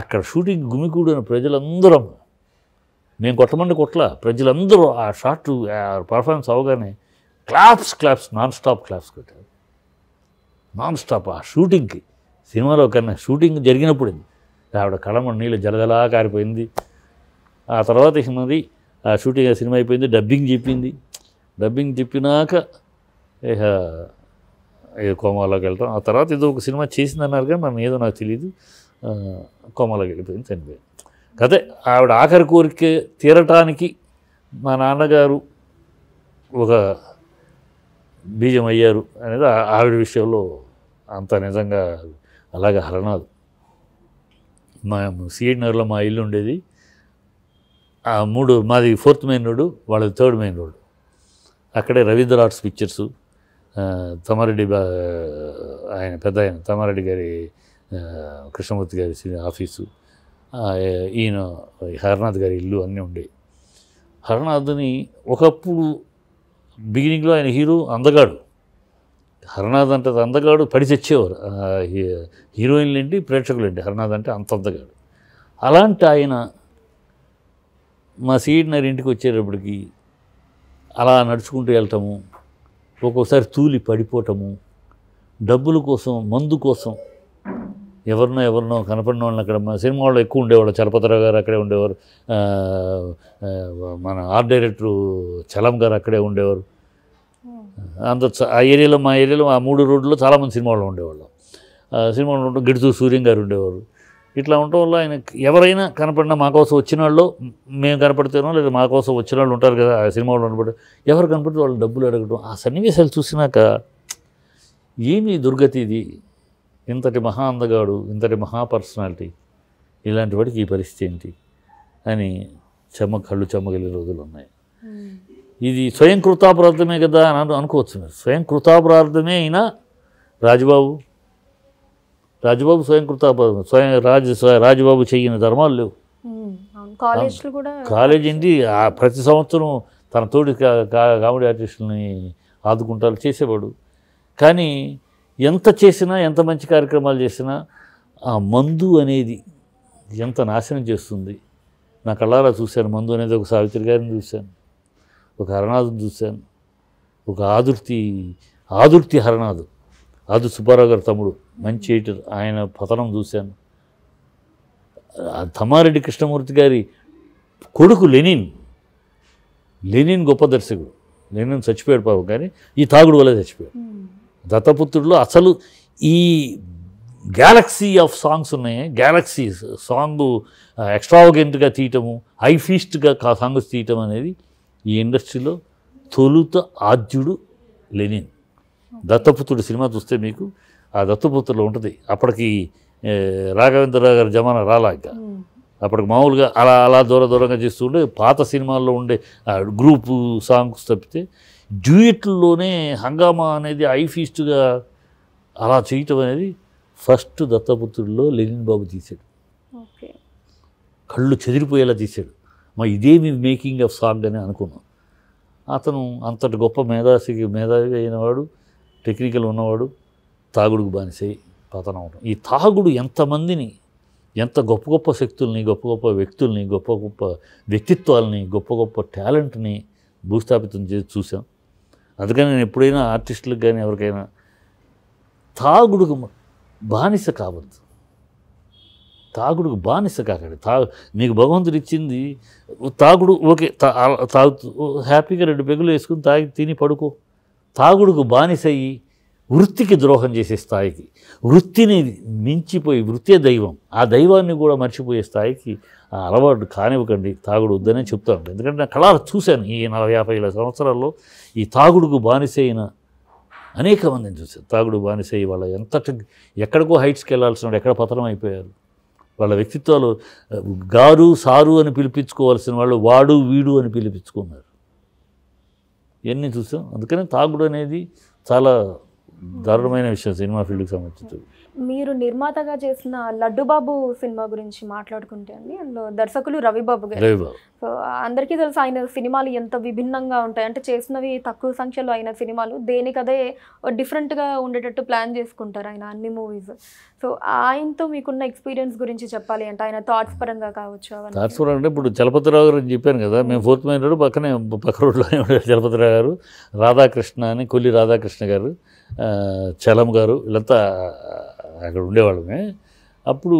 అక్కడ షూటింగ్ గుమికూడిన ప్రజలందరం మేము కొట్టమండి కొట్ల ప్రజలందరూ ఆ షార్ట్ పర్ఫార్మెన్స్ అవగానే claps claps non stop claps కొట్టారు నాన్ స్టాప్ ఆ షూటింగ్కి సినిమాలో కన్నా షూటింగ్ జరిగినప్పుడు ఆవిడ కళము నీళ్ళు జలజలా కారిపోయింది ఆ తర్వాత ఇన్నది ఆ షూటింగ్ సినిమా అయిపోయింది డబ్బింగ్ చెప్పింది డబ్బింగ్ చెప్పినాక ఇక కోమాలోకి వెళ్తాం ఆ తర్వాత ఏదో ఒక సినిమా చేసిందన్నారు కానీ మనం ఏదో నాకు తెలియదు కోమాలోకి వెళ్ళిపోయింది చనిపోయింది కదే ఆవిడ ఆఖరి కోరిక తీరటానికి మా నాన్నగారు ఒక బీజం అయ్యారు అనేది ఆవిడ విషయంలో అంత నిజంగా అలాగే హరణాలు మా సిఐడి నగర్లో మా ఇల్లు ఉండేది ఆ మూడు మాది ఫోర్త్ మెయిన్ రోడ్డు వాళ్ళది థర్డ్ మెయిన్ రోడ్డు అక్కడే రవీంద్ర ఆర్ట్స్ పిక్చర్స్ తమారెడ్డి ఆయన పెద్ద ఆయన తమారెడ్డి గారి కృష్ణమూర్తి గారి ఆఫీసు ఈయన హరనాథ్ గారి ఇల్లు అన్నీ ఉండేవి హరనాథ్ని ఒకప్పుడు బిగినింగ్లో ఆయన హీరో అందగాడు హరనాథ్ అంటే అందగాడు పడి చచ్చేవారు హీరోయిన్లు ఏంటి ప్రేక్షకులు ఏంటి హరనాథ్ అంటే అంత అందగాడు అలాంటి ఆయన మా సీడినర్ ఇంటికి వచ్చేటప్పటికి అలా నడుచుకుంటూ వెళ్ళటము ఒక్కోసారి తూలి పడిపోవటము డబ్బుల కోసం మందు కోసం ఎవరినో ఎవరినో కనపడిన వాళ్ళని అక్కడ మన సినిమా వాళ్ళు ఎక్కువ ఉండేవాళ్ళు చలపతిరావు గారు అక్కడే ఉండేవారు మన ఆర్ట్ డైరెక్టరు చలం గారు అక్కడే ఉండేవారు అంత ఆ ఏరియాలో మా ఏరియాలో ఆ మూడు రోడ్లు చాలామంది సినిమాలు ఉండేవాళ్ళం సినిమాలు ఉంటాం గిడుతూ సూర్యం గారు ఉండేవారు ఇట్లా ఉండటం వల్ల ఆయన ఎవరైనా కనపడినా మా కోసం వచ్చిన వాళ్ళు మేము కనపడితేనో లేదా మా కోసం వచ్చిన వాళ్ళు ఉంటారు కదా ఆ సినిమాలో కనపడి ఎవరు కనపడితే వాళ్ళు డబ్బులు అడగడం ఆ సన్నివేశాలు చూసినాక ఏమి దుర్గతి ఇది ఇంతటి మహా అందగాడు ఇంతటి మహా పర్సనాలిటీ ఇలాంటి వాడికి ఈ పరిస్థితి ఏంటి అని చెమ్మ కళ్ళు చెమ్మగలిగే రోజులు ఉన్నాయి ఇది స్వయం కృతాపరార్థమే కదా అని అనుకోవచ్చు మీరు స్వయం కృతాపరార్థమే అయినా రాజుబాబు రాజుబాబు స్వయం కృతాపరాధం స్వయం రాజు రాజుబాబు చేయని ధర్మాలు లేవు కాలేజ్ ఏంటి ప్రతి సంవత్సరం తన తోటి కామెడీ ఆర్టిస్టులని ఆదుకుంటారు చేసేవాడు కానీ ఎంత చేసినా ఎంత మంచి కార్యక్రమాలు చేసినా ఆ మందు అనేది ఎంత నాశనం చేస్తుంది నా కళ్ళారా చూశాను మందు అనేది ఒక సావిత్రి గారిని చూశాను ఒక హరణాదు చూశాను ఒక ఆదుర్తి ఆదుర్తి హరణాథు ఆదు సుబ్బారావు గారు తమ్ముడు మంచి ఎయిటర్ ఆయన పతనం చూశాను ధమారెడ్డి కృష్ణమూర్తి గారి కొడుకు లెనిన్ లెనిన్ గొప్ప దర్శకుడు లెనిన్ చచ్చిపోయాడు పాపం కానీ ఈ తాగుడు వల్ల చచ్చిపోయాడు hmm. దత్తపుత్రుడిలో అసలు ఈ గ్యాలక్సీ ఆఫ్ సాంగ్స్ ఉన్నాయి గ్యాలక్సీ సాంగ్ ఎక్స్ట్రావగెంట్గా తీయటము హైఫీస్ట్గా సాంగ్స్ తీయటం అనేది ఈ ఇండస్ట్రీలో తొలుత ఆద్యుడు లెనిన్ దత్తపుత్రుడు సినిమా చూస్తే మీకు ఆ దత్తపుత్రులో ఉంటుంది అప్పటికి రాఘవేంద్రరావు గారి జమానా రాలా ఇంకా అప్పటికి మామూలుగా అలా అలా దూర దూరంగా చేస్తుండే పాత సినిమాల్లో ఉండే గ్రూపు సాంగ్స్ తప్పితే జూయిట్లోనే హంగామా అనేది ఐఫీస్ట్గా అలా చేయటం అనేది ఫస్ట్ దత్తపుత్రుల్లో లెనిన్ బాబు తీశాడు కళ్ళు చెదిరిపోయేలా తీశాడు మా ఇదేమి మేకింగ్ ఆఫ్ సాంగ్ అని అనుకున్నాం అతను అంతటి గొప్ప మేధాసికి మేధావి అయినవాడు టెక్నికల్ ఉన్నవాడు తాగుడుకు బానిసై పతనం అవడం ఈ తాగుడు ఎంతమందిని ఎంత గొప్ప గొప్ప శక్తుల్ని గొప్ప గొప్ప వ్యక్తుల్ని గొప్ప గొప్ప వ్యక్తిత్వాలని గొప్ప గొప్ప టాలెంట్ని భూస్థాపితం చేసి చూసాం అందుకని నేను ఎప్పుడైనా ఆర్టిస్టులకు కానీ ఎవరికైనా తాగుడుకు బానిస కావద్దు తాగుడుకు బానిస కాకండి తా మీకు భగవంతుడు ఇచ్చింది తాగుడు ఓకే తాగుతూ హ్యాపీగా రెండు పెగులు వేసుకుని తాగి తిని పడుకో తాగుడుకు బానిస వృత్తికి ద్రోహం చేసే స్థాయికి వృత్తిని మించిపోయి వృత్తే దైవం ఆ దైవాన్ని కూడా మర్చిపోయే స్థాయికి ఆ అలవాటు కానివ్వకండి తాగుడు వద్దనే చెప్తాను ఎందుకంటే నేను కళ చూశాను ఈ నలభై యాభై సంవత్సరాల్లో ఈ తాగుడుకు బానిసైన అనేక మందిని చూశాను తాగుడు బానిసయ్యి వాళ్ళ ఎంత ఎక్కడికో హైట్స్కి వెళ్ళాల్సిన ఎక్కడ పతనం అయిపోయారు వాళ్ళ వ్యక్తిత్వాలు గారు సారు అని పిలిపించుకోవాల్సిన వాళ్ళు వాడు వీడు అని పిలిపించుకున్నారు ఇవన్నీ చూసాం అందుకనే తాగుడు అనేది చాలా దారుణమైన విషయం సినిమా ఫీల్డ్కి సంబంధించి మీరు నిర్మాతగా చేసిన లడ్డుబాబు సినిమా గురించి మాట్లాడుకుంటే అండి అందులో దర్శకులు రవిబాబు గారు సో అందరికీ తెలుసు ఆయన సినిమాలు ఎంత విభిన్నంగా ఉంటాయి అంటే చేసినవి తక్కువ సంఖ్యలో ఆయన సినిమాలు దేనికదే డిఫరెంట్గా ఉండేటట్టు ప్లాన్ చేసుకుంటారు ఆయన అన్ని మూవీస్ సో ఆయనతో మీకున్న ఎక్స్పీరియన్స్ గురించి చెప్పాలి అంటే ఆయన థాట్స్ పరంగా కావచ్చు థాట్స్ పరంగా అంటే ఇప్పుడు చలపతిరావు గారు చెప్పాను కదా మేము ఫోర్త్ మైన్ పక్కనే పక్క రోడ్లోనే ఉండేది చలపతిరావు గారు రాధాకృష్ణ అని కొల్లి రాధాకృష్ణ గారు చలం గారు వీళ్ళంతా అక్కడ ఉండేవాళ్ళమే అప్పుడు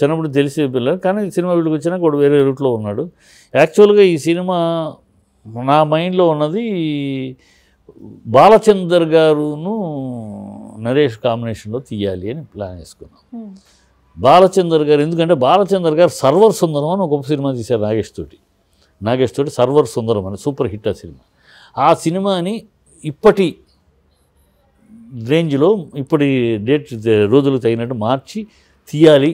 చిన్నప్పుడు తెలిసే పిల్ల కానీ సినిమా వీళ్ళకి వచ్చినాక వాడు వేరే రూట్లో ఉన్నాడు యాక్చువల్గా ఈ సినిమా నా మైండ్లో ఉన్నది బాలచందర్ గారును నరేష్ కాంబినేషన్లో తీయాలి అని ప్లాన్ వేసుకున్నాం బాలచందర్ గారు ఎందుకంటే బాలచందర్ గారు సర్వర్ సుందరం అని ఒక సినిమా తీశారు నాగేష్ తోటి నాగేష్ తోటి సర్వర్ సుందరం అని సూపర్ హిట్ ఆ సినిమా ఆ సినిమాని ఇప్పటి రేంజ్లో ఇప్పటి డేట్ రోజులు తగినట్టు మార్చి తీయాలి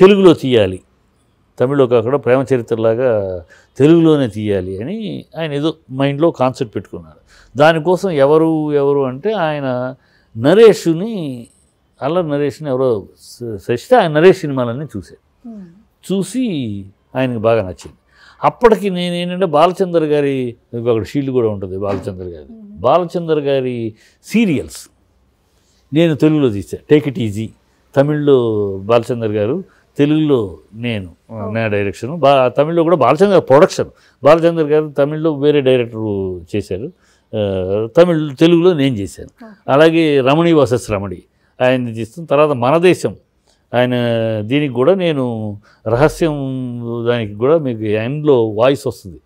తెలుగులో తీయాలి తమిళ్లో కాకుండా ప్రేమ చరిత్రలాగా తెలుగులోనే తీయాలి అని ఆయన ఏదో మైండ్లో కాన్సెప్ట్ పెట్టుకున్నాడు దానికోసం ఎవరు ఎవరు అంటే ఆయన నరేష్ని అల్ల నరేష్ని ఎవరో సరిస్తే ఆయన నరేష్ సినిమాలన్నీ చూశాడు చూసి ఆయనకు బాగా నచ్చింది అప్పటికి నేను ఏంటంటే బాలచందర్ గారి ఒకటి షీల్డ్ కూడా ఉంటుంది బాలచందర్ గారి బాలచందర్ గారి సీరియల్స్ నేను తెలుగులో తీసా టేక్ ఇట్ ఈజీ తమిళ్లో బాలచందర్ గారు తెలుగులో నేను నా డైరెక్షన్ బా తమిళ్లో కూడా బాలచంద్ర ప్రొడక్షన్ బాలచందర్ గారు తమిళ్లో వేరే డైరెక్టర్ చేశారు తమిళ్ తెలుగులో నేను చేశాను అలాగే రమణి వర్సెస్ రమణి ఆయన చేస్తాం తర్వాత మన దేశం ఆయన దీనికి కూడా నేను రహస్యం దానికి కూడా మీకు ఎండ్లో వాయిస్ వస్తుంది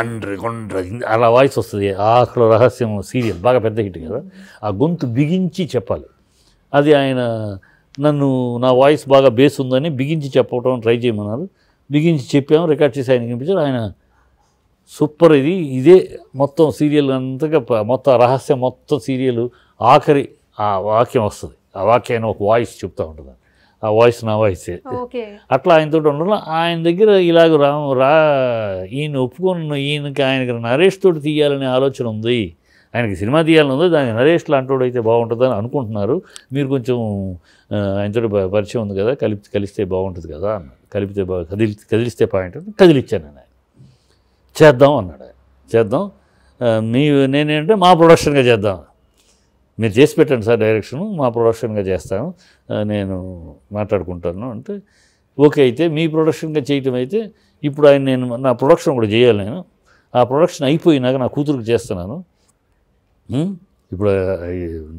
అండ్రి కొండ్ర అలా వాయిస్ వస్తుంది ఆఖరు రహస్యం సీరియల్ బాగా పెద్ద హిట్ కదా ఆ గొంతు బిగించి చెప్పాలి అది ఆయన నన్ను నా వాయిస్ బాగా బేస్ ఉందని బిగించి చెప్పడం ట్రై చేయమన్నారు బిగించి చెప్పాము రికార్డ్ చేసి ఆయన కనిపించారు ఆయన సూపర్ ఇది ఇదే మొత్తం సీరియల్ అంతగా మొత్తం రహస్యం మొత్తం సీరియల్ ఆఖరి ఆ వాక్యం వస్తుంది ఆ వాక్యాన్ని ఒక వాయిస్ చెప్తూ ఉంటుంది ఆ వాయిస్ నా వాయిస్ అట్లా ఆయనతో ఉండడం ఆయన దగ్గర ఇలాగ రా రా ఈయన ఒప్పుకున్న ఈయనకి ఆయనకి నరేష్ తోటి తీయాలనే ఆలోచన ఉంది ఆయనకి సినిమా తీయాలని ఉంది దాని నరేష్ లాంటి అయితే బాగుంటుందని అనుకుంటున్నారు మీరు కొంచెం ఆయనతో పరిచయం ఉంది కదా కలిపి కలిస్తే బాగుంటుంది కదా కలిపితే బాగా కదిలి కదిలిస్తే పాయింట్ కదిలిచ్చాను ఆయన చేద్దాం అన్నాడు చేద్దాం మీ నేనేంటే మా ప్రొడక్షన్గా చేద్దాం మీరు చేసి పెట్టండి సార్ డైరెక్షను మా ప్రొడక్షన్గా చేస్తాను నేను మాట్లాడుకుంటాను అంటే ఓకే అయితే మీ ప్రొడక్షన్గా చేయటం అయితే ఇప్పుడు ఆయన నేను నా ప్రొడక్షన్ కూడా చేయాలి నేను ఆ ప్రొడక్షన్ అయిపోయినాక నా కూతురుకు చేస్తున్నాను ఇప్పుడు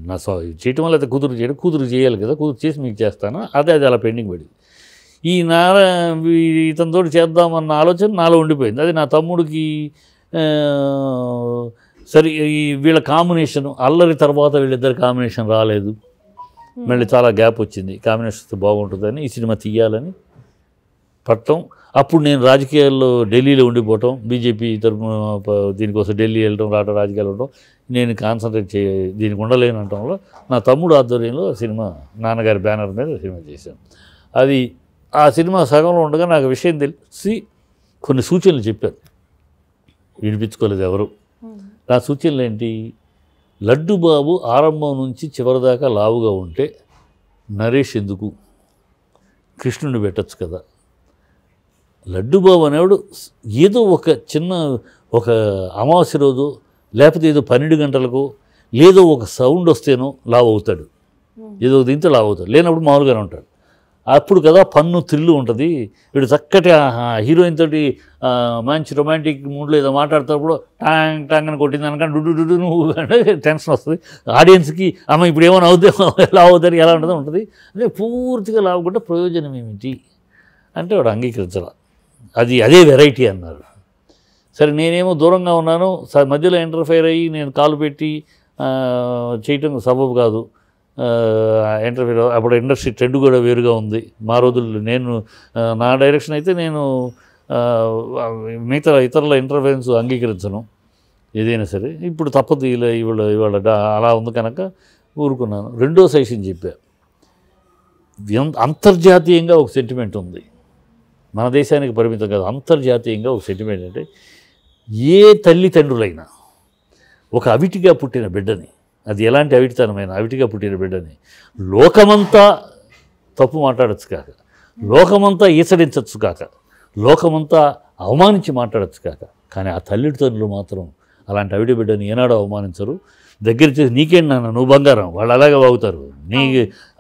నా చేయటం వల్ల అయితే కూతురు చేయడం కూతురు చేయాలి కదా కూతురు చేసి మీకు చేస్తాను అదే అది అలా పెండింగ్ పడి ఈ నార తోటి చేద్దామన్న ఆలోచన నాలో ఉండిపోయింది అది నా తమ్ముడికి సరే ఈ వీళ్ళ కాంబినేషన్ అల్లరి తర్వాత వీళ్ళిద్దరు కాంబినేషన్ రాలేదు hmm. మళ్ళీ చాలా గ్యాప్ వచ్చింది కాంబినేషన్తో బాగుంటుందని ఈ సినిమా తీయాలని పట్టం అప్పుడు నేను రాజకీయాల్లో ఢిల్లీలో ఉండిపోవటం బీజేపీ తరఫున దీనికోసం ఢిల్లీ వెళ్ళడం రావడం రాజకీయాలు ఉండటం నేను కాన్సన్ట్రేట్ చే దీనికి ఉండలేను అంటే నా తమ్ముడు ఆధ్వర్యంలో సినిమా నాన్నగారి బ్యానర్ మీద సినిమా చేశాను అది ఆ సినిమా సగంలో ఉండగా నాకు విషయం తెలిసి కొన్ని సూచనలు చెప్పారు వినిపించుకోలేదు ఎవరు hmm. నా సూచనలు ఏంటి లడ్డు బాబు ఆరంభం నుంచి చివరిదాకా లావుగా ఉంటే నరేష్ ఎందుకు కృష్ణుని పెట్టచ్చు కదా లడ్డుబాబు అనేవాడు ఏదో ఒక చిన్న ఒక అమావాస్య రోజు లేకపోతే ఏదో పన్నెండు గంటలకు లేదో ఒక సౌండ్ వస్తేనో లావు అవుతాడు ఏదో దీంతో లావు అవుతాడు లేనప్పుడు మామూలుగానే ఉంటాడు అప్పుడు కదా పన్ను థ్రిల్లు ఉంటుంది వీడు చక్కటి హీరోయిన్ తోటి మంచి రొమాంటిక్ మూడ్లో ఏదో మాట్లాడుతున్నప్పుడు టాంగ్ టాంగ్ అని కొట్టింది అనకంటే డుడు డుడు నువ్వు టెన్షన్ వస్తుంది ఆడియన్స్కి అమ్మ ఇప్పుడు ఏమైనా అవుతే ఎలా అవుతారు ఎలా ఉంటుందో ఉంటుంది అంటే పూర్తిగా లావుకుంటే ప్రయోజనం ఏమిటి అంటే వాడు అంగీకరించాల అది అదే వెరైటీ అన్నారు సరే నేనేమో దూరంగా ఉన్నాను మధ్యలో ఎంటర్ఫైర్ అయ్యి నేను కాలు పెట్టి చేయటం సబబు కాదు ఇంటర్వ్యూలో అప్పుడు ఇండస్ట్రీ ట్రెండ్ కూడా వేరుగా ఉంది మా రోజుల్లో నేను నా డైరెక్షన్ అయితే నేను మిగతా ఇతరుల ఇంటర్ఫరెన్స్ అంగీకరించను ఏదైనా సరే ఇప్పుడు తప్పదు ఇలా ఇవాళ ఇవాళ అలా ఉంది కనుక ఊరుకున్నాను రెండో సెషన్ చెప్పా అంతర్జాతీయంగా ఒక సెంటిమెంట్ ఉంది మన దేశానికి పరిమితం కాదు అంతర్జాతీయంగా ఒక సెంటిమెంట్ అంటే ఏ తండ్రులైనా ఒక అవిటిగా పుట్టిన బిడ్డని అది ఎలాంటి అవిటితనమైన అవిటిగా పుట్టిన బిడ్డని లోకమంతా తప్పు మాట్లాడచ్చు కాక లోకమంతా ఈసడించవచ్చు కాక లోకమంతా అవమానించి మాట్లాడచ్చు కాక కానీ ఆ తల్లిదండ్రులు మాత్రం అలాంటి అవిటి బిడ్డని ఏనాడో అవమానించరు దగ్గర చేసి నీకేంటి నాన్న నువ్వు బంగారం వాళ్ళు అలాగే వాగుతారు నీ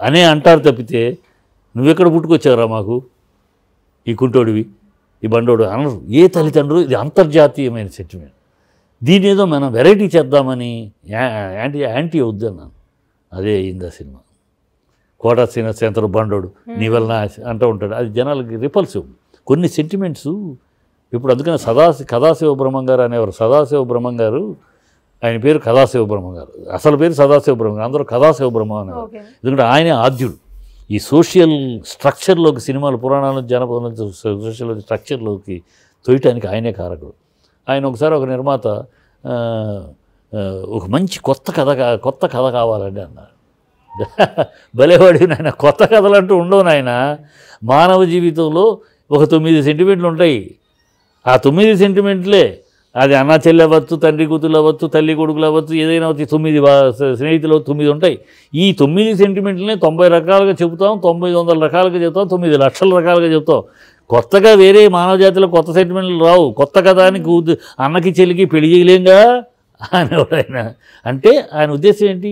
అనే అంటారు తప్పితే నువ్వెక్కడ పుట్టుకొచ్చావురా మాకు ఈ కుంటోడివి ఈ బండోడు అనరు ఏ తల్లిదండ్రులు ఇది అంతర్జాతీయమైన సెంటిమెంట్ దీని ఏదో మనం వెరైటీ చేద్దామని యాంటీ యాంటీ వద్దు అన్నాను అదే అయింది ఆ సినిమా కోటా సీన సెంతరు బండోడు నీ వలన అంటూ ఉంటాడు అది జనాలకి రిపల్సివ్ కొన్ని సెంటిమెంట్స్ ఇప్పుడు అందుకని సదాశి కథాశివ బ్రహ్మం గారు అనేవారు సదాశివ బ్రహ్మం గారు ఆయన పేరు కథాశివ బ్రహ్మ గారు అసలు పేరు సదాశివ బ్రహ్మ గారు అందరూ కథాశివ బ్రహ్మ అనేవారు ఎందుకంటే ఆయనే ఆద్యుడు ఈ సోషల్ స్ట్రక్చర్లోకి సినిమాలు పురాణాలు జానపదాలు సోషల్ స్ట్రక్చర్లోకి తోయటానికి ఆయనే కారకుడు ఆయన ఒకసారి ఒక నిర్మాత ఒక మంచి కొత్త కథ కొత్త కథ కావాలండి అన్నారు భలేవాడి నాయన కొత్త కథలు అంటూ ఉండవు నాయన మానవ జీవితంలో ఒక తొమ్మిది సెంటిమెంట్లు ఉంటాయి ఆ తొమ్మిది సెంటిమెంట్లే అది అన్న చెల్లి అవ్వచ్చు తండ్రి కూతురు అవ్వచ్చు తల్లి కొడుకులు అవ్వచ్చు ఏదైనా వచ్చి తొమ్మిది స్నేహితులు తొమ్మిది ఉంటాయి ఈ తొమ్మిది సెంటిమెంట్లనే తొంభై రకాలుగా చెబుతాం తొమ్మిది వందల రకాలుగా చెబుతాం తొమ్మిది లక్షల రకాలుగా చెబుతాం కొత్తగా వేరే మానవ జాతిలో కొత్త సెంటిమెంట్లు రావు కొత్త కథానికి అని అన్నకి చెల్లికి పెళ్లి చేయలేంగా అనేవాడు ఆయన అంటే ఆయన ఉద్దేశం ఏంటి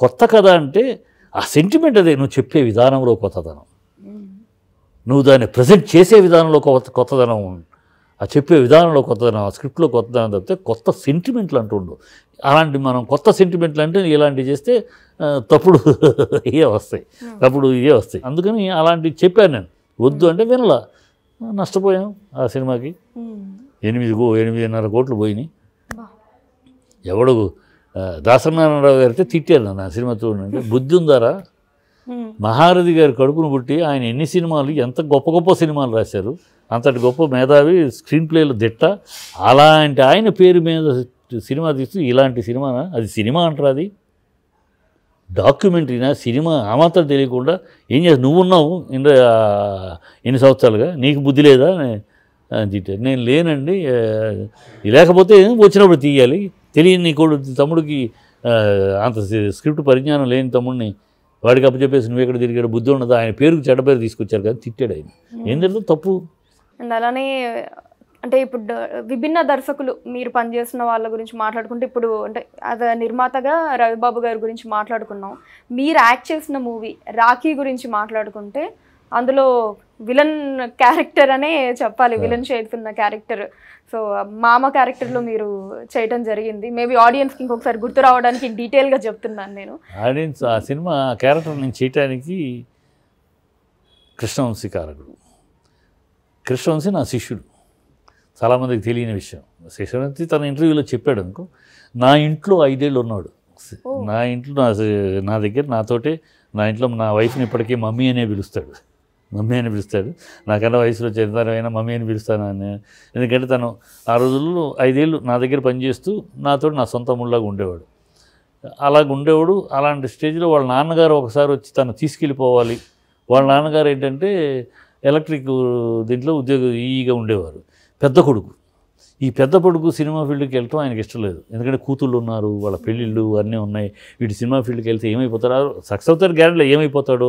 కొత్త కథ అంటే ఆ సెంటిమెంట్ అదే నువ్వు చెప్పే విధానంలో కొత్తదనం నువ్వు దాన్ని ప్రజెంట్ చేసే విధానంలో కొత్త కొత్తదనం ఆ చెప్పే విధానంలో కొత్తదనం ఆ స్క్రిప్ట్లో కొత్తదనం తప్పితే కొత్త సెంటిమెంట్లు ఉండవు అలాంటి మనం కొత్త సెంటిమెంట్లు అంటే ఇలాంటివి చేస్తే తప్పుడు ఇవే వస్తాయి hmm. తప్పుడు ఇవే వస్తాయి అందుకని అలాంటివి చెప్పాను నేను వద్దు hmm. అంటే వినలా నష్టపోయాం ఆ సినిమాకి ఎనిమిది గో ఎనిమిదిన్నర కోట్లు పోయినాయి ఎవడు దాసనారాయణరావు గారు అయితే తిట్టారు నన్ను ఆ సినిమా చూడండి బుద్ధి ఉందారా మహారథి గారి కడుపును పుట్టి ఆయన ఎన్ని సినిమాలు ఎంత గొప్ప గొప్ప సినిమాలు రాశారు అంతటి గొప్ప మేధావి స్క్రీన్ ప్లేలు దిట్ట అలాంటి ఆయన పేరు మీద సినిమా తీస్తూ ఇలాంటి సినిమా అది సినిమా అంటారు అది డాక్యుమెంటరీనా సినిమా ఆ మాత్రం తెలియకుండా ఏం చేస్తా నువ్వున్నావు ఇంత ఎన్ని సంవత్సరాలుగా నీకు బుద్ధి లేదా అని నేను లేనండి లేకపోతే వచ్చినప్పుడు తీయాలి తెలియని నీ కొడు తమ్ముడికి అంత స్క్రిప్ట్ పరిజ్ఞానం లేని తమ్ముడిని వాడికి అప్పచెప్పేసి నువ్వు ఎక్కడ తిరిగాడు బుద్ధి ఉండదు ఆయన పేరుకు చెడ్డ పేరు తీసుకొచ్చారు కదా తిట్టాడు ఆయన ఏం తెలుసు తప్పు అండ్ అలానే అంటే ఇప్పుడు విభిన్న దర్శకులు మీరు పనిచేస్తున్న వాళ్ళ గురించి మాట్లాడుకుంటే ఇప్పుడు అంటే అది నిర్మాతగా రవిబాబు గారి గురించి మాట్లాడుకున్నాం మీరు యాక్ట్ చేసిన మూవీ రాఖీ గురించి మాట్లాడుకుంటే అందులో విలన్ క్యారెక్టర్ అనే చెప్పాలి విలన్ చేస్తున్న క్యారెక్టర్ సో మామ క్యారెక్టర్లో మీరు చేయటం జరిగింది మేబీ ఆడియన్స్కి ఇంకొకసారి గుర్తు రావడానికి డీటెయిల్గా చెప్తున్నాను నేను ఆడియన్స్ ఆ సినిమా క్యారెక్టర్ నేను చేయటానికి కృష్ణవంశీ కారకుడు కృష్ణవంశీ నా శిష్యుడు చాలామందికి తెలియని విషయం శేషవంతి తన ఇంటర్వ్యూలో చెప్పాడు అనుకో నా ఇంట్లో ఐదేళ్ళు ఉన్నాడు నా ఇంట్లో నా నా దగ్గర నాతోటే నా ఇంట్లో నా వైఫ్ని ఇప్పటికీ మమ్మీ అనే పిలుస్తాడు మమ్మీ అని పిలుస్తాడు నాకన్నా వయసులో చెందారైనా మమ్మీ అని పిలుస్తాను అని ఎందుకంటే తను ఆ రోజుల్లో ఐదేళ్ళు నా దగ్గర పనిచేస్తూ నాతో నా సొంత ముళ్ళగా ఉండేవాడు అలాగ ఉండేవాడు అలాంటి స్టేజ్లో వాళ్ళ నాన్నగారు ఒకసారి వచ్చి తను తీసుకెళ్ళిపోవాలి వాళ్ళ నాన్నగారు ఏంటంటే ఎలక్ట్రిక్ దీంట్లో ఉద్యోగ ఈగా ఉండేవారు పెద్ద కొడుకు ఈ పెద్ద కొడుకు సినిమా ఫీల్డ్కి వెళ్ళటం ఆయనకి ఇష్టం లేదు ఎందుకంటే కూతుళ్ళు ఉన్నారు వాళ్ళ పెళ్ళిళ్ళు అన్నీ ఉన్నాయి వీటి సినిమా ఫీల్డ్కి వెళ్తే ఏమైపోతారు సక్సెస్ అవుతారు గ్యారెంటీ ఏమైపోతాడో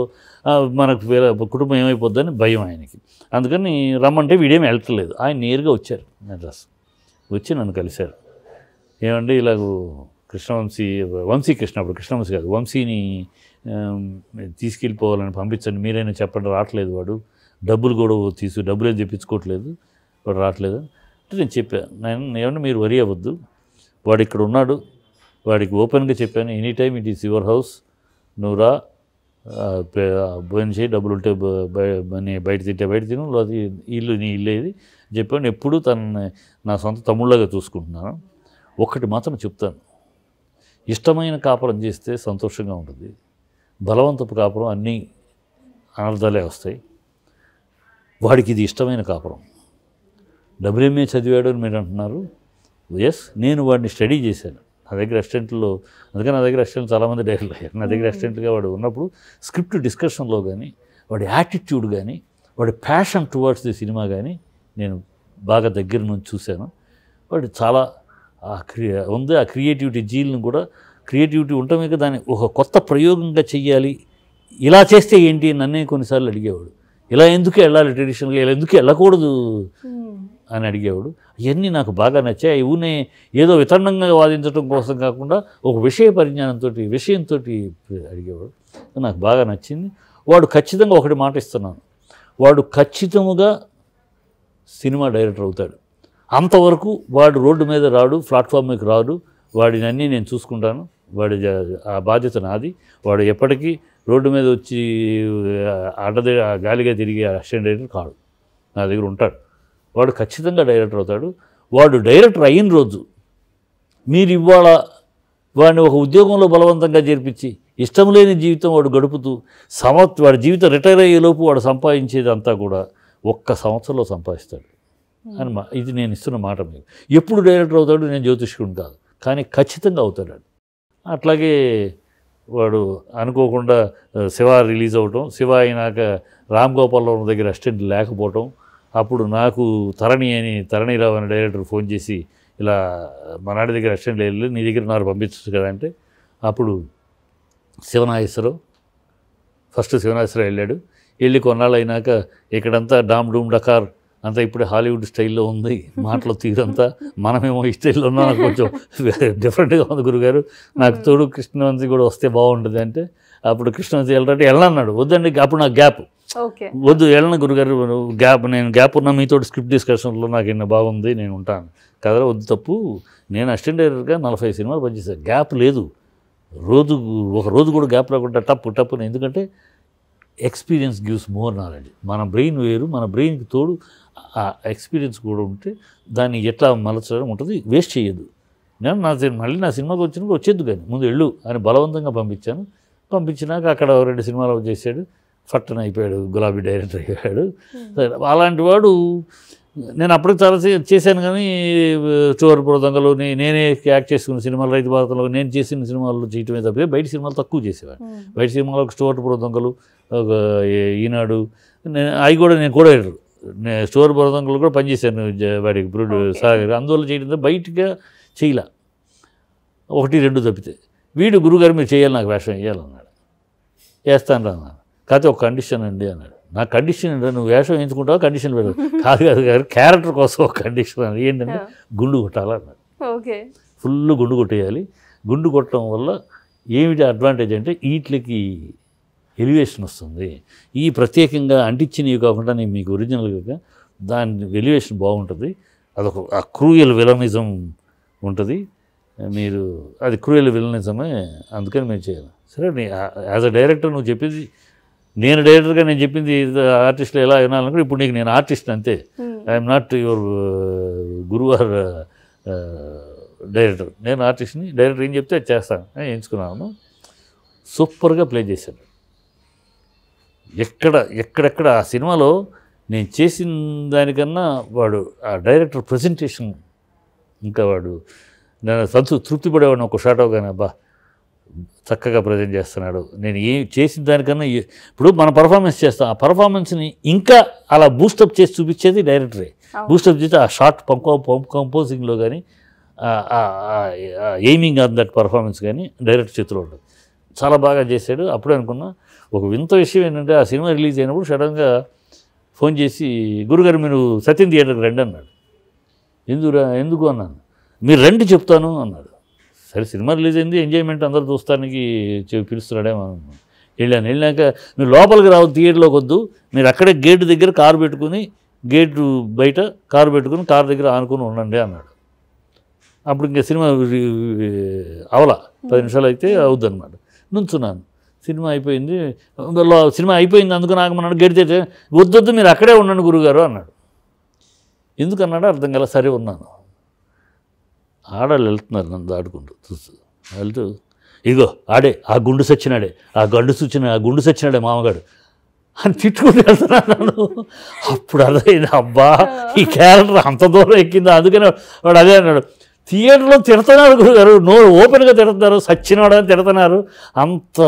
మనకు వేరే కుటుంబం ఏమైపోద్దని భయం ఆయనకి అందుకని రమ్మంటే వీడేమి వెళ్ళట్లేదు ఆయన నేరుగా వచ్చారు మెడ్రాస్ వచ్చి నన్ను కలిశారు ఏమండి ఇలా కృష్ణవంశీ వంశీ కృష్ణ అప్పుడు కృష్ణవంశీ కాదు వంశీని తీసుకెళ్ళిపోవాలని పంపించండి మీరైనా చెప్పండి రావట్లేదు వాడు డబ్బులు కూడా తీసు డబ్బులు ఏం తెప్పించుకోవట్లేదు వాడు రావట్లేదు అంటే నేను చెప్పాను నేను ఏమన్నా మీరు వరి అవ్వద్దు వాడు ఇక్కడ ఉన్నాడు వాడికి ఓపెన్గా చెప్పాను any time it is your house నువ్వు రా భోజనం చేయి డబ్బులు ఉంటే బయట తింటే బయట తిను లేదా ఇల్లు నీ ఇల్లు ఏది చెప్పాను ఎప్పుడు తన నా సొంత తమ్ముళ్ళగా చూసుకుంటున్నాను ఒకటి మాత్రం చెప్తాను ఇష్టమైన కాపురం చేస్తే సంతోషంగా ఉంటుంది బలవంతపు కాపురం అన్నీ అనర్థాలే వస్తాయి వాడికి ఇది ఇష్టమైన కాపురం డబ్ల్యూఎంఏ చదివాడు అని మీరు అంటున్నారు ఎస్ నేను వాడిని స్టడీ చేశాను నా దగ్గర అసిస్టెంట్లో అందుకని నా దగ్గర అసిస్టెంట్లు చాలామంది డైరెక్ట్ అయ్యారు నా దగ్గర అసిస్టెంట్గా వాడు ఉన్నప్పుడు స్క్రిప్ట్ డిస్కషన్లో కానీ వాడి యాటిట్యూడ్ కానీ వాడి ప్యాషన్ టువర్డ్స్ ది సినిమా కానీ నేను బాగా దగ్గర నుంచి చూశాను వాడు చాలా ఆ క్రియ ఉంది ఆ క్రియేటివిటీ జీల్ని కూడా క్రియేటివిటీ ఉండటమే దాన్ని ఒక కొత్త ప్రయోగంగా చెయ్యాలి ఇలా చేస్తే ఏంటి నన్నే కొన్నిసార్లు అడిగేవాడు ఇలా ఎందుకు వెళ్ళాలి ట్రెడిషనల్గా ఇలా ఎందుకు వెళ్ళకూడదు అని అడిగేవాడు అవన్నీ నాకు బాగా నచ్చాయి ఇవన్నీ ఏదో వితరణంగా వాదించడం కోసం కాకుండా ఒక విషయ పరిజ్ఞానంతో విషయంతో అడిగేవాడు నాకు బాగా నచ్చింది వాడు ఖచ్చితంగా ఒకటి మాట ఇస్తున్నాను వాడు ఖచ్చితముగా సినిమా డైరెక్టర్ అవుతాడు అంతవరకు వాడు రోడ్డు మీద రాడు ప్లాట్ఫామ్కి రాడు వాడిని అన్నీ నేను చూసుకుంటాను వాడి ఆ బాధ్యత నాది వాడు ఎప్పటికీ రోడ్డు మీద వచ్చి అడ్డ గాలిగా తిరిగి అసిస్టెంట్ డైరెక్టర్ కాడు నా దగ్గర ఉంటాడు వాడు ఖచ్చితంగా డైరెక్టర్ అవుతాడు వాడు డైరెక్టర్ అయిన రోజు మీరు ఇవాళ వాడిని ఒక ఉద్యోగంలో బలవంతంగా చేర్పించి ఇష్టం లేని జీవితం వాడు గడుపుతూ సమ వాడి జీవితం రిటైర్ అయ్యేలోపు వాడు సంపాదించేది అంతా కూడా ఒక్క సంవత్సరంలో సంపాదిస్తాడు అని మా ఇది నేను ఇస్తున్న మాట మీకు ఎప్పుడు డైరెక్టర్ అవుతాడు నేను జ్యోతిష్కుని కాదు కానీ ఖచ్చితంగా అవుతాడు అట్లాగే వాడు అనుకోకుండా శివ రిలీజ్ అవటం శివ అయినాక రామ్ గోపాల్ దగ్గర అసిస్టెంట్ లేకపోవటం అప్పుడు నాకు తరణి అని తరణిరావు అనే డైరెక్టర్ ఫోన్ చేసి ఇలా మనాడి దగ్గర అసిస్టెంట్ లేదు నీ దగ్గర నాకు పంపించచ్చు కదా అంటే అప్పుడు శివనాగేశ్వరరావు ఫస్ట్ శివనాగేశ్వరరావు వెళ్ళాడు వెళ్ళి కొన్నాళ్ళు అయినాక ఇక్కడంతా డామ్ డూమ్ డకార్ అంతా ఇప్పుడే హాలీవుడ్ స్టైల్లో ఉంది మాటలో తీరంతా మనమేమో ఈ స్టైల్లో ఉన్నా కొంచెం డిఫరెంట్గా ఉంది గురుగారు నాకు తోడు కృష్ణవంతి కూడా వస్తే బాగుంటుంది అంటే అప్పుడు కృష్ణ వెళ్ళరాటి వెళ్ళన్నాడు వద్దండి అప్పుడు నాకు గ్యాప్ వద్దు వెళ్ళను గురుగారు గ్యాప్ నేను గ్యాప్ ఉన్న మీతో స్క్రిప్ట్ డిస్కషన్లో నాకు ఇన్న బాగుంది నేను ఉంటాను కదరా వద్దు తప్పు నేను అసిస్టెంట్ డైరెక్టర్గా నలభై సినిమాలు పనిచేశాను గ్యాప్ లేదు రోజు ఒక రోజు కూడా గ్యాప్ లేకుండా టప్పు టప్పు ఎందుకంటే ఎక్స్పీరియన్స్ గివ్స్ మోర్ నాలెడ్జ్ మన బ్రెయిన్ వేరు మన బ్రెయిన్కి తోడు ఆ ఎక్స్పీరియన్స్ కూడా ఉంటే దాన్ని ఎట్లా మలచడం ఉంటుంది వేస్ట్ చేయొద్దు నేను నా మళ్ళీ నా సినిమాకి వచ్చినప్పుడు వచ్చేద్దు కానీ ముందు వెళ్ళు అని బలవంతంగా పంపించాను పంపించినాక అక్కడ రెండు సినిమాలు చేశాడు ఫట్టన్ అయిపోయాడు గులాబీ డైరెక్టర్ అయిపోయాడు hmm. అలాంటి వాడు నేను అప్పుడు చాలా చేశాను కానీ చోరుపుర దొంగలు నేనే యాక్ట్ చేసుకున్న సినిమాలు రైతు భారతంలో నేను చేసిన సినిమాల్లో చేయటమే తప్పి బయట సినిమాలు తక్కువ చేసేవాడు hmm. బయట స్టోర్ చోరుపుర దొంగలు ఈనాడు నేను అవి కూడా నేను కూడా స్టోర్ బృందంలో కూడా పనిచేశాను వాడికి బ్రూడ్ సాగర్ అందువల్ల చేయడం బయటగా చేయలే ఒకటి రెండు తప్పితే వీడు గురుగారు మీరు చేయాలి నాకు వేషం వేయాలన్నాడు వేస్తాను రా కాకపోతే ఒక కండిషన్ అండి అన్నాడు నా కండిషన్ ఏంటో నువ్వు వేషం వేయించుకుంటావు కండిషన్ పెడదు కాదు కాదు కాదు క్యారెక్టర్ కోసం ఒక కండిషన్ అని ఏంటంటే గుండు కొట్టాలన్నాడు ఓకే ఫుల్ గుండు కొట్టేయాలి గుండు కొట్టడం వల్ల ఏమిటి అడ్వాంటేజ్ అంటే వీటికి ఎలివేషన్ వస్తుంది ఈ ప్రత్యేకంగా అంటించినవి కాకుండా నేను మీకు ఒరిజినల్గా దాని ఎలివేషన్ బాగుంటుంది అదొక ఆ క్రూయల్ విలనిజం ఉంటుంది మీరు అది క్రూయల్ విలనిజమే అందుకని మేము చేయాలి సరే నీ యాజ్ అ డైరెక్టర్ నువ్వు చెప్పింది నేను డైరెక్టర్గా నేను చెప్పింది ఆర్టిస్ట్లు ఎలా వినాలనుకుంటే ఇప్పుడు నీకు నేను ఆర్టిస్ట్ అంతే ఐఎమ్ నాట్ యువర్ గురువార్ uh, డైరెక్టర్ నేను ఆర్టిస్ట్ని డైరెక్టర్ ఏం చెప్తే చేస్తాను ఎంచుకున్నాను సూపర్గా ప్లే చేశాను ఎక్కడ ఎక్కడెక్కడ ఆ సినిమాలో నేను చేసిన దానికన్నా వాడు ఆ డైరెక్టర్ ప్రజెంటేషన్ ఇంకా వాడు నేను సంతృ తృప్తి పడేవాడిని ఒక షాట్ కానీ అబ్బా చక్కగా ప్రజెంట్ చేస్తున్నాడు నేను ఏం చేసిన దానికన్నా ఇప్పుడు మనం పర్ఫార్మెన్స్ చేస్తాం ఆ పర్ఫార్మెన్స్ని ఇంకా అలా బూస్టప్ చేసి చూపించేది డైరెక్టరే బూస్టప్ చేసి ఆ షార్ట్ పంకో కంపోజింగ్లో కానీ ఎయిమింగ్ ఆన్ దట్ పర్ఫార్మెన్స్ కానీ డైరెక్ట్ చేతిలో ఉండదు చాలా బాగా చేశాడు అప్పుడే అనుకున్నా ఒక వింత విషయం ఏంటంటే ఆ సినిమా రిలీజ్ అయినప్పుడు సడన్గా ఫోన్ చేసి గురుగారు మీరు సత్యం థియేటర్కి రండి అన్నాడు ఎందుకు ఎందుకు అన్నాను మీరు రండి చెప్తాను అన్నాడు సరే సినిమా రిలీజ్ అయింది ఎంజాయ్మెంట్ అందరు చూస్తానికి పిలుస్తున్నాడేమో వెళ్ళాను వెళ్ళాక మీరు లోపలికి రావద్దు థియేటర్లోకి వద్దు మీరు అక్కడే గేటు దగ్గర కారు పెట్టుకుని గేటు బయట కారు పెట్టుకుని కారు దగ్గర ఆనుకుని ఉండండి అన్నాడు అప్పుడు ఇంకా సినిమా అవలా పది నిమిషాలు అయితే అవుద్ది అనమాట నుంచున్నాను సినిమా అయిపోయింది సినిమా అయిపోయింది అందుకని ఆగమన్నాడు గడితే వద్దొద్దు మీరు అక్కడే ఉండండి గురుగారు అన్నాడు ఎందుకన్నాడు అర్థం కల సరే ఉన్నాను ఆడలు వెళ్తున్నారు నన్ను దాడుకుంటూ చూస్తూ వెళ్తూ ఇగో ఆడే ఆ గుండు సచ్చినాడే ఆ గండు సూచిన ఆ గుండు సచ్చినాడే మామగాడు అని తిట్టుకుంటూ వెళ్తున్నాను అప్పుడు అర్థమైంది అబ్బా ఈ క్యారెక్టర్ అంత దూరం ఎక్కిందా అందుకనే వాడు అదే అన్నాడు థియేటర్లో తిడుతున్నారు గురుగారు నోరు ఓపెన్గా తిడుతున్నారు అని తిడుతున్నారు అంత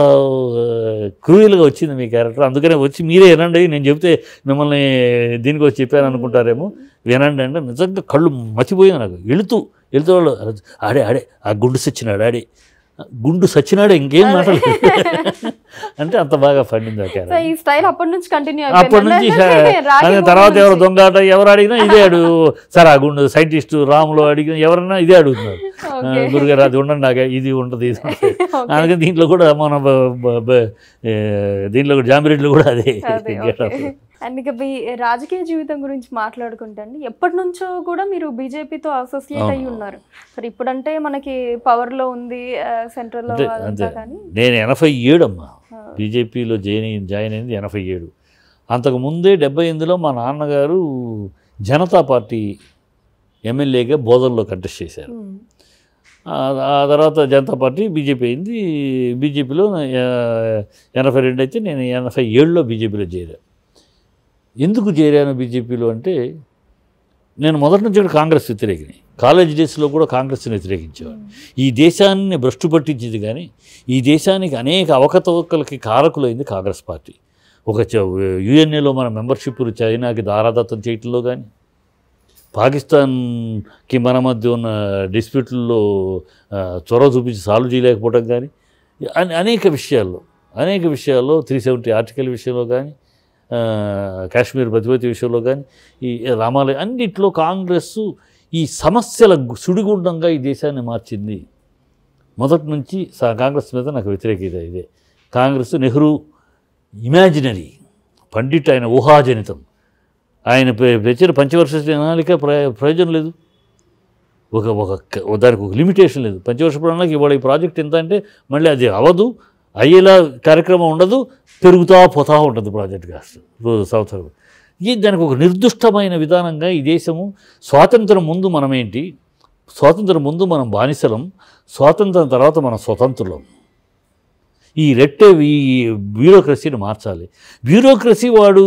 క్రూయల్గా వచ్చింది మీ క్యారెక్టర్ అందుకనే వచ్చి మీరే వినండి నేను చెప్తే మిమ్మల్ని దీనికి వచ్చి చెప్పాను అనుకుంటారేమో వినండి అంటే నిజంగా కళ్ళు మర్చిపోయింది నాకు వెళుతూ వెళుతూ వాళ్ళు ఆడే ఆడే ఆ గుండు సచ్చినాడు ఆడే గుండు సచ్చినాడే ఇంకేం మాటలు అంటే అంత బాగా పండింది ఒక ఈ స్టైల్ అప్పటి నుంచి కంటిన్యూ అప్పటి నుంచి తర్వాత ఎవరు దొంగ ఎవరు అడిగినా ఇదే అడుగు సరే అగుండు సైంటిస్ట్ రాములో అడిగిన ఎవరైనా ఇదే అడుగుతున్నారు గురుగారు అది ఉండండి నాకు ఇది ఉంటుంది అందుకని దీంట్లో కూడా మన దీంట్లో కూడా జాంబిరెడ్లు కూడా అదే అండ్ ఇక రాజకీయ జీవితం గురించి మాట్లాడుకుంటండి ఎప్పటి నుంచో కూడా మీరు బీజేపీతో అసోసియేట్ అయ్యి ఉన్నారు సరే ఇప్పుడంటే మనకి పవర్లో ఉంది సెంట్రల్లో నేను ఎనభై ఏడమ్మా బీజేపీలో జాయిన్ జాయిన్ అయింది ఎనభై ఏడు అంతకుముందే డెబ్బై ఎనిమిదిలో మా నాన్నగారు జనతా పార్టీ ఎమ్మెల్యేగా బోధల్లో కంటెస్ట్ చేశారు ఆ తర్వాత జనతా పార్టీ బీజేపీ అయింది బీజేపీలో ఎనభై రెండు అయితే నేను ఎనభై ఏడులో బీజేపీలో చేరాను ఎందుకు చేరాను బీజేపీలో అంటే నేను మొదటి నుంచి కూడా కాంగ్రెస్ వ్యతిరేకిని కాలేజ్ డేస్లో కూడా కాంగ్రెస్ని వ్యతిరేకించేవాడు ఈ దేశాన్ని భ్రష్టు పట్టించింది కానీ ఈ దేశానికి అనేక అవకతవకలకి కారకులైంది కాంగ్రెస్ పార్టీ ఒక యుఎన్ఏలో మన మెంబర్షిప్లు చైనాకి దారాదత్తం చేయటంలో కానీ పాకిస్తాన్కి మన మధ్య ఉన్న డిస్ప్యూట్లలో చొరవ చూపించి సాల్వ్ చేయలేకపోవడం కానీ అనేక విషయాల్లో అనేక విషయాల్లో త్రీ సెవెంటీ ఆర్టికల్ విషయంలో కానీ కాశ్మీర్ ప్రతిపతి విషయంలో కానీ ఈ రామాలయ అన్నింటిలో కాంగ్రెస్ ఈ సమస్యల సుడిగుండంగా ఈ దేశాన్ని మార్చింది మొదటి నుంచి కాంగ్రెస్ మీద నాకు వ్యతిరేకత ఇదే కాంగ్రెస్ నెహ్రూ ఇమాజినరీ పండిట్ ఆయన ఊహాజనితం ఆయన తెచ్చిన పంచవర్ష ప్రణాళిక ప్రయోజనం లేదు ఒక ఒక దానికి ఒక లిమిటేషన్ లేదు పంచవర్ష ప్రణాళిక ఇవాళ ఈ ప్రాజెక్ట్ ఎంత అంటే మళ్ళీ అది అవ్వదు అయ్యేలా కార్యక్రమం ఉండదు పెరుగుతా పోతా ఉంటుంది ప్రాజెక్ట్ కాస్ట్ సంవత్సరం ఇది దానికి ఒక నిర్దిష్టమైన విధానంగా ఈ దేశము స్వాతంత్రం ముందు మనమేంటి స్వాతంత్రం ముందు మనం బానిసలం స్వాతంత్రం తర్వాత మనం స్వతంత్రులం ఈ రెట్టే ఈ బ్యూరోక్రసీని మార్చాలి బ్యూరోక్రసీ వాడు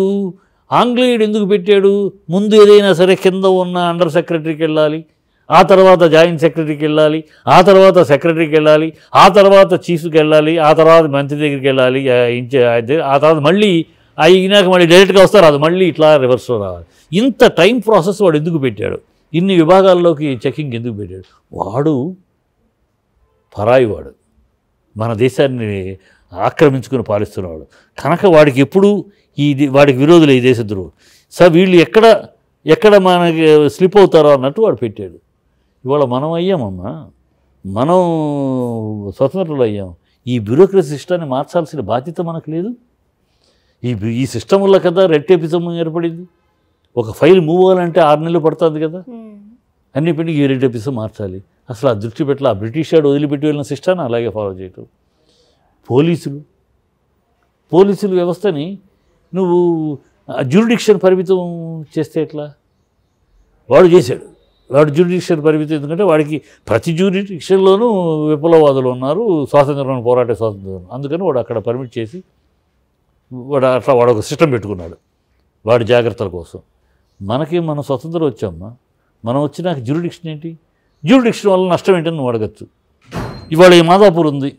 ఆంగ్లేయుడు ఎందుకు పెట్టాడు ముందు ఏదైనా సరే కింద ఉన్న అండర్ సెక్రటరీకి వెళ్ళాలి ఆ తర్వాత జాయింట్ సెక్రటరీకి వెళ్ళాలి ఆ తర్వాత సెక్రటరీకి వెళ్ళాలి ఆ తర్వాత చీఫ్కి వెళ్ళాలి ఆ తర్వాత మంత్రి దగ్గరికి వెళ్ళాలి ఆ తర్వాత మళ్ళీ అయినాక మళ్ళీ డైరెక్ట్గా వస్తారు అది మళ్ళీ ఇట్లా రివర్స్లో రావాలి ఇంత టైం ప్రాసెస్ వాడు ఎందుకు పెట్టాడు ఇన్ని విభాగాల్లోకి చెకింగ్ ఎందుకు పెట్టాడు వాడు పరాయి వాడు మన దేశాన్ని ఆక్రమించుకుని పాలిస్తున్నవాడు కనుక వాడికి ఎప్పుడు ఈ వాడికి విరోధులు ఈ దేశద్రోహులు సార్ వీళ్ళు ఎక్కడ ఎక్కడ మనకి స్లిప్ అవుతారో అన్నట్టు వాడు పెట్టాడు ఇవాళ మనం అయ్యామమ్మా మనం స్వతంత్రులు అయ్యాం ఈ బ్యూరోక్రసీ సిస్టాన్ని మార్చాల్సిన బాధ్యత మనకు లేదు ఈ ఈ సిస్టమ్ వల్ల కదా రెట్టేపిజం ఏర్పడింది ఒక ఫైల్ మూవ్ అవ్వాలంటే ఆరు నెలలు పడుతుంది కదా hmm. అన్ని పెట్టి ఈ రెట్టేపిజం మార్చాలి అసలు ఆ దృష్టి పెట్టాలి ఆ బ్రిటిష్ వాడు వదిలిపెట్టి వెళ్ళిన సిస్టాన్ని అలాగే ఫాలో చేయటం పోలీసులు పోలీసుల వ్యవస్థని నువ్వు జ్యూరిడిక్షన్ పరిమితం చేస్తే ఎట్లా వాడు చేశాడు వాడు జ్యూరిడిక్షన్ పరిమితం ఎందుకంటే వాడికి ప్రతి జ్యూరిడిక్షన్లోనూ విప్లవవాదులు ఉన్నారు స్వాతంత్రం పోరాట స్వాతంత్రం అందుకని వాడు అక్కడ పర్మిట్ చేసి వాడు అట్లా వాడు ఒక సిస్టమ్ పెట్టుకున్నాడు వాడి జాగ్రత్తల కోసం మనకి మనం స్వతంత్రం వచ్చామ్మా మనం వచ్చినాక జ్యూరిడిక్షన్ ఏంటి జ్యూరిడిక్షన్ వల్ల నష్టం ఏంటని నువ్వు అడగచ్చు ఇవాళ ఈ మాధాపూర్ ఉంది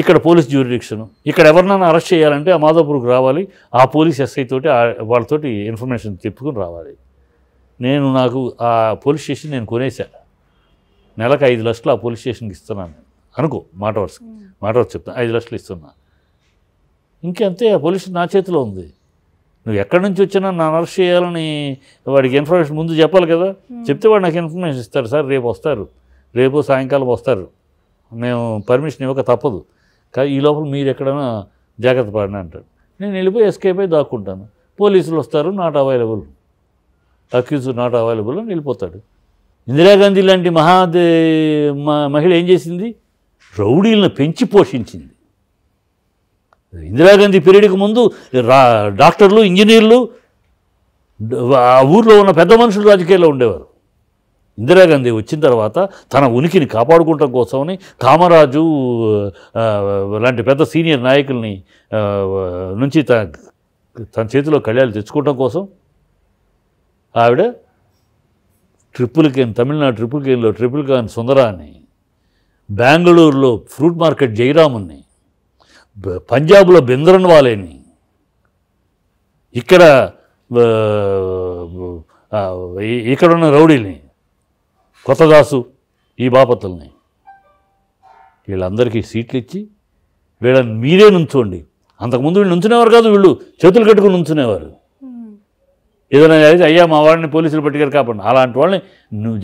ఇక్కడ పోలీస్ జ్యూరిడిక్షను ఇక్కడ ఎవరినైనా అరెస్ట్ చేయాలంటే ఆ మాధాపూర్కి రావాలి ఆ పోలీస్ ఎస్ఐ తోటి వాళ్ళతోటి ఇన్ఫర్మేషన్ తెప్పుకుని రావాలి నేను నాకు ఆ పోలీస్ స్టేషన్ నేను కొనేసా నెలకు ఐదు లక్షలు ఆ పోలీస్ స్టేషన్కి ఇస్తున్నాను అనుకో మాట వరుసకి మాట వరుస చెప్తాను ఐదు లక్షలు ఇస్తున్నా ఇంకెంతే ఆ పొల్యూషన్ నా చేతిలో ఉంది నువ్వు ఎక్కడి నుంచి వచ్చినా నా అరెస్ట్ చేయాలని వాడికి ఇన్ఫర్మేషన్ ముందు చెప్పాలి కదా hmm. చెప్తే వాడు నాకు ఇన్ఫర్మేషన్ ఇస్తారు సార్ రేపు వస్తారు రేపు సాయంకాలం వస్తారు మేము పర్మిషన్ ఇవ్వక తప్పదు కానీ ఈ లోపల మీరు ఎక్కడైనా జాగ్రత్త పడిన అంటాడు నేను వెళ్ళిపోయి ఎస్కేప్ అయి దాక్కుంటాను పోలీసులు వస్తారు not available accused not available అని వెళ్ళిపోతాడు ఇందిరాగాంధీ లాంటి మహా మహిళ ఏం చేసింది రౌడీలను పెంచి పోషించింది ఇందిరాగాంధీ పీరియడ్కి ముందు డాక్టర్లు ఇంజనీర్లు ఆ ఊర్లో ఉన్న పెద్ద మనుషులు రాజకీయాల్లో ఉండేవారు ఇందిరాగాంధీ వచ్చిన తర్వాత తన ఉనికిని కాపాడుకోవటం కోసమని కామరాజు లాంటి పెద్ద సీనియర్ నాయకుల్ని నుంచి తన తన చేతిలో కళ్యాణాలు తెచ్చుకోవటం కోసం ఆవిడ ట్రిపుల్ కేన్ తమిళనాడు ట్రిపుల్ కేన్లో ట్రిపుల్ కాన్ సుందరాన్ని బెంగళూరులో ఫ్రూట్ మార్కెట్ జయరాముని పంజాబ్లో బెందరన్ వాలేని ఇక్కడ ఇక్కడ ఉన్న రౌడీని కొత్తదాసు ఈ బాపతుల్ని వీళ్ళందరికీ సీట్లు ఇచ్చి వీళ్ళని మీరే నుంచోండి అంతకుముందు వీళ్ళు నుంచునేవారు కాదు వీళ్ళు చేతులు కట్టుకుని నుంచునేవారు ఏదైనా అయితే అయ్యా మా వాడిని పోలీసులు పట్టుకారు కాపండి అలాంటి వాళ్ళని నువ్వు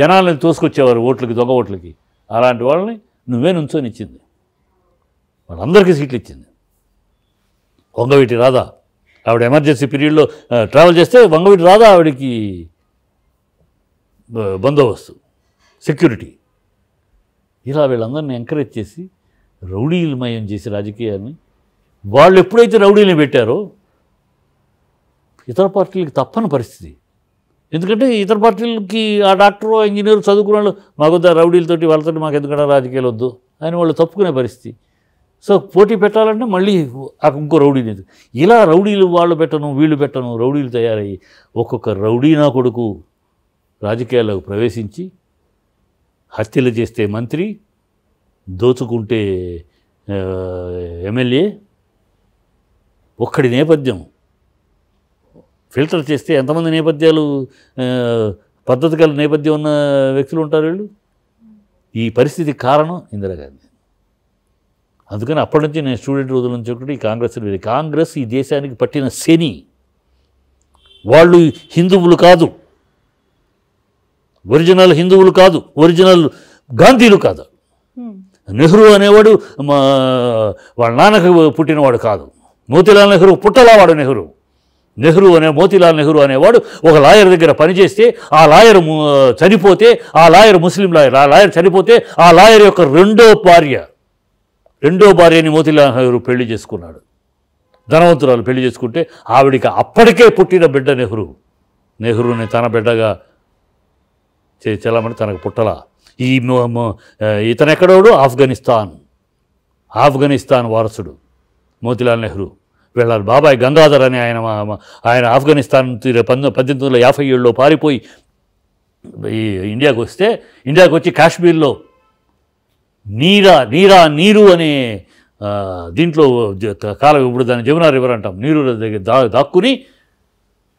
జనాలని తోసుకొచ్చేవారు ఓట్లకి దొంగ ఓట్లకి అలాంటి వాళ్ళని నువ్వే నుంచోనిచ్చింది మనందరికీ సీట్లు ఇచ్చింది వంగవీటి రాధా ఆవిడ ఎమర్జెన్సీ పీరియడ్లో ట్రావెల్ చేస్తే వంగవీటి రాధా ఆవిడకి బందోబస్తు సెక్యూరిటీ ఇలా వీళ్ళందరినీ ఎంకరేజ్ చేసి రౌడీలమయం చేసి రాజకీయాన్ని వాళ్ళు ఎప్పుడైతే రౌడీని పెట్టారో ఇతర పార్టీలకి తప్పని పరిస్థితి ఎందుకంటే ఇతర పార్టీలకి ఆ డాక్టరు ఇంజనీరు చదువుకున్న వాళ్ళు వద్ద రౌడీలతోటి వాళ్ళతో మాకు ఎందుకంటే రాజకీయాలు వద్దు అని వాళ్ళు తప్పుకునే పరిస్థితి సో పోటీ పెట్టాలంటే మళ్ళీ ఇంకో రౌడీ లేదు ఇలా రౌడీలు వాళ్ళు పెట్టను వీళ్ళు పెట్టను రౌడీలు తయారయ్యి ఒక్కొక్క రౌడీ నా కొడుకు రాజకీయాల్లోకి ప్రవేశించి హత్యలు చేస్తే మంత్రి దోచుకుంటే ఎమ్మెల్యే ఒక్కడి నేపథ్యం ఫిల్టర్ చేస్తే ఎంతమంది నేపథ్యాలు పద్ధతి గల నేపథ్యం ఉన్న వ్యక్తులు ఉంటారు వీళ్ళు ఈ పరిస్థితి కారణం ఇందిరాగాంధీ అందుకని అప్పటి నుంచి నేను స్టూడెంట్ రోజుల నుంచి ఒకటి కాంగ్రెస్ కాంగ్రెస్ ఈ దేశానికి పట్టిన శని వాళ్ళు హిందువులు కాదు ఒరిజినల్ హిందువులు కాదు ఒరిజినల్ గాంధీలు కాదు నెహ్రూ అనేవాడు మా వాళ్ళ నాన్నకు పుట్టినవాడు కాదు మోతిలాల్ నెహ్రూ పుట్టలావాడు నెహ్రూ నెహ్రూ అనే మోతిలాల్ నెహ్రూ అనేవాడు ఒక లాయర్ దగ్గర పనిచేస్తే ఆ లాయర్ చనిపోతే ఆ లాయర్ ముస్లిం లాయర్ ఆ లాయర్ చనిపోతే ఆ లాయర్ యొక్క రెండో భార్య రెండో భార్యని మోతిలాల్ నెహ్రూ పెళ్లి చేసుకున్నాడు ధనవంతురాలు పెళ్లి చేసుకుంటే ఆవిడికి అప్పటికే పుట్టిన బిడ్డ నెహ్రూ నెహ్రూని తన బిడ్డగా చేయమని తనకు పుట్టలా ఈ ఇతను ఎక్కడోడు ఆఫ్ఘనిస్తాన్ ఆఫ్ఘనిస్తాన్ వారసుడు మోతిలాల్ నెహ్రూ వెళ్ళాలి బాబాయ్ గంగాధర్ అని ఆయన ఆయన ఆఫ్ఘనిస్తాన్ పద్దెనిమిది వందల యాభై ఏడులో పారిపోయి ఈ ఇండియాకు వస్తే ఇండియాకు వచ్చి కాశ్మీర్లో నీరా నీరా నీరు అనే దీంట్లో కాలం ఇప్పుడు దాన్ని జమునా రివర్ అంటాం నీరు దగ్గర దా దాక్కుని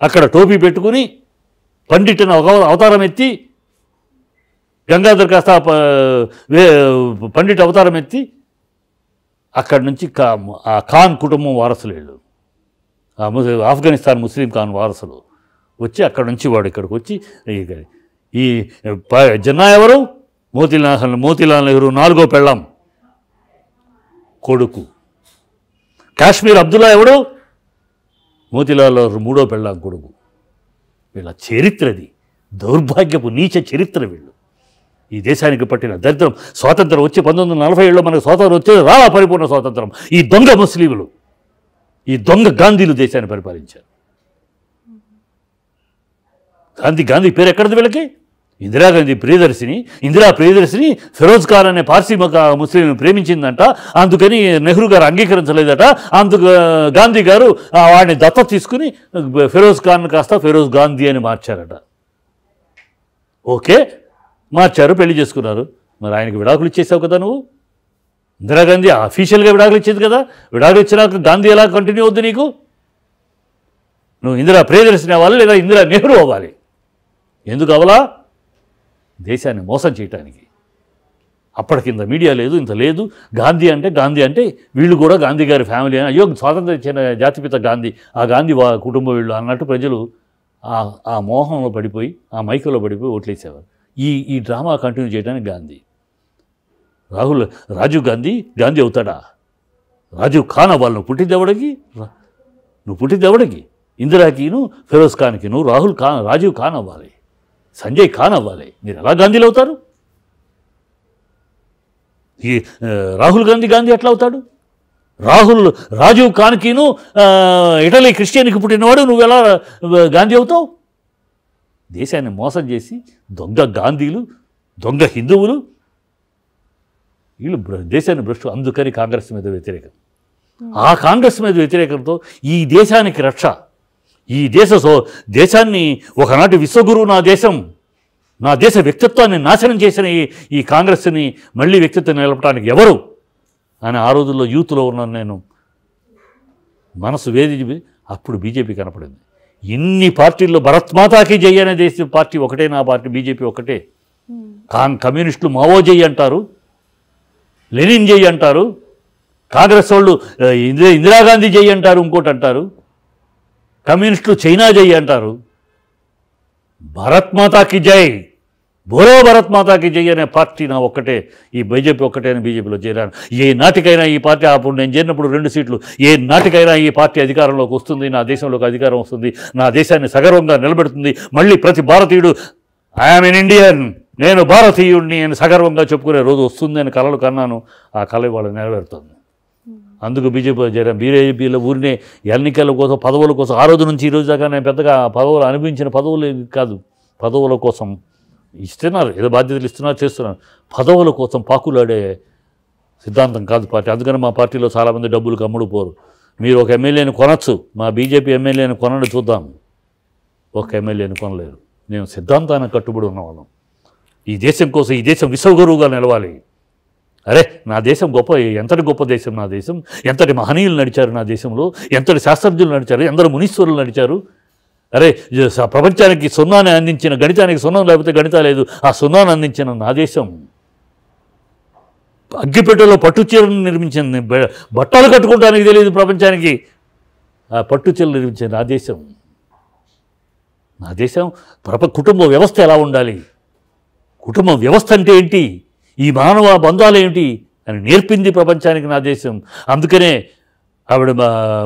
అక్కడ టోపీ పెట్టుకుని పండిట్ని అవతారం ఎత్తి గంగాధర్ కాస్త పండిట్ అవతారం ఎత్తి అక్కడి నుంచి కా ఆ ఖాన్ కుటుంబం వారసులు వీళ్ళు ఆఫ్ఘనిస్తాన్ ముస్లిం ఖాన్ వారసులు వచ్చి అక్కడి నుంచి వాడు ఇక్కడికి వచ్చి ఈ జనా ఎవరు మోతిలాల్ మోతీలాల్ నెహ్రూ నాలుగో పెళ్ళాం కొడుకు కాశ్మీర్ అబ్దుల్లా ఎవడు మోతీలాల్ నెహ్రూ మూడో పెళ్ళాం కొడుకు వీళ్ళ చరిత్రది దౌర్భాగ్యపు నీచ చరిత్ర వీళ్ళు ఈ దేశానికి పట్టిన దరిద్రం స్వాతంత్రం వచ్చి పంతొమ్మిది వందల నలభై ఏడులో మనకు స్వాతంత్రం వచ్చేది రాలా పరిపూర్ణ స్వాతంత్రం ఈ దొంగ ముస్లింలు ఈ దొంగ గాంధీలు దేశాన్ని పరిపాలించారు గాంధీ గాంధీ పేరు ఎక్కడది వీళ్ళకి ఇందిరాగాంధీ ప్రియదర్శిని ఇందిరా ప్రియదర్శిని ఫిరోజ్ ఖాన్ అనే పార్సీ ముస్లింను ప్రేమించిందంట అందుకని నెహ్రూ గారు అంగీకరించలేదట అందుకు గాంధీ గారు వాడిని దత్త తీసుకుని ఫిరోజ్ ఖాన్ కాస్త ఫిరోజ్ గాంధీ అని మార్చారట ఓకే మార్చారు పెళ్లి చేసుకున్నారు మరి ఆయనకు విడాకులు ఇచ్చేసావు కదా నువ్వు ఇందిరాగాంధీ అఫీషియల్గా విడాకులు ఇచ్చేది కదా విడాకులు ఇచ్చినాక గాంధీ ఎలా కంటిన్యూ అవుద్ది నీకు నువ్వు ఇందిరా ప్రియదర్శిని అవ్వాలి లేదా ఇందిరా నెహ్రూ అవ్వాలి ఎందుకు అవలా దేశాన్ని మోసం చేయటానికి అప్పటికి ఇంత మీడియా లేదు ఇంత లేదు గాంధీ అంటే గాంధీ అంటే వీళ్ళు కూడా గాంధీ గారి ఫ్యామిలీ అని అయ్యో స్వాతంత్ర ఇచ్చిన జాతిపిత గాంధీ ఆ గాంధీ వా కుటుంబ వీళ్ళు అన్నట్టు ప్రజలు ఆ ఆ మోహంలో పడిపోయి ఆ మైకంలో పడిపోయి ఓట్లేసేవారు ఈ ఈ డ్రామా కంటిన్యూ చేయడానికి గాంధీ రాహుల్ రాజీవ్ గాంధీ గాంధీ అవుతాడా రాజీవ్ ఖాన్ అవ్వాలి నువ్వు పుట్టిద్దెవడకి నువ్వు పుట్టిద్దెవడికి ఇందిరాకి ఫిరోజ్ నువ్వు రాహుల్ ఖాన్ రాజీవ్ ఖాన్ అవ్వాలి సంజయ్ ఖాన్ అవ్వాలి మీరు ఎలా గాంధీలు అవుతారు ఈ రాహుల్ గాంధీ గాంధీ ఎట్లా అవుతాడు రాహుల్ రాజీవ్ ఖాన్కిను ఇటలీ క్రిస్టియన్కి పుట్టినవాడు నువ్వు ఎలా గాంధీ అవుతావు దేశాన్ని మోసం చేసి దొంగ గాంధీలు దొంగ హిందువులు వీళ్ళు దేశాన్ని భ్రష్టు అందుకని కాంగ్రెస్ మీద వ్యతిరేకం ఆ కాంగ్రెస్ మీద వ్యతిరేకంతో ఈ దేశానికి రక్ష ఈ దేశ సో దేశాన్ని ఒకనాటి విశ్వగురువు నా దేశం నా దేశ వ్యక్తిత్వాన్ని నాశనం చేసిన ఈ ఈ కాంగ్రెస్ని మళ్ళీ వ్యక్తిత్వం నిలపడానికి ఎవరు అని ఆ రోజుల్లో యూత్లో ఉన్నాను నేను మనసు వేది అప్పుడు బీజేపీ కనపడింది ఇన్ని పార్టీల్లో భరత్మాతాకి జై అనే దేశ పార్టీ ఒకటే నా పార్టీ బీజేపీ ఒకటే కా కమ్యూనిస్టులు మావో జై అంటారు లెనిన్ జై అంటారు కాంగ్రెస్ వాళ్ళు ఇందిరాగాంధీ జై అంటారు ఇంకోటి అంటారు కమ్యూనిస్టులు చైనా జై అంటారు భరత్మాతాకి జై బోరో భరత్మాతాకి జై అనే పార్టీ నా ఒక్కటే ఈ బీజేపీ ఒక్కటే అని బీజేపీలో చేరాను ఏ నాటికైనా ఈ పార్టీ అప్పుడు నేను చేరినప్పుడు రెండు సీట్లు ఏ నాటికైనా ఈ పార్టీ అధికారంలోకి వస్తుంది నా దేశంలోకి అధికారం వస్తుంది నా దేశాన్ని సగర్వంగా నిలబెడుతుంది మళ్ళీ ప్రతి భారతీయుడు ఐఆమ్ ఇన్ ఇండియన్ నేను భారతీయుడిని అని సగర్వంగా చెప్పుకునే రోజు వస్తుంది అని కలలు కన్నాను ఆ కళ ఇవాళ నెరవేరుతుంది అందుకు బీజేపీ జరిగిన బీజేపీల ఊరినే ఎన్నికల కోసం పదవుల కోసం ఆ రోజు నుంచి ఈ రోజు దాకా నేను పెద్దగా పదవులు అనిపించిన పదవులు కాదు పదవుల కోసం ఇస్తున్నారు ఏదో బాధ్యతలు ఇస్తున్నారు చేస్తున్నారు పదవుల కోసం పాకులాడే సిద్ధాంతం కాదు పార్టీ అందుకని మా పార్టీలో చాలామంది డబ్బులు కమ్ముడు పోరు మీరు ఒక ఎమ్మెల్యేని కొనచ్చు మా బీజేపీ ఎమ్మెల్యేని కొనండి చూద్దాం ఒక ఎమ్మెల్యేని కొనలేరు నేను సిద్ధాంతానికి కట్టుబడి ఉన్నవాళ్ళం ఈ దేశం కోసం ఈ దేశం విశ్వగురువుగా నిలవాలి అరే నా దేశం గొప్ప ఎంతటి గొప్ప దేశం నా దేశం ఎంతటి మహనీయులు నడిచారు నా దేశంలో ఎంతటి శాస్త్రజ్ఞులు నడిచారు ఎందరు మునీశ్వరులు నడిచారు అరే ప్రపంచానికి సున్నాని అందించిన గణితానికి సున్నం లేకపోతే గణిత లేదు ఆ సున్నాను అందించిన నా దేశం అగ్గిపెట్టెలో చీరను నిర్మించింది బట్టలు కట్టుకోవడానికి తెలియదు ప్రపంచానికి ఆ పట్టు చీరలు నిర్మించిన నా దేశం నా దేశం ప్రప కుటుంబ వ్యవస్థ ఎలా ఉండాలి కుటుంబ వ్యవస్థ అంటే ఏంటి ఈ మానవ బంధాలు ఏమిటి అని నేర్పింది ప్రపంచానికి నా దేశం అందుకనే ఆవిడ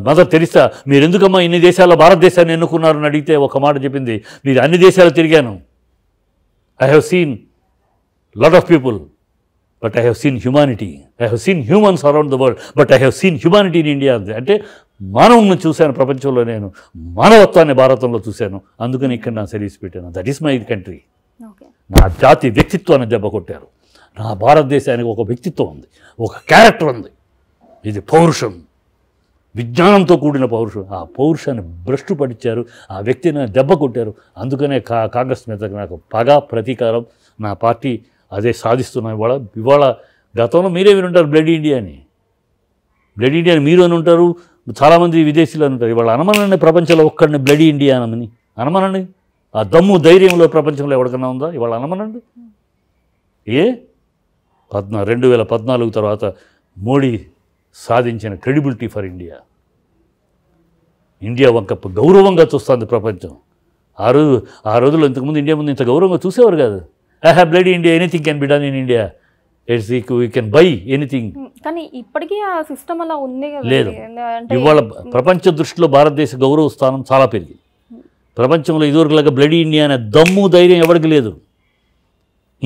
మదర్ మీరు మీరెందుకమ్మా ఇన్ని దేశాల్లో భారతదేశాన్ని ఎన్నుకున్నారని అడిగితే ఒక మాట చెప్పింది మీరు అన్ని దేశాలు తిరిగాను I have seen lot of people but I have seen humanity I have seen humans around the world but I have seen humanity in India అంటే మానవుని చూశాను ప్రపంచంలో నేను మానవత్వాన్ని భారతంలో చూశాను అందుకని ఇక్కడ నా సర్వీస్ పెట్టాను దట్ ఈస్ మై కంట్రీ నా జాతి వ్యక్తిత్వాన్ని దెబ్బ కొట్టారు నా భారతదేశానికి ఒక వ్యక్తిత్వం ఉంది ఒక క్యారెక్టర్ ఉంది ఇది పౌరుషం విజ్ఞానంతో కూడిన పౌరుషం ఆ పౌరుషాన్ని భ్రష్టు పడిచారు ఆ వ్యక్తిని దెబ్బ కొట్టారు అందుకనే కా కాంగ్రెస్ నేతకు నాకు పగ ప్రతీకారం నా పార్టీ అదే సాధిస్తున్నాం ఇవాళ ఇవాళ గతంలో మీరే వినుంటారు బ్లడ్ అని బ్లడ్ ఇండియా మీరు అని ఉంటారు చాలామంది విదేశీలు అని ఉంటారు ఇవాళ అనమనండి ప్రపంచంలో ఒక్కడిని బ్లడ్ ఇండియా అనమని అనమనండి ఆ దమ్ము ధైర్యంలో ప్రపంచంలో ఎవరికన్నా ఉందా ఇవాళ అనమనండి ఏ పద్నా రెండు వేల పద్నాలుగు తర్వాత మోడీ సాధించిన క్రెడిబిలిటీ ఫర్ ఇండియా ఇండియా వంక గౌరవంగా చూస్తుంది ప్రపంచం ఆ రోజు ఆ రోజుల్లో ఇంతకుముందు ఇండియా ముందు ఇంత గౌరవంగా చూసేవారు కాదు I have blood India anything can be done in India it's we can buy anything కానీ ఇప్పటికీ ఆ సిస్టమ్ అలా ఉంది లేదు ఇవాళ ప్రపంచ దృష్టిలో భారతదేశ గౌరవ స్థానం చాలా పెరిగింది ప్రపంచంలో లాగా బ్లడ్ ఇండియా అనే దమ్ము ధైర్యం ఎవరికి లేదు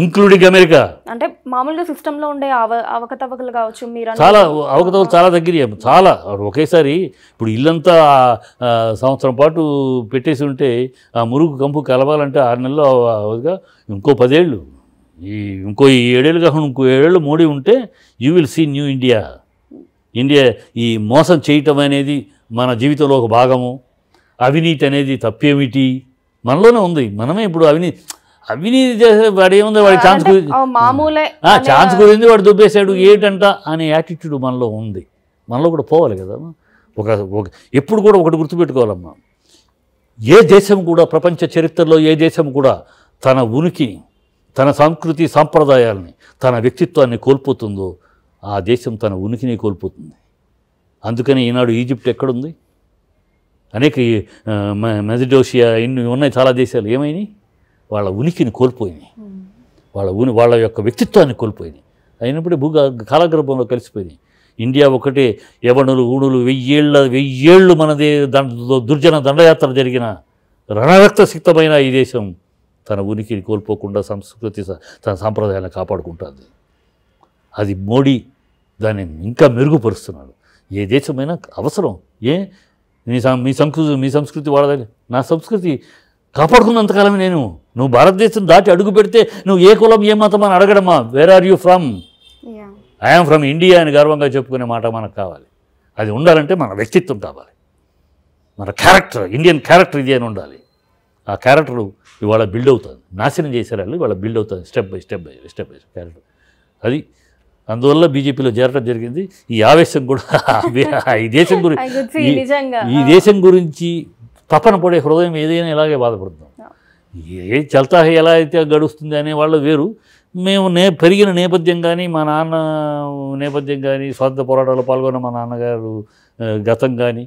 ఇంక్లూడింగ్ అమెరికా అంటే మామూలుగా సిస్టంలో ఉండే అవకతవకలు కావచ్చు మీరు చాలా అవకతవకలు చాలా దగ్గర చాలా ఒకేసారి ఇప్పుడు ఇల్లంతా సంవత్సరం పాటు పెట్టేసి ఉంటే ఆ మురుగు కంపు కలవాలంటే ఆరు నెలలు ఇంకో పదేళ్ళు ఈ ఇంకో ఏడేళ్ళు కాకుండా ఇంకో ఏడేళ్ళు మోడీ ఉంటే you will see new India India ఈ మోసం చేయటం అనేది మన జీవితంలో ఒక భాగము అవినీతి అనేది తప్పేమిటి మనలోనే ఉంది మనమే ఇప్పుడు అవినీతి అవినీతి చేసే వాడు ఏముంది వాడి ఛాన్స్ మామూలే ఛాన్స్ గురించి వాడు దుబ్బేశాడు ఏంటంట అనే యాటిట్యూడ్ మనలో ఉంది మనలో కూడా పోవాలి కదా ఒక ఒక ఎప్పుడు కూడా ఒకటి గుర్తుపెట్టుకోవాలమ్మా ఏ దేశం కూడా ప్రపంచ చరిత్రలో ఏ దేశం కూడా తన ఉనికిని తన సంస్కృతి సాంప్రదాయాలని తన వ్యక్తిత్వాన్ని కోల్పోతుందో ఆ దేశం తన ఉనికిని కోల్పోతుంది అందుకని ఈనాడు ఈజిప్ట్ ఎక్కడుంది అనేక మెజడోషియా ఇన్ని ఉన్నాయి చాలా దేశాలు ఏమైనాయి వాళ్ళ ఉనికిని కోల్పోయింది వాళ్ళ ఉని వాళ్ళ యొక్క వ్యక్తిత్వాన్ని కోల్పోయింది అయినప్పుడు భూగ కాలగర్భంలో కలిసిపోయింది ఇండియా ఒకటే యవనులు ఊణులు వెయ్యేళ్ళ వెయ్యేళ్ళు మనదే దండ దుర్జన దండయాత్ర జరిగిన రణరక్తసిక్తమైన ఈ దేశం తన ఉనికిని కోల్పోకుండా సంస్కృతి తన సాంప్రదాయాలను కాపాడుకుంటుంది అది మోడీ దాన్ని ఇంకా మెరుగుపరుస్తున్నాడు ఏ దేశమైనా అవసరం ఏ మీ మీ సంస్కృతి మీ సంస్కృతి వాడదని నా సంస్కృతి కాపాడుకున్నంతకాలం నేను నువ్వు భారతదేశం దాటి అడుగు పెడితే నువ్వు ఏ కులం ఏ మతం అని అడగడమా where are you from I'm from India అని గర్వంగా చెప్పుకునే మాట మనకు కావాలి అది ఉండాలంటే మన వ్యక్తిత్వం కావాలి మన క్యారెక్టర్ ఇండియన్ క్యారెక్టర్ ఇది అని ఉండాలి ఆ క్యారెక్టర్ ఇవాళ బిల్డ్ అవుతుంది నాశనం చేసేవాళ్ళు వాళ్ళు ఇవాళ బిల్డ్ అవుతుంది step by step by step by character అది అందువల్ల బీజేపీలో చేరటం జరిగింది ఈ ఆవేశం కూడా ఈ దేశం గురించి ఈ దేశం గురించి తపన పడే హృదయం ఏదైనా ఇలాగే బాధపడుతుంది ఏ చల్తాహ ఎలా అయితే గడుస్తుంది అనే వాళ్ళు వేరు మేము నే పెరిగిన నేపథ్యం కానీ మా నాన్న నేపథ్యం కానీ స్వాతంత్ర పోరాటాలు పాల్గొన్న మా నాన్నగారు గతం కానీ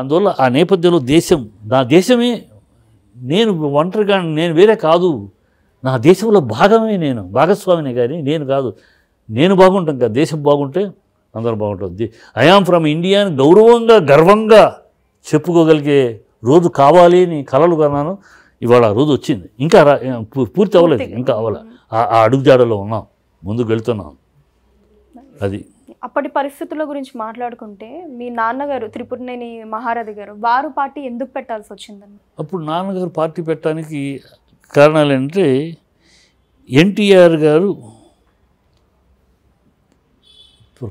అందువల్ల ఆ నేపథ్యంలో దేశం నా దేశమే నేను ఒంటరిగా నేను వేరే కాదు నా దేశంలో భాగమే నేను భాగస్వామినే కానీ నేను కాదు నేను బాగుంటాను కదా దేశం బాగుంటే అందరూ బాగుంటుంది ఐఆమ్ ఫ్రమ్ ఇండియా అని గౌరవంగా గర్వంగా చెప్పుకోగలిగే రోజు కావాలి అని కలలు కన్నాను ఇవాళ రోజు వచ్చింది ఇంకా పూర్తి అవ్వలేదు ఇంకా అవ్వలే ఆ అడుగుజాడలో ఉన్నాం ముందుకు వెళుతున్నాం అది అప్పటి పరిస్థితుల గురించి మాట్లాడుకుంటే మీ నాన్నగారు త్రిపురనేని మహారథి గారు వారు పార్టీ ఎందుకు పెట్టాల్సి వచ్చిందండి అప్పుడు నాన్నగారు పార్టీ పెట్టడానికి కారణాలు ఏంటంటే ఎన్టీఆర్ గారు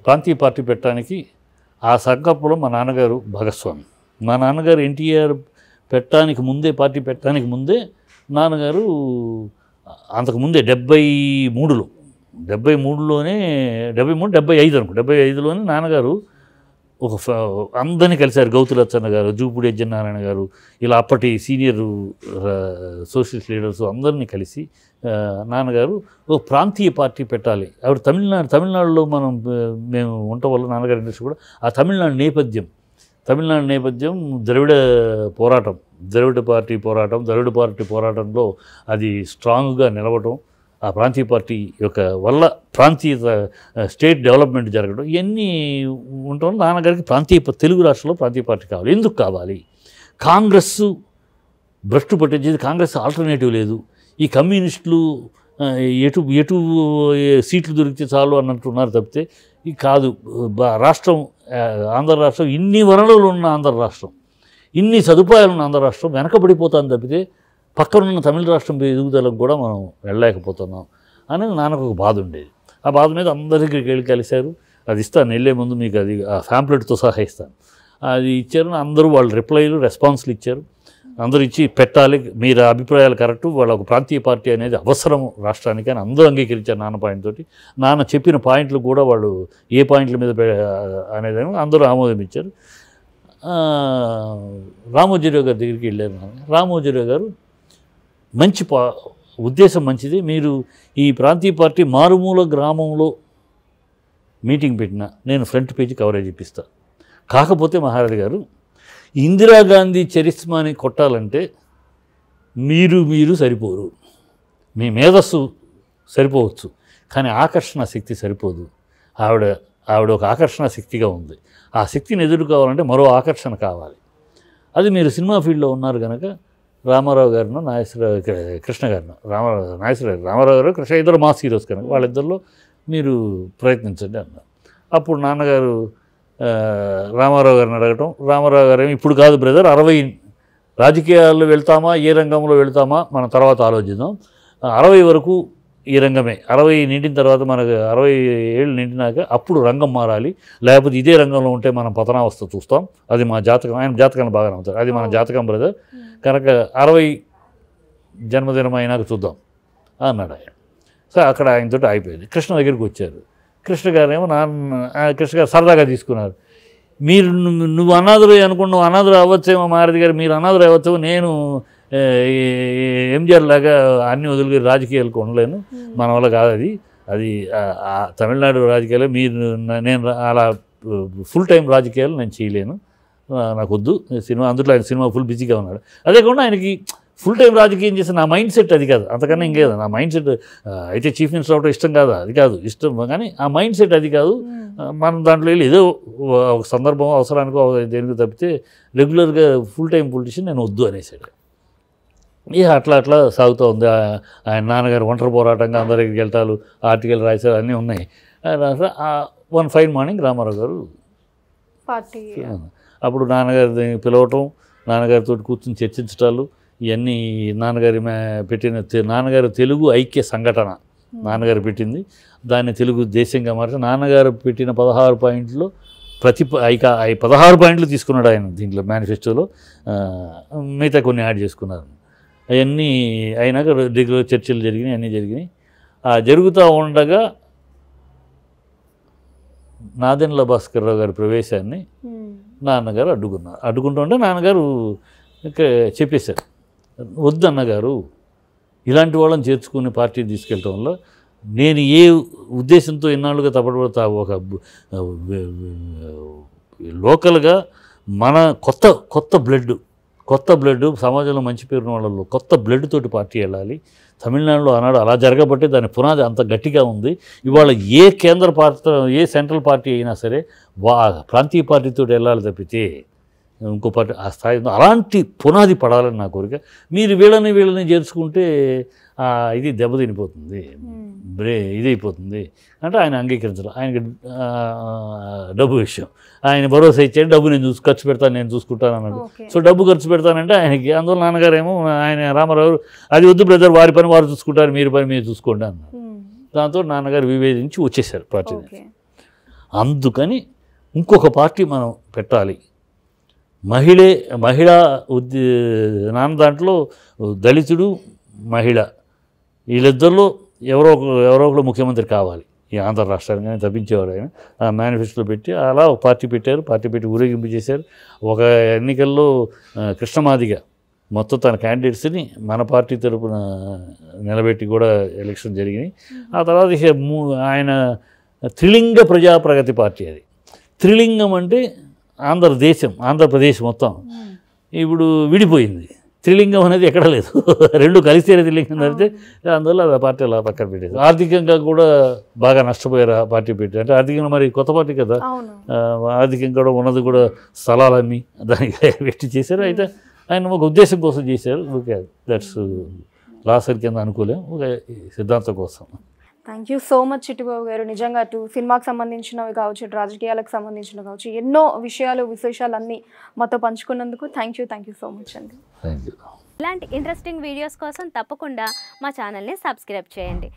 ప్రాంతీయ పార్టీ పెట్టడానికి ఆ సంకల్పంలో మా నాన్నగారు భాగస్వామి మా నాన్నగారు ఎన్టీఆర్ పెట్టడానికి ముందే పార్టీ పెట్టడానికి ముందే నాన్నగారు అంతకుముందే డెబ్బై మూడులో డెబ్బై మూడులోనే డెబ్బై మూడు డెబ్బై ఐదు అనుకో డెబ్బై ఐదులోనే నాన్నగారు ఒక అందరినీ కలిశారు గౌతులచ్చన్న గారు జూపూడి అజ్జనారాయణ గారు ఇలా అప్పటి సీనియర్ సోషలిస్ట్ లీడర్స్ అందరినీ కలిసి నాన్నగారు ఒక ప్రాంతీయ పార్టీ పెట్టాలి ఆవిడ తమిళనాడు తమిళనాడులో మనం మేము ఉండటం వల్ల నాన్నగారి ఇండస్ట్రీ కూడా ఆ తమిళనాడు నేపథ్యం తమిళనాడు నేపథ్యం ద్రవిడ పోరాటం ద్రవిడ పార్టీ పోరాటం ద్రవిడ పార్టీ పోరాటంలో అది స్ట్రాంగ్గా నిలవటం ఆ ప్రాంతీయ పార్టీ యొక్క వల్ల ప్రాంతీయ స్టేట్ డెవలప్మెంట్ జరగడం ఇవన్నీ ఉండటం నాన్నగారికి ప్రాంతీయ తెలుగు రాష్ట్రంలో ప్రాంతీయ పార్టీ కావాలి ఎందుకు కావాలి కాంగ్రెస్ భ్రష్టు పట్టించేది కాంగ్రెస్ ఆల్టర్నేటివ్ లేదు ఈ కమ్యూనిస్టులు ఎటు ఎటు సీట్లు దొరికితే చాలు అన్నట్టున్నారు తప్పితే కాదు రాష్ట్రం ఆంధ్ర రాష్ట్రం ఇన్ని వనరులు ఉన్న ఆంధ్ర రాష్ట్రం ఇన్ని సదుపాయాలు ఉన్న ఆంధ్ర రాష్ట్రం వెనకబడిపోతాను తప్పితే పక్కనున్న తమిళ రాష్ట్రం ఎదుగుదలకు కూడా మనం వెళ్ళలేకపోతున్నాం అని నాన్నకు ఒక బాధ ఉండేది ఆ బాధ మీద అందరికీ వెళ్ళి కలిశారు అది ఇస్తాను వెళ్ళే ముందు మీకు అది ఆ ఫ్యాంప్లెట్తో సహా ఇస్తాను అది ఇచ్చారు అందరూ వాళ్ళు రిప్లైలు రెస్పాన్స్లు ఇచ్చారు అందరూ ఇచ్చి పెట్టాలి మీరు అభిప్రాయాలు కరెక్టు వాళ్ళ ఒక ప్రాంతీయ పార్టీ అనేది అవసరం రాష్ట్రానికి అని అందరూ అంగీకరించారు నాన్న పాయింట్ తోటి నాన్న చెప్పిన పాయింట్లు కూడా వాళ్ళు ఏ పాయింట్ల మీద అనేది అందరూ ఆమోదం ఇచ్చారు రామోజీరావు గారి దగ్గరికి వెళ్ళాను రామోజీరావు గారు మంచి పా ఉద్దేశం మంచిది మీరు ఈ ప్రాంతీయ పార్టీ మారుమూల గ్రామంలో మీటింగ్ పెట్టిన నేను ఫ్రంట్ పేజీ కవరేజ్ ఇప్పిస్తాను కాకపోతే మహారాజు గారు ఇందిరాగాంధీ చరిస్మాని కొట్టాలంటే మీరు మీరు సరిపోరు మీ మేధస్సు సరిపోవచ్చు కానీ ఆకర్షణ శక్తి సరిపోదు ఆవిడ ఆవిడ ఒక ఆకర్షణ శక్తిగా ఉంది ఆ శక్తిని ఎదుర్కోవాలంటే మరో ఆకర్షణ కావాలి అది మీరు సినిమా ఫీల్డ్లో ఉన్నారు కనుక రామారావు గారినో నాగేశ్వరరావు కృష్ణ గారినో రామారావు నాగేశ్వరరావు రామారావు గారు కృష్ణ ఇద్దరు మాస్ హీరోస్ కనుక వాళ్ళిద్దరిలో మీరు ప్రయత్నించండి అన్నారు అప్పుడు నాన్నగారు రామారావు గారిని అడగటం రామారావు గారు ఇప్పుడు కాదు బ్రదర్ అరవై రాజకీయాల్లో వెళ్తామా ఏ రంగంలో వెళ్తామా మనం తర్వాత ఆలోచిద్దాం అరవై వరకు ఈ రంగమే అరవై నిండిన తర్వాత మనకు అరవై ఏళ్ళు నిండినాక అప్పుడు రంగం మారాలి లేకపోతే ఇదే రంగంలో ఉంటే మనం పతనావస్థ చూస్తాం అది మా జాతకం ఆయన జాతకాన్ని బాగా నమ్ముతారు అది మన జాతకం బ్రదర్ కనుక అరవై జన్మదినం అయినాక చూద్దాం అన్నాడు ఆయన సో అక్కడ ఆయనతో అయిపోయింది కృష్ణ దగ్గరికి వచ్చారు కృష్ణ గారేమో నాన్న కృష్ణ గారు సరదాగా తీసుకున్నారు మీరు నువ్వు అనాథులు అనుకున్నావు నువ్వు అనాథులు అవ్వచ్చేమో మారది గారు మీరు అనాథులు అవ్వచ్చేమో నేను ఎంజిఆర్ లాగా అన్ని వదులుగా రాజకీయాలు కొనలేను మన వల్ల కాదు అది అది తమిళనాడు రాజకీయాలు మీరు నేను అలా ఫుల్ టైం రాజకీయాలు నేను చేయలేను నాకు వద్దు సినిమా అందులో ఆయన సినిమా ఫుల్ బిజీగా ఉన్నాడు అదే కాకుండా ఆయనకి ఫుల్ టైం రాజకీయం చేసి నా మైండ్ సెట్ అది కాదు అంతకన్నా ఇంకేదా నా మైండ్ సెట్ అయితే చీఫ్ మినిస్టర్ అవడం ఇష్టం కాదు అది కాదు ఇష్టం కానీ ఆ మైండ్ సెట్ అది కాదు hmm. మనం దాంట్లో వెళ్ళి ఏదో ఒక సందర్భం అవసరానికి దేనికి తప్పితే రెగ్యులర్గా ఫుల్ టైం పొలిటిషియన్ నేను వద్దు అనేసాడు ఇక అట్లా అట్లా సాగుతూ ఉంది ఆయన నాన్నగారు ఒంటరి పోరాటంగా అందరి దగ్గరికి వెళ్తారు ఆర్టికల్ రాశారు అన్నీ ఉన్నాయి వన్ ఫైన్ మార్నింగ్ రామారావు గారు పార్టీ అప్పుడు నాన్నగారిని పిలవటం నాన్నగారితో కూర్చుని చర్చించటాలు ఇవన్నీ నాన్నగారి పెట్టిన నాన్నగారు తెలుగు ఐక్య సంఘటన నాన్నగారు పెట్టింది దాన్ని తెలుగు దేశంగా మార్చి నాన్నగారు పెట్టిన పదహారు పాయింట్లు ప్రతి ఇక పదహారు పాయింట్లు తీసుకున్నాడు ఆయన దీంట్లో మేనిఫెస్టోలో మిగతా కొన్ని యాడ్ చేసుకున్నారు అవన్నీ అయినాక రెగ్యులర్ చర్చలు జరిగినాయి అన్నీ జరిగినాయి ఆ జరుగుతూ ఉండగా నాదెండ్ల భాస్కర్ రావు గారి ప్రవేశాన్ని నాన్నగారు అడ్డుకున్నారు అడ్డుకుంటూ ఉంటే నాన్నగారు చెప్పేశారు వద్దన్నగారు ఇలాంటి వాళ్ళని చేర్చుకునే పార్టీ తీసుకెళ్ళటం వల్ల నేను ఏ ఉద్దేశంతో ఇన్నాళ్ళుగా తప్పడబడతా ఒక లోకల్గా మన కొత్త కొత్త బ్లడ్ కొత్త బ్లడ్ సమాజంలో మంచి పేరున్న వాళ్ళలో కొత్త బ్లడ్ తోటి పార్టీ వెళ్ళాలి తమిళనాడులో ఆనాడు అలా జరగబట్టి దాని పునాది అంత గట్టిగా ఉంది ఇవాళ ఏ కేంద్ర పార్టీ ఏ సెంట్రల్ పార్టీ అయినా సరే వా ప్రాంతీయ పార్టీతో వెళ్ళాలి తప్పితే ఇంకో పార్టీ ఆ స్థాయి అలాంటి పునాది పడాలని నా కోరిక మీరు వీళ్ళని వీళ్ళని చేర్చుకుంటే ఇది దెబ్బతినిపోతుంది hmm. బ్రే ఇదైపోతుంది అంటే ఆయన అంగీకరించరు ఆయనకి డబ్బు విషయం ఆయన భరోసా ఇచ్చాడు డబ్బు నేను చూసి ఖర్చు పెడతాను నేను చూసుకుంటాను అన్నాడు సో డబ్బు ఖర్చు పెడతానంటే ఆయనకి అందువల్ల నాన్నగారేమో ఆయన రామారావు అది వద్దు బ్రదర్ వారి పని వారు చూసుకుంటారు మీరు పని మీరు చూసుకోండి అన్నారు hmm. దాంతో నాన్నగారు వివేదించి వచ్చేసారు పార్టీ అందుకని ఇంకొక పార్టీ మనం పెట్టాలి మహిళే మహిళ ఉద్యో నాన్న దాంట్లో దళితుడు మహిళ వీళ్ళిద్దరిలో ఎవరో ఒక ఎవరో ఒకరు ముఖ్యమంత్రి కావాలి ఈ ఆంధ్ర రాష్ట్రాన్ని కానీ తప్పించేవారు ఆయన ఆ మేనిఫెస్టోలో పెట్టి అలా ఒక పార్టీ పెట్టారు పార్టీ పెట్టి ఊరేగింపు చేశారు ఒక ఎన్నికల్లో కృష్ణమాదిగా మొత్తం తన క్యాండిడేట్స్ని మన పార్టీ తరపున నిలబెట్టి కూడా ఎలక్షన్ జరిగినాయి ఆ తర్వాత ఆయన త్రిలింగ ప్రజాప్రగతి పార్టీ అది త్రిలింగం అంటే ఆంధ్రదేశం ఆంధ్రప్రదేశ్ మొత్తం ఇప్పుడు విడిపోయింది త్రిలింగం అనేది ఎక్కడ లేదు రెండు కలిసే త్రిలింగం అయితే అందువల్ల ఆ పార్టీ అలా పక్కన పెట్టేది ఆర్థికంగా కూడా బాగా నష్టపోయారు ఆ పార్టీ పెట్టి అంటే ఆర్థికంగా మరి కొత్త పార్టీ కదా ఆర్థికంగా కూడా ఉన్నది కూడా స్థలాలు అమ్మి దానికి పెట్టి చేశారు అయితే ఆయన ఒక ఉద్దేశం కోసం చేశారు ఓకే దట్స్ లాసర్ కింద అనుకోలేం ఒక సిద్ధాంతం కోసం thank you so much Chittubabu గారు నిజంగా అటు సినిమాకి సంబంధించినవి కావచ్చు రాజకీయాలకు సంబంధించినవి కావచ్చు ఎన్నో విషయాలు విశేషాలు మాతో పంచుకున్నందుకు thank you thank you so much అండి ఇలాంటి ఇంట్రెస్టింగ్ వీడియోస్ కోసం తప్పకుండా మా ఛానల్ని సబ్స్క్రైబ్ చేయండి